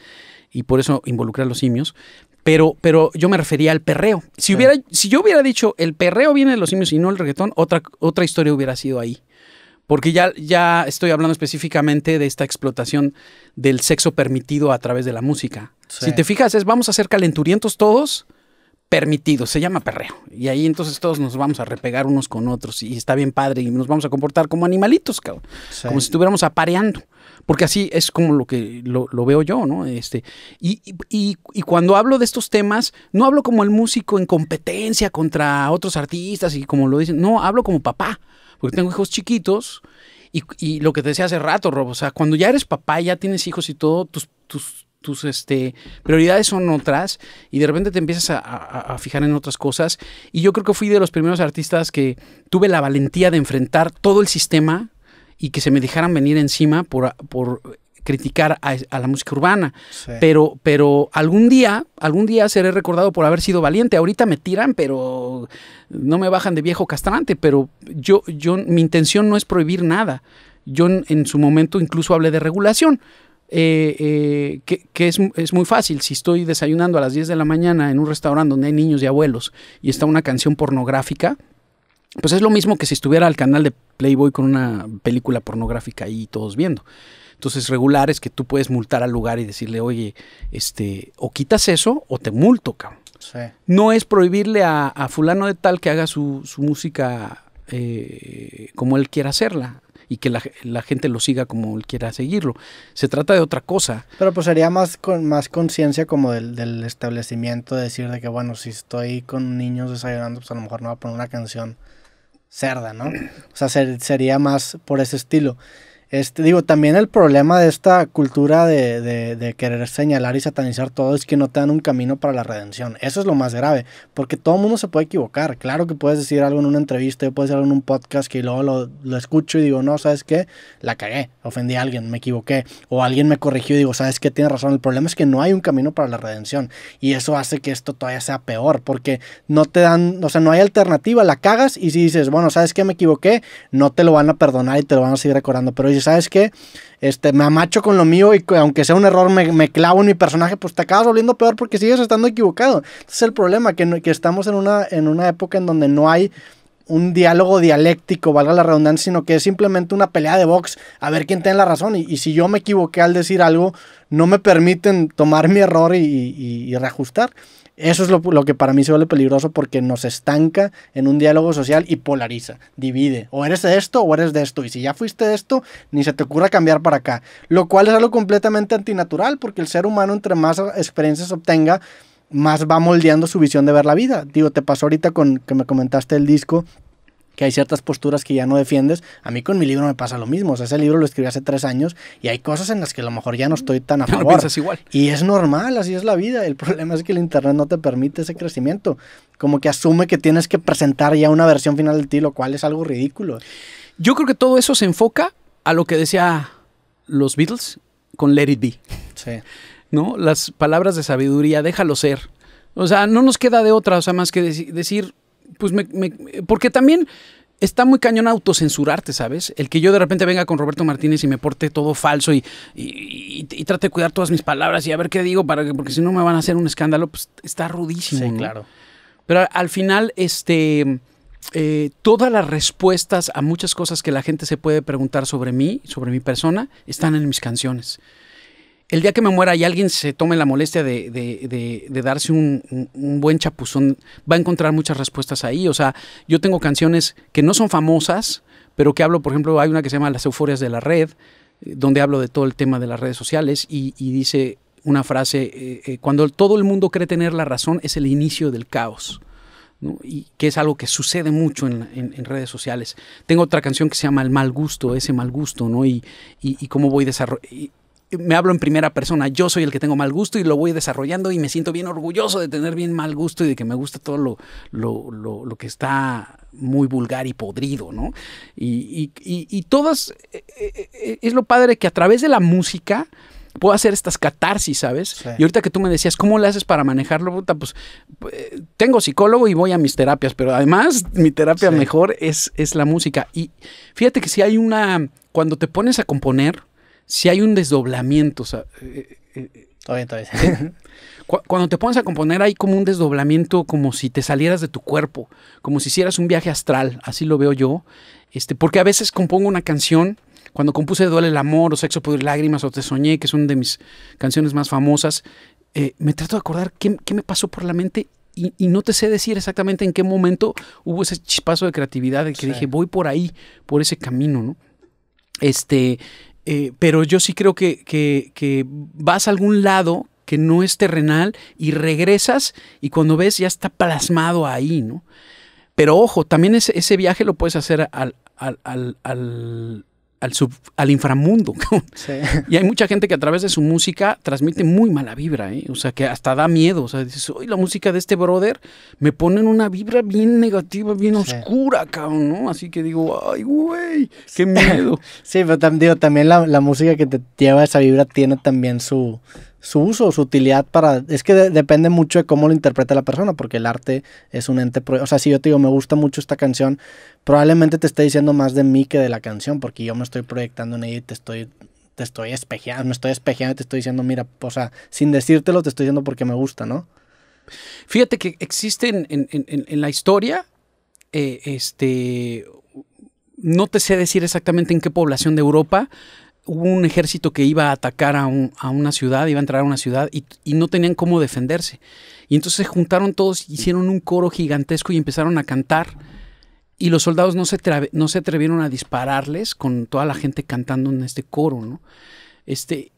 y por eso involucré a los simios, pero, pero yo me refería al perreo. Si, hubiera, si yo hubiera dicho el perreo viene de los simios y no el reggaetón, otra, otra historia hubiera sido ahí. Porque ya, ya estoy hablando específicamente de esta explotación del sexo permitido a través de la música. Si te fijas, es vamos a ser calenturientos todos, permitidos, se llama perreo. Y ahí entonces todos nos vamos a repegar unos con otros y está bien padre y nos vamos a comportar como animalitos, cabrón. Como si estuviéramos apareando. Porque así es como lo que lo, veo yo, ¿no? Este, y, cuando hablo de estos temas, no hablo como el músico en competencia contra otros artistas y como lo dicen, no, hablo como papá, porque tengo hijos chiquitos y, lo que te decía hace rato, Rob, o sea, cuando ya eres papá, ya tienes hijos y todo, tus, tus tus este, prioridades son otras y de repente te empiezas a, fijar en otras cosas. Y yo creo que fui de los primeros artistas que tuve la valentía de enfrentar todo el sistema y que se me dejaran venir encima por, criticar a, la música urbana. Pero, pero algún día, algún día seré recordado por haber sido valiente. Ahorita me tiran, pero no me bajan de viejo castrante. Pero yo, yo, mi intención no es prohibir nada. Yo en su momento incluso hablé de regulación eh, eh, que, es, muy fácil. Si estoy desayunando a las 10 de la mañana en un restaurante donde hay niños y abuelos y está una canción pornográfica, pues es lo mismo que si estuviera al canal de Playboy con una película pornográfica ahí todos viendo. Entonces, regular es que tú puedes multar al lugar y decirle, oye, este, o quitas eso o te multo, cabrón. No es prohibirle a, fulano de tal que haga su, música eh, como él quiera hacerla y que la, la, gente lo siga como él quiera seguirlo. Se trata de otra cosa. Pero pues sería más con más conciencia como del, establecimiento, de decir de que bueno, si estoy con niños desayunando, pues a lo mejor no va a poner una canción cerda, ¿no? O sea, sería más por ese estilo. Este, digo, también el problema de esta cultura de, querer señalar y satanizar todo es que no te dan un camino para la redención. Eso es lo más grave, porque todo el mundo se puede equivocar. Claro que puedes decir algo en una entrevista, puedes puedo decir algo en un podcast que luego lo, escucho y digo, no, ¿sabes qué? La cagué, ofendí a alguien, me equivoqué. O alguien me corrigió y digo, ¿sabes qué? Tienes razón. El problema es que no hay un camino para la redención. Y eso hace que esto todavía sea peor, porque no te dan, o sea, no hay alternativa, la cagas y si dices, bueno, ¿sabes qué? Me equivoqué, no te lo van a perdonar y te lo van a seguir recordando. Pero ¿sabes que Este, me amacho con lo mío y aunque sea un error me, clavo en mi personaje, pues te acabas volviendo peor porque sigues estando equivocado. Ese es el problema, que, que estamos en una, en una época en donde no hay un diálogo dialéctico, valga la redundancia, sino que es simplemente una pelea de box a ver quién tiene la razón. Y, si yo me equivoqué al decir algo, no me permiten tomar mi error y reajustar. Eso es lo, que para mí se vuelve peligroso porque nos estanca en un diálogo social y polariza, divide. O eres de esto o eres de esto. Y si ya fuiste de esto, ni se te ocurra cambiar para acá. Lo cual es algo completamente antinatural porque el ser humano entre más experiencias obtenga, más va moldeando su visión de ver la vida. Digo, te pasó ahorita con que me comentaste el disco que hay ciertas posturas que ya no defiendes. A mí con mi libro me pasa lo mismo. O sea, ese libro lo escribí hace tres años y hay cosas en las que a lo mejor ya no mm, estoy tan a favor. igual. Y es normal, así es la vida. El problema es que el Internet no te permite ese crecimiento. Como que asume que tienes que presentar ya una versión final de ti, lo cual es algo ridículo. Yo creo que todo eso se enfoca a lo que decía los Beatles con Let It Be. Sí. ¿No? Las palabras de sabiduría, déjalo ser. O sea, no nos queda de otra, o sea, más que decir, pues porque también está muy cañón autocensurarte, ¿sabes? El que yo de repente venga con Roberto Martínez y me porte todo falso y, trate de cuidar todas mis palabras y a ver qué digo, para que, porque si no me van a hacer un escándalo, pues está rudísimo. Sí, claro. Pero al final, este, eh, todas las respuestas a muchas cosas que la gente se puede preguntar sobre mí, sobre mi persona, están en mis canciones el día que me muera y alguien se tome la molestia de, darse un, buen chapuzón, va a encontrar muchas respuestas ahí. O sea, yo tengo canciones que no son famosas, pero que hablo, por ejemplo, hay una que se llama Las Euforias de la Red, eh, donde hablo de todo el tema de las redes sociales y, dice una frase, eh, eh, cuando todo el mundo cree tener la razón es el inicio del caos. y que es algo que sucede mucho en, redes sociales. Tengo otra canción que se llama El mal gusto, ese mal gusto, ¿no? Y, y cómo voy desarrollar me hablo en primera persona, yo soy el que tengo mal gusto y lo voy desarrollando y me siento bien orgulloso de tener bien mal gusto y de que me gusta todo lo, que está muy vulgar y podrido, ¿no? Y, y, y, todas, eh, eh, eh, es lo padre que a través de la música puedo hacer estas catarsis, ¿sabes? Y ahorita que tú me decías, ¿cómo le haces para manejarlo? pues tengo psicólogo y voy a mis terapias, pero además mi terapia mejor es, es la música. Y fíjate que si hay una, cuando te pones a componer, si hay un desdoblamiento. O sea, eh, eh, eh, todavía, todavía. Cuando te pones a componer hay como un desdoblamiento, como si te salieras de tu cuerpo, como si hicieras un viaje astral, así lo veo yo. Este, porque a veces compongo una canción, cuando compuse Duele el amor, o Sexo, por Lágrimas, o Te Soñé, que es una de mis canciones más famosas, me trato de acordar qué, me pasó por la mente y, no te sé decir exactamente en qué momento hubo ese chispazo de creatividad en que dije, voy por ahí, por ese camino, ¿no? Este, eh, pero yo sí creo que, que, vas a algún lado que no es terrenal y regresas y cuando ves ya está plasmado ahí, ¿no? Pero ojo, también ese, ese viaje lo puedes hacer al, al al, sub, al inframundo. Y hay mucha gente que a través de su música transmite muy mala vibra, ¿eh? o sea, que hasta da miedo. O sea, dices, oye, la música de este brother me pone en una vibra bien negativa, bien oscura, cabrón, ¿no? Así que digo, ay, güey, qué miedo. Sí, pero también, también la, la música que te lleva esa vibra tiene también su, su uso, su utilidad para... Es que depende mucho de cómo lo interpreta la persona, porque el arte es un ente... O sea, si yo te digo, me gusta mucho esta canción, probablemente te esté diciendo más de mí que de la canción, porque yo me estoy proyectando en ella y te estoy, te estoy espejeando, me estoy espejeando y te estoy diciendo, mira, o sea, sin decírtelo, te estoy diciendo porque me gusta, ¿no? Fíjate que existe en, la historia, eh, este... No te sé decir exactamente en qué población de Europa un ejército que iba a atacar a, una ciudad, iba a entrar a una ciudad y, no tenían cómo defenderse. Y entonces se juntaron todos, hicieron un coro gigantesco y empezaron a cantar. Y los soldados no se, no se atrevieron a dispararles con toda la gente cantando en este coro, ¿no? Este,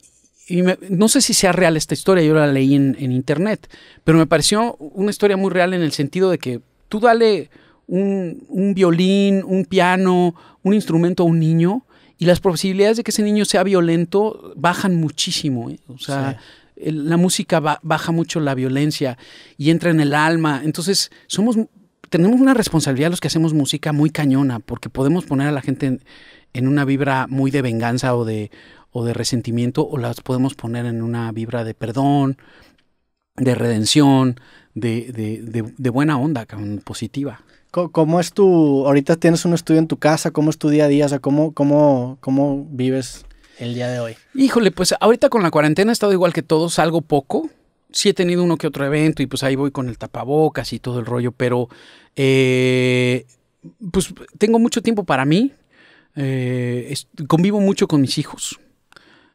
no sé si sea real esta historia, yo la leí en, internet, pero me pareció una historia muy real en el sentido de que tú dale un, un violín, un piano, un instrumento a un niño y las posibilidades de que ese niño sea violento bajan muchísimo. ¿eh? O sea, la música baja mucho la violencia y entra en el alma. Entonces, somos, tenemos una responsabilidad los que hacemos música muy cañona, porque podemos poner a la gente en, una vibra muy de venganza o de, o de resentimiento, o las podemos poner en una vibra de perdón, de redención, de, de buena onda, positiva. ¿Cómo es tu, ahorita tienes un estudio en tu casa, cómo es tu día a día, o cómo, cómo, cómo vives el día de hoy? Híjole, pues ahorita con la cuarentena he estado igual que todos, salgo poco, sí he tenido uno que otro evento y pues ahí voy con el tapabocas y todo el rollo, pero eh, pues tengo mucho tiempo para mí, eh, convivo mucho con mis hijos.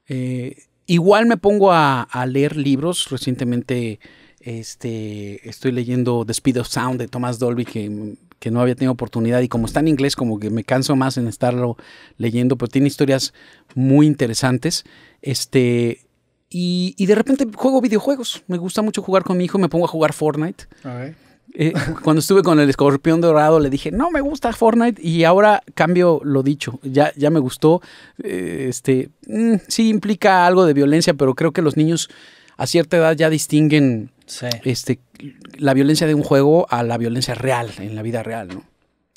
Eh, igual me pongo a, leer libros, recientemente este, estoy leyendo The Speed of Sound de Thomas Dolby, que que no había tenido oportunidad y como está en inglés como que me canso más en estarlo leyendo, pero tiene historias muy interesantes. Este, y, de repente juego videojuegos, me gusta mucho jugar con mi hijo, me pongo a jugar Fortnite. Eh, cuando estuve con el escorpión dorado le dije, no me gusta Fortnite y ahora cambio lo dicho, ya, ya me gustó. Eh, este, mm, sí implica algo de violencia, pero creo que los niños a cierta edad ya distinguen este, la violencia de un juego a la violencia real, en la vida real, ¿no?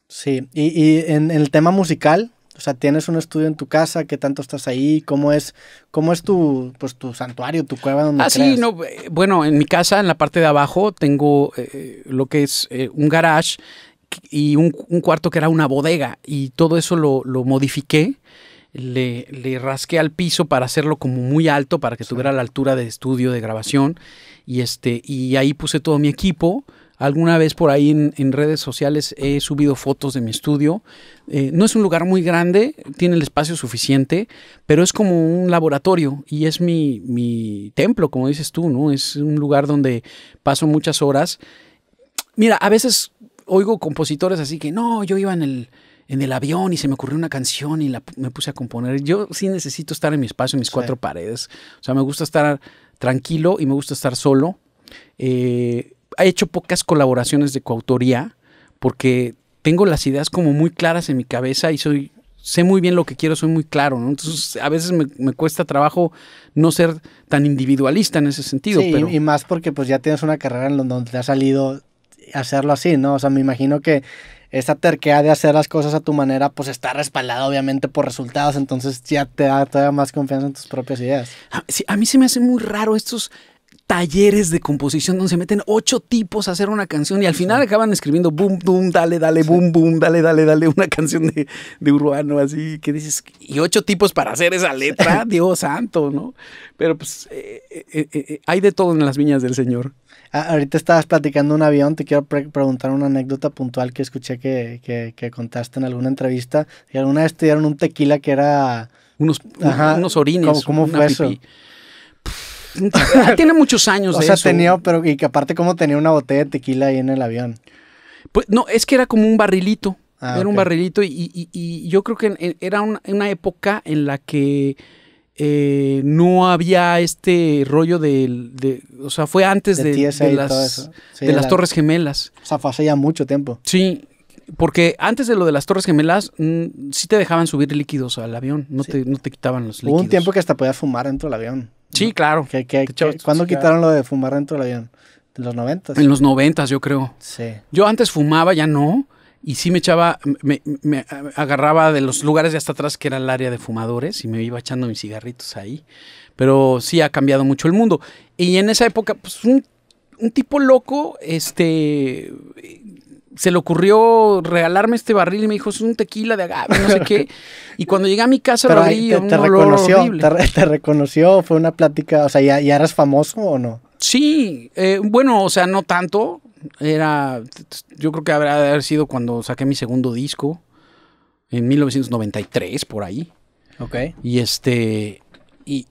Sí, y, en, el tema musical, o sea, tienes un estudio en tu casa, ¿qué tanto estás ahí? ¿Cómo es, cómo es tu, pues, tu santuario, tu cueva donde ah, eh, bueno, en mi casa, en la parte de abajo, tengo eh, lo que es eh, un garage y un, cuarto que era una bodega y todo eso lo, lo modifiqué le, rasqué al piso para hacerlo como muy alto, para que estuviera a la altura de estudio, de grabación. Y, este, y ahí puse todo mi equipo. Alguna vez por ahí en, redes sociales he subido fotos de mi estudio. Eh, no es un lugar muy grande, tiene el espacio suficiente, pero es como un laboratorio y es mi, mi templo, como dices tú, ¿no? Es un lugar donde paso muchas horas. Mira, a veces oigo compositores así que no, yo iba en el, en el avión y se me ocurrió una canción y la, me puse a componer. Yo sí necesito estar en mi espacio, en mis cuatro paredes. O sea, me gusta estar tranquilo y me gusta estar solo. Eh, he hecho pocas colaboraciones de coautoría porque tengo las ideas como muy claras en mi cabeza y soy sé muy bien lo que quiero, soy muy claro, Entonces, a veces me, cuesta trabajo no ser tan individualista en ese sentido. Sí, y más porque pues ya tienes una carrera en donde te ha salido hacerlo así, ¿no? O sea, me imagino que esa terquedad de hacer las cosas a tu manera, pues está respaldada obviamente por resultados, entonces ya te da todavía más confianza en tus propias ideas. A, ah, a mí se me hace muy raro estos talleres de composición donde se meten ocho tipos a hacer una canción y al final acaban escribiendo boom, boom, dale, dale, boom, boom, dale, dale, dale, una canción de, urbano así, que dices, y ocho tipos para hacer esa letra, Dios santo, ¿no? Pero pues eh, eh, eh, hay de todo en las viñas del Señor. Ah, ahorita estabas platicando un avión, te quiero preguntar una anécdota puntual que escuché que, contaste en alguna entrevista. Y alguna vez te dieron un tequila que era... Unos, unos orines. ¿Cómo, fue eso? Tiene muchos años o sea, tenía, pero y que aparte ¿cómo tenía una botella de tequila ahí en el avión. Pues no, es que era como un barrilito. Ah, era un barrilito y, yo creo que era una época en la que eh, no había este rollo de, o sea, fue antes de, las, Torres Gemelas. O sea, fue hace ya mucho tiempo. Sí, porque antes de lo de las Torres Gemelas, mm, sí te dejaban subir líquidos al avión, no, te, quitaban los líquidos. Hubo un tiempo que hasta podías fumar dentro del avión. Sí, claro. ¿Qué, cuándo quitaron lo de fumar dentro del avión? ¿En los noventas? En los noventas, yo creo. Sí. Yo antes fumaba, ya no y sí me echaba, me, agarraba de los lugares de hasta atrás que era el área de fumadores y me iba echando mis cigarritos ahí. Pero sí ha cambiado mucho el mundo. Y en esa época, pues un, tipo loco, este, se le ocurrió regalarme este barril y me dijo, es un tequila de agave, no sé qué. Y cuando llegué a mi casa lo vi te, reconoció, Te, reconoció, fue una plática, o sea, ¿ya, ya eras famoso o no? Sí, eh, bueno, o sea, no tanto, era, yo creo que habrá haber sido cuando saqué mi segundo disco, en 1993, por ahí. Ok. Y este, y,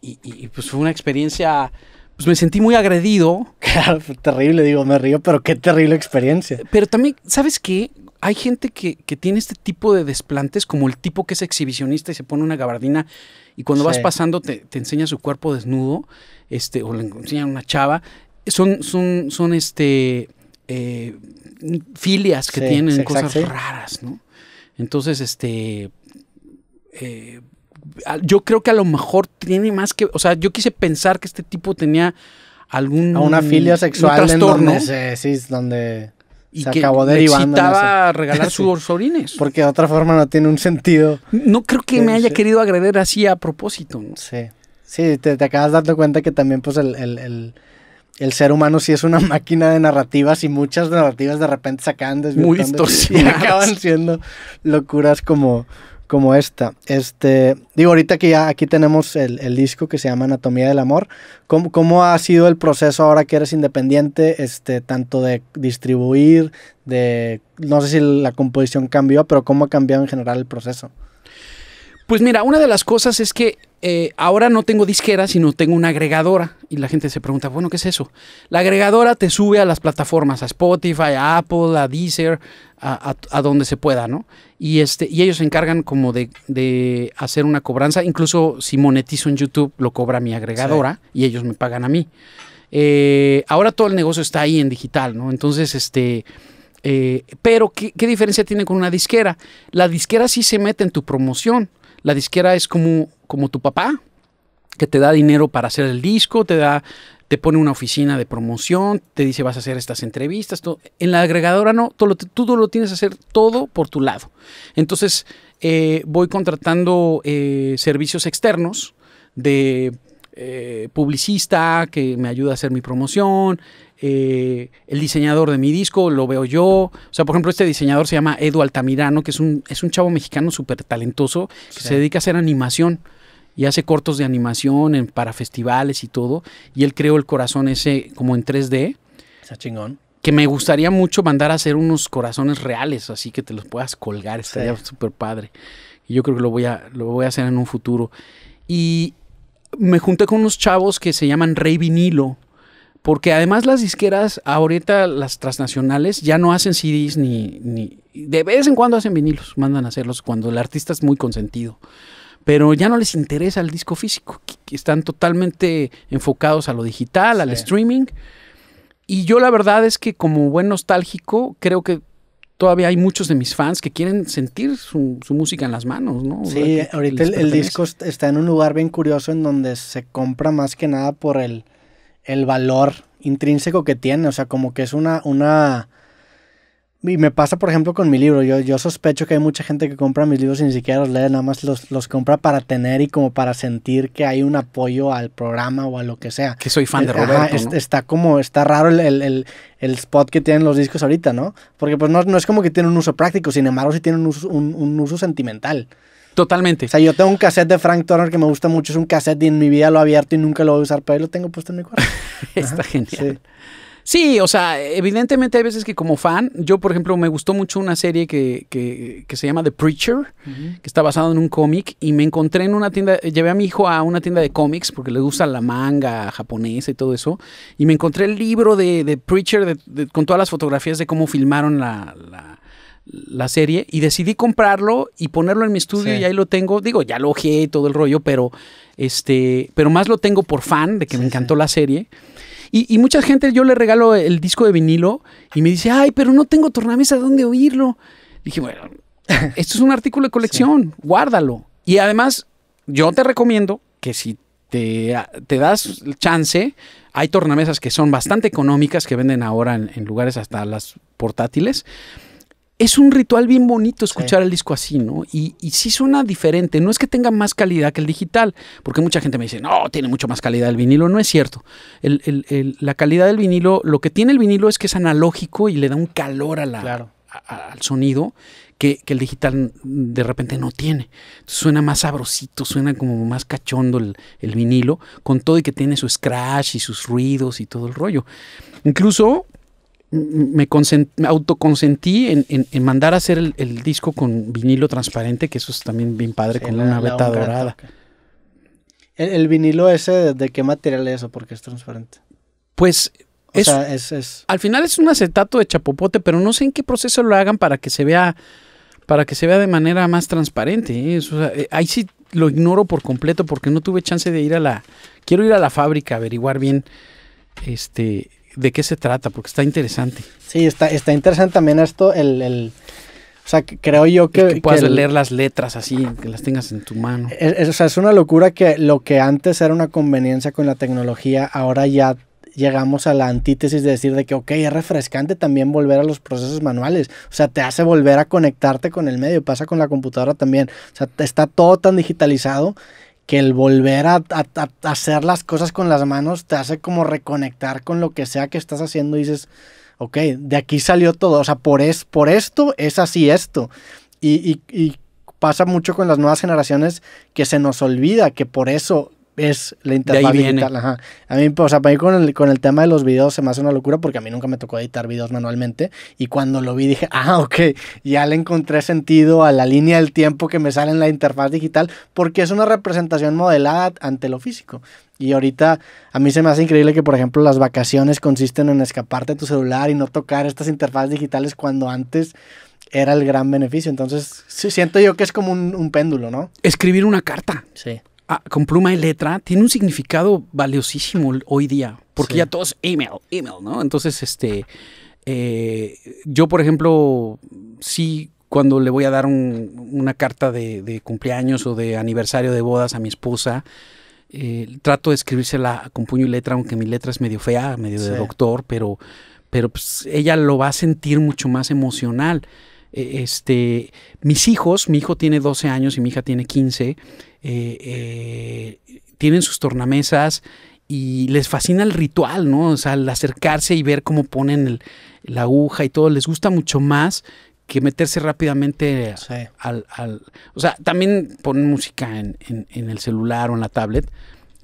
pues fue una experiencia, pues me sentí muy agredido. Claro, terrible, digo, me río, pero qué terrible experiencia. Pero también, ¿sabes qué? Hay gente que, tiene este tipo de desplantes, como el tipo que es exhibicionista y se pone una gabardina y cuando vas pasando te, enseña su cuerpo desnudo, este, o le enseña una chava. Son, son, son este, eh, filias que tienen, cosas raras, ¿no? Entonces, este, eh, yo creo que a lo mejor tiene más que, o sea, yo quise pensar que este tipo tenía algún... A una filia sexual en donde se, sí, donde y que acabó derivando. regalar sus orines. Porque de otra forma no tiene un sentido. No creo que, me haya querido agredir así a propósito. ¿no? Sí. Sí, te, acabas dando cuenta que también pues el el ser humano sí es una máquina de narrativas y muchas narrativas de repente se acaban Muy Y acaban siendo locuras como, como esta. Este, digo, ahorita que ya aquí tenemos el, disco que se llama Anatomía del Amor, ¿Cómo, ¿cómo, ha sido el proceso ahora que eres independiente, este, tanto de distribuir, de, no sé si la composición cambió, pero cómo ha cambiado en general el proceso? Pues mira, una de las cosas es que eh, ahora no tengo disquera, sino tengo una agregadora. Y la gente se pregunta, bueno, ¿qué es eso? La agregadora te sube a las plataformas, a Spotify, a Apple, a Deezer, a, donde se pueda, ¿no? Y, este, y ellos se encargan como de, hacer una cobranza. Incluso si monetizo en YouTube, lo cobra mi agregadora y ellos me pagan a mí. Eh, ahora todo el negocio está ahí en digital, ¿no? Entonces, este... Eh, pero, ¿qué, ¿qué diferencia tiene con una disquera? La disquera sí se mete en tu promoción la disquera es como, como tu papá, que te da dinero para hacer el disco, te da te pone una oficina de promoción, te dice vas a hacer estas entrevistas. En la agregadora no, todo, tú lo tienes que hacer todo por tu lado. Entonces eh, voy contratando eh, servicios externos de eh, publicista que me ayuda a hacer mi promoción, eh, el diseñador de mi disco lo veo yo. O sea, por ejemplo, este diseñador se llama Edu Altamirano, que es un, es un chavo mexicano súper talentoso que se dedica a hacer animación y hace cortos de animación para festivales y todo. Y él creó el corazón ese como en 3D. Está chingón. Que me gustaría mucho mandar a hacer unos corazones reales, así que te los puedas colgar, estaría súper padre. Y yo creo que lo voy, a, lo voy a hacer en un futuro. Y me junté con unos chavos que se llaman Rey Vinilo porque además las disqueras, ahorita las transnacionales, ya no hacen CDs ni, ni... De vez en cuando hacen vinilos, mandan a hacerlos cuando el artista es muy consentido. Pero ya no les interesa el disco físico. Están totalmente enfocados a lo digital, al streaming. Y yo la verdad es que como buen nostálgico, creo que todavía hay muchos de mis fans que quieren sentir su, música en las manos, ¿no? Sí, ahorita el, disco está en un lugar bien curioso en donde se compra más que nada por el el valor intrínseco que tiene. O sea, como que es una, una. Y me pasa, por ejemplo, con mi libro. Yo, yo sospecho que hay mucha gente que compra mis libros y ni siquiera los lee, nada más los, los compra para tener y como para sentir que hay un apoyo al programa o a lo que sea. Que soy fan de eh, Roberto. está como, está raro el, el, el, spot que tienen los discos ahorita, ¿no? Porque pues no, no es como que tiene un uso práctico, sin embargo sí tienen un, un uso sentimental. Totalmente. O sea, yo tengo un cassette de Frank Turner que me gusta mucho, es un cassette y en mi vida lo he abierto y nunca lo voy a usar, pero ahí lo tengo puesto en mi cuarto. Está genial. Sí. o sea, evidentemente hay veces que como fan, yo por ejemplo me gustó mucho una serie que, se llama The Preacher, que está basado en un cómic y me encontré en una tienda, llevé a mi hijo a una tienda de cómics porque le gusta la manga japonesa y todo eso, y me encontré el libro de, The Preacher con todas las fotografías de cómo filmaron la la serie y decidí comprarlo y ponerlo en mi estudio y ahí lo tengo. Digo, ya lo ojeé todo el rollo, pero este, pero más lo tengo por fan de que me encantó la serie. Y, y, mucha gente yo le regalo el disco de vinilo y me dice, ay, pero no tengo tornamesa dónde oírlo. Dije, bueno, esto es un artículo de colección, guárdalo. Y además, yo te recomiendo que si te, te, das chance. Hay tornamesas que son bastante económicas, que venden ahora en lugares hasta las portátiles es un ritual bien bonito escuchar el disco así, ¿no? Y, sí suena diferente. No es que tenga más calidad que el digital, porque mucha gente me dice, no, tiene mucho más calidad el vinilo. No es cierto. la calidad del vinilo, lo que tiene el vinilo es que es analógico y le da un calor a la, al sonido que, el digital de repente no tiene. suena más sabrosito, suena como más cachondo el, el vinilo, con todo y que tiene su scratch y sus ruidos y todo el rollo. Incluso me, autoconsentí en, en, mandar a hacer el, disco con vinilo transparente, que eso es también bien padre, con una beta dorada. El, vinilo ese, ¿de qué material es eso? porque es transparente? Pues es, Al final es un acetato de chapopote, pero no sé en qué proceso lo hagan para que se vea, para que se vea de manera más transparente. ¿eh? Eh, ahí sí lo ignoro por completo porque no tuve chance de ir a la. Quiero ir a la fábrica a averiguar bien este de qué se trata, porque está interesante. Sí, está, está interesante también esto, el, el o sea, creo yo que... que puedas leer las letras así, que las tengas en tu mano. Es, o sea, es una locura que lo que antes era una conveniencia con la tecnología, ahora ya llegamos a la antítesis de decir de que, ok, es refrescante también volver a los procesos manuales. O sea, te hace volver a conectarte con el medio, pasa con la computadora también. O sea, está todo tan digitalizado que el volver a, hacer las cosas con las manos te hace como reconectar con lo que sea que estás haciendo y dices, ok, de aquí salió todo, o sea, por, es, por esto es así esto. y pasa mucho con las nuevas generaciones que se nos olvida que por eso es la interfaz digital. A mí, o sea, para mí con el, con el tema de los videos se me hace una locura porque a mí nunca me tocó editar videos manualmente y cuando lo vi dije, ah, ok, ya le encontré sentido a la línea del tiempo que me sale en la interfaz digital porque es una representación modelada ante lo físico. Y ahorita a mí se me hace increíble que, por ejemplo, las vacaciones consisten en escaparte de tu celular y no tocar estas interfaces digitales cuando antes era el gran beneficio. Entonces, siento yo que es como un, un péndulo, ¿no? Escribir una carta. Sí. Ah, con pluma y letra tiene un significado valiosísimo hoy día, porque ya todos email, email, ¿no? Entonces, este, eh, yo, por ejemplo, sí, cuando le voy a dar una carta de, cumpleaños o de aniversario de bodas a mi esposa, eh, trato de escribírsela con puño y letra, aunque mi letra es medio fea, medio de doctor, pero, pero pues, ella lo va a sentir mucho más emocional. E, este, mis hijos, mi hijo tiene 12 años y mi hija tiene 15, eh, eh, tienen sus tornamesas y les fascina el ritual, ¿no? O sea, al acercarse y ver cómo ponen la aguja y todo, les gusta mucho más que meterse rápidamente al, O sea, también ponen música en, el celular o en la tablet,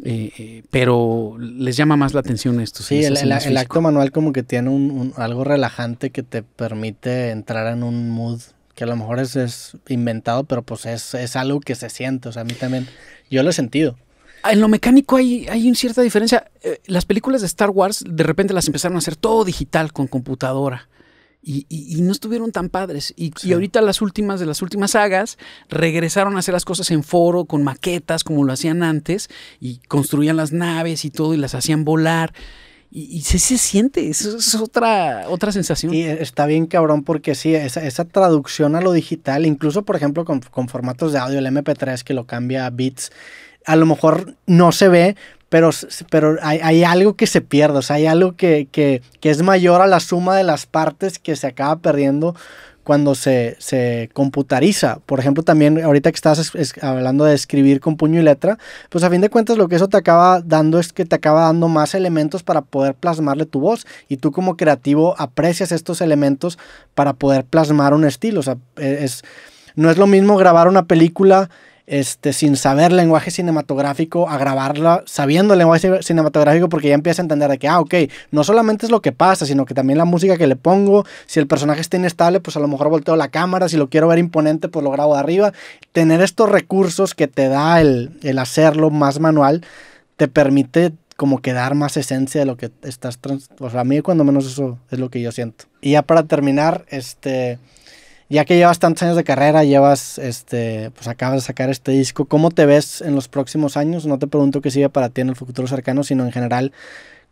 eh, pero les llama más la atención esto. Sí, el, acto manual como que tiene algo relajante que te permite entrar en un mood que a lo mejor es, inventado, pero pues es, algo que se siente. O sea, a mí también, yo lo he sentido. Ah, en lo mecánico hay, hay una cierta diferencia. Eh, las películas de Star Wars de repente las empezaron a hacer todo digital con computadora. Y, no estuvieron tan padres. Y, y, ahorita las últimas de las últimas sagas regresaron a hacer las cosas en foro, con maquetas, como lo hacían antes, y construían las naves y todo, y las hacían volar. Y, se, siente, eso es otra, otra sensación. Y está bien cabrón porque sí, esa, esa traducción a lo digital, incluso por ejemplo con, formatos de audio, el MP3 que lo cambia a bits, a lo mejor no se ve, pero, pero hay, algo que se pierde, o sea, hay algo que, que, que, es mayor a la suma de las partes que se acaba perdiendo cuando se, computariza. Por ejemplo, también ahorita que estás hablando de escribir con puño y letra, pues a fin de cuentas lo que eso te acaba dando es que te acaba dando más elementos para poder plasmarle tu voz. Y tú como creativo aprecias estos elementos para poder plasmar un estilo. O sea, e, es, no es lo mismo grabar una película este, sin saber lenguaje cinematográfico, a grabarla sabiendo el lenguaje cinematográfico porque ya empieza a entender de que, ah, ok, no solamente es lo que pasa, sino que también la música que le pongo, si el personaje está inestable, pues a lo mejor volteo la cámara, si lo quiero ver imponente, pues lo grabo de arriba. Tener estos recursos que te da el, el hacerlo más manual, te permite como que dar más esencia de lo que estás... o sea, a mí cuando menos eso es lo que yo siento. Y ya para terminar, este ya que llevas tantos años de carrera, llevas, este, pues acabas de sacar este disco, ¿cómo te ves en los próximos años? No te pregunto qué sigue para ti en el futuro cercano, sino en general,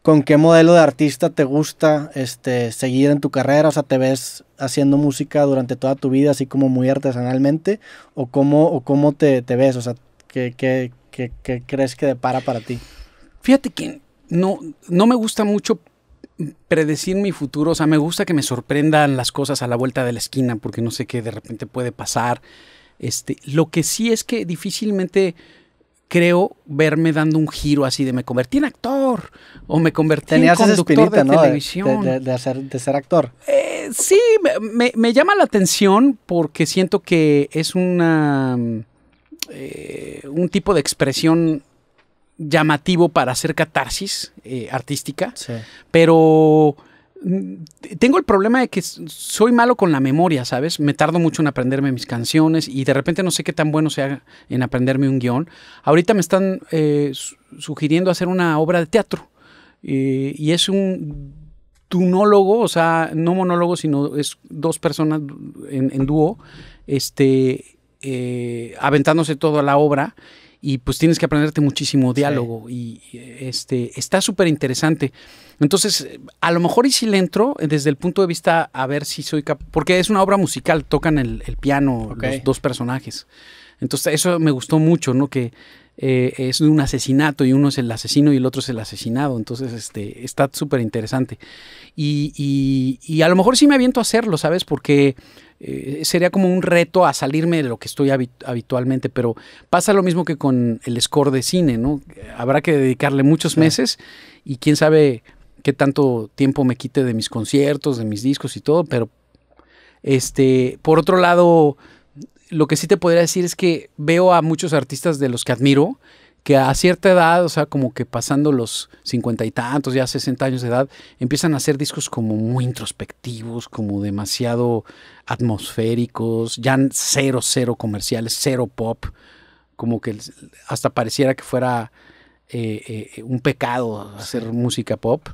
¿con qué modelo de artista te gusta este, seguir en tu carrera? O sea, ¿te ves haciendo música durante toda tu vida, así como muy artesanalmente? ¿O cómo, o cómo te, ves? O sea, ¿qué, crees que depara para ti? Fíjate que no, no me gusta mucho predecir mi futuro, o sea, me gusta que me sorprendan las cosas a la vuelta de la esquina porque no sé qué de repente puede pasar. Este, lo que sí es que difícilmente creo verme dando un giro así de me convertí en actor o me convertí en conductor de televisión. De, ser, actor. Eh, sí, me, llama la atención porque siento que es una eh, un tipo de expresión llamativo para hacer catarsis eh, artística, pero mm, tengo el problema de que soy malo con la memoria, ¿sabes? Me tardo mucho en aprenderme mis canciones y de repente no sé qué tan bueno sea en aprenderme un guión. Ahorita me están eh, sugiriendo hacer una obra de teatro eh, y es un tunólogo, o sea, no monólogo, sino es dos personas en, dúo, este, eh, aventándose toda la obra y pues tienes que aprenderte muchísimo diálogo y este, está súper interesante. Entonces, a lo mejor y si le entro eh, desde el punto de vista a ver si soy capaz, porque es una obra musical, tocan el, piano los dos personajes. Entonces, eso me gustó mucho, ¿no? Que eh, es un asesinato y uno es el asesino y el otro es el asesinado. Entonces, este, está súper interesante. Y, y, a lo mejor sí me aviento a hacerlo, ¿sabes? Porque eh, sería como un reto a salirme de lo que estoy habitualmente, pero pasa lo mismo que con el score de cine, ¿no? Habrá que dedicarle muchos meses y quién sabe qué tanto tiempo me quite de mis conciertos, de mis discos y todo, pero este, por otro lado, lo que sí te podría decir es que veo a muchos artistas de los que admiro que a cierta edad, o sea, como que pasando los cincuenta y tantos, ya sesenta años de edad, empiezan a hacer discos como muy introspectivos, como demasiado atmosféricos, ya cero, cero comerciales, cero pop, como que hasta pareciera que fuera eh, eh, un pecado hacer música pop.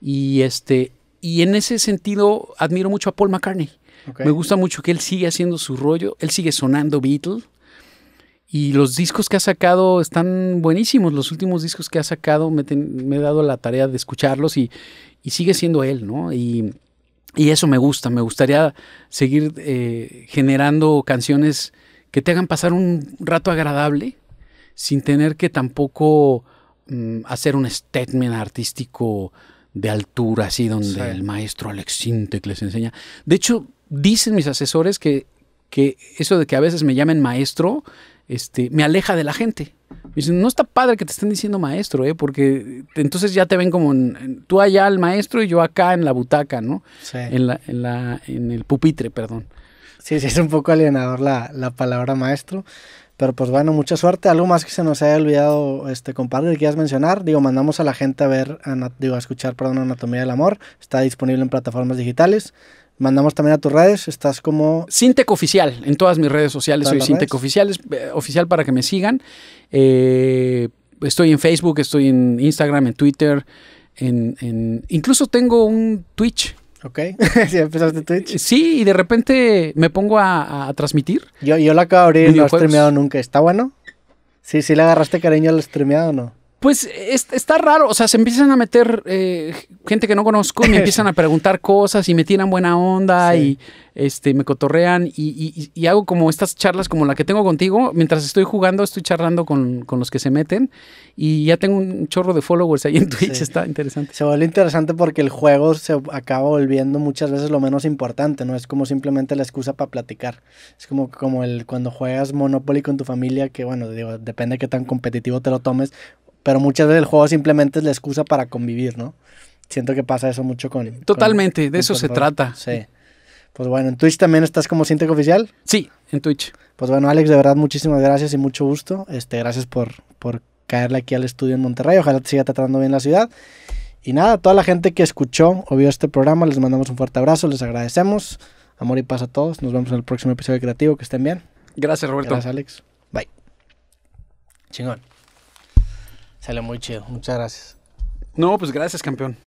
Y, este, y en ese sentido admiro mucho a Paul McCartney. Me gusta mucho que él sigue haciendo su rollo, él sigue sonando Beatles. Y los discos que ha sacado están buenísimos. Los últimos discos que ha sacado me, he dado la tarea de escucharlos y, sigue siendo él, ¿no? Y, eso me gusta. Me gustaría seguir eh, generando canciones que te hagan pasar un rato agradable sin tener que tampoco mm, hacer un statement artístico de altura, así donde el maestro Alex Sintek les enseña. De hecho, dicen mis asesores que eso de que a veces me llamen maestro este, me aleja de la gente. no está padre que te estén diciendo maestro, ¿eh? porque entonces ya te ven como tú allá el maestro y yo acá en la butaca, ¿no? En, el pupitre, perdón. Sí, sí, es un poco alienador la, palabra maestro. Pero pues bueno, mucha suerte. Algo más que se nos haya olvidado, este, compadre, que quieras mencionar. Digo, mandamos a la gente a ver, a, digo, a escuchar, perdón, Anatomía del Amor. Está disponible en plataformas digitales. Mandamos también a tus redes, estás como... Sintec Oficial, en todas mis redes sociales soy sintec Oficial, es, eh, oficial para que me sigan. Eh, estoy en Facebook, estoy en Instagram, en Twitter, en, incluso tengo un Twitch. Ok, si empezaste eh, Twitch. Sí, y de repente me pongo a, transmitir. Yo, yo lo acabo de abrir y no he streameado nunca, ¿está bueno? Sí, sí le agarraste cariño al streameado o no. Pues está raro, o sea, se empiezan a meter eh, gente que no conozco y me empiezan a preguntar cosas y me tiran buena onda y este, me cotorrean y, hago como estas charlas como la que tengo contigo. Mientras estoy jugando, estoy charlando con, los que se meten y ya tengo un chorro de followers ahí en Twitch, está interesante. Se vuelve interesante porque el juego se acaba volviendo muchas veces lo menos importante, ¿no? Es como simplemente la excusa para platicar. Es como, como el cuando juegas Monopoly con tu familia, que bueno, digo, depende de qué tan competitivo te lo tomes pero muchas veces el juego simplemente es la excusa para convivir, ¿no? Siento que pasa eso mucho con... Totalmente, de eso se trata. Sí. Pues bueno, en Twitch también estás como Cinteco Oficial. Sí, en Twitch. Pues bueno, Alex, de verdad, muchísimas gracias y mucho gusto. Este, gracias por, por caerle aquí al estudio en Monterrey. Ojalá te siga tratando bien la ciudad. Y nada, toda la gente que escuchó o vio este programa, les mandamos un fuerte abrazo, les agradecemos. Amor y paz a todos. Nos vemos en el próximo episodio de Creativo. Que estén bien. Gracias, Roberto. Gracias, Alex. Bye. Chingón. Sale muy chido. Muchas gracias. No, pues gracias, campeón.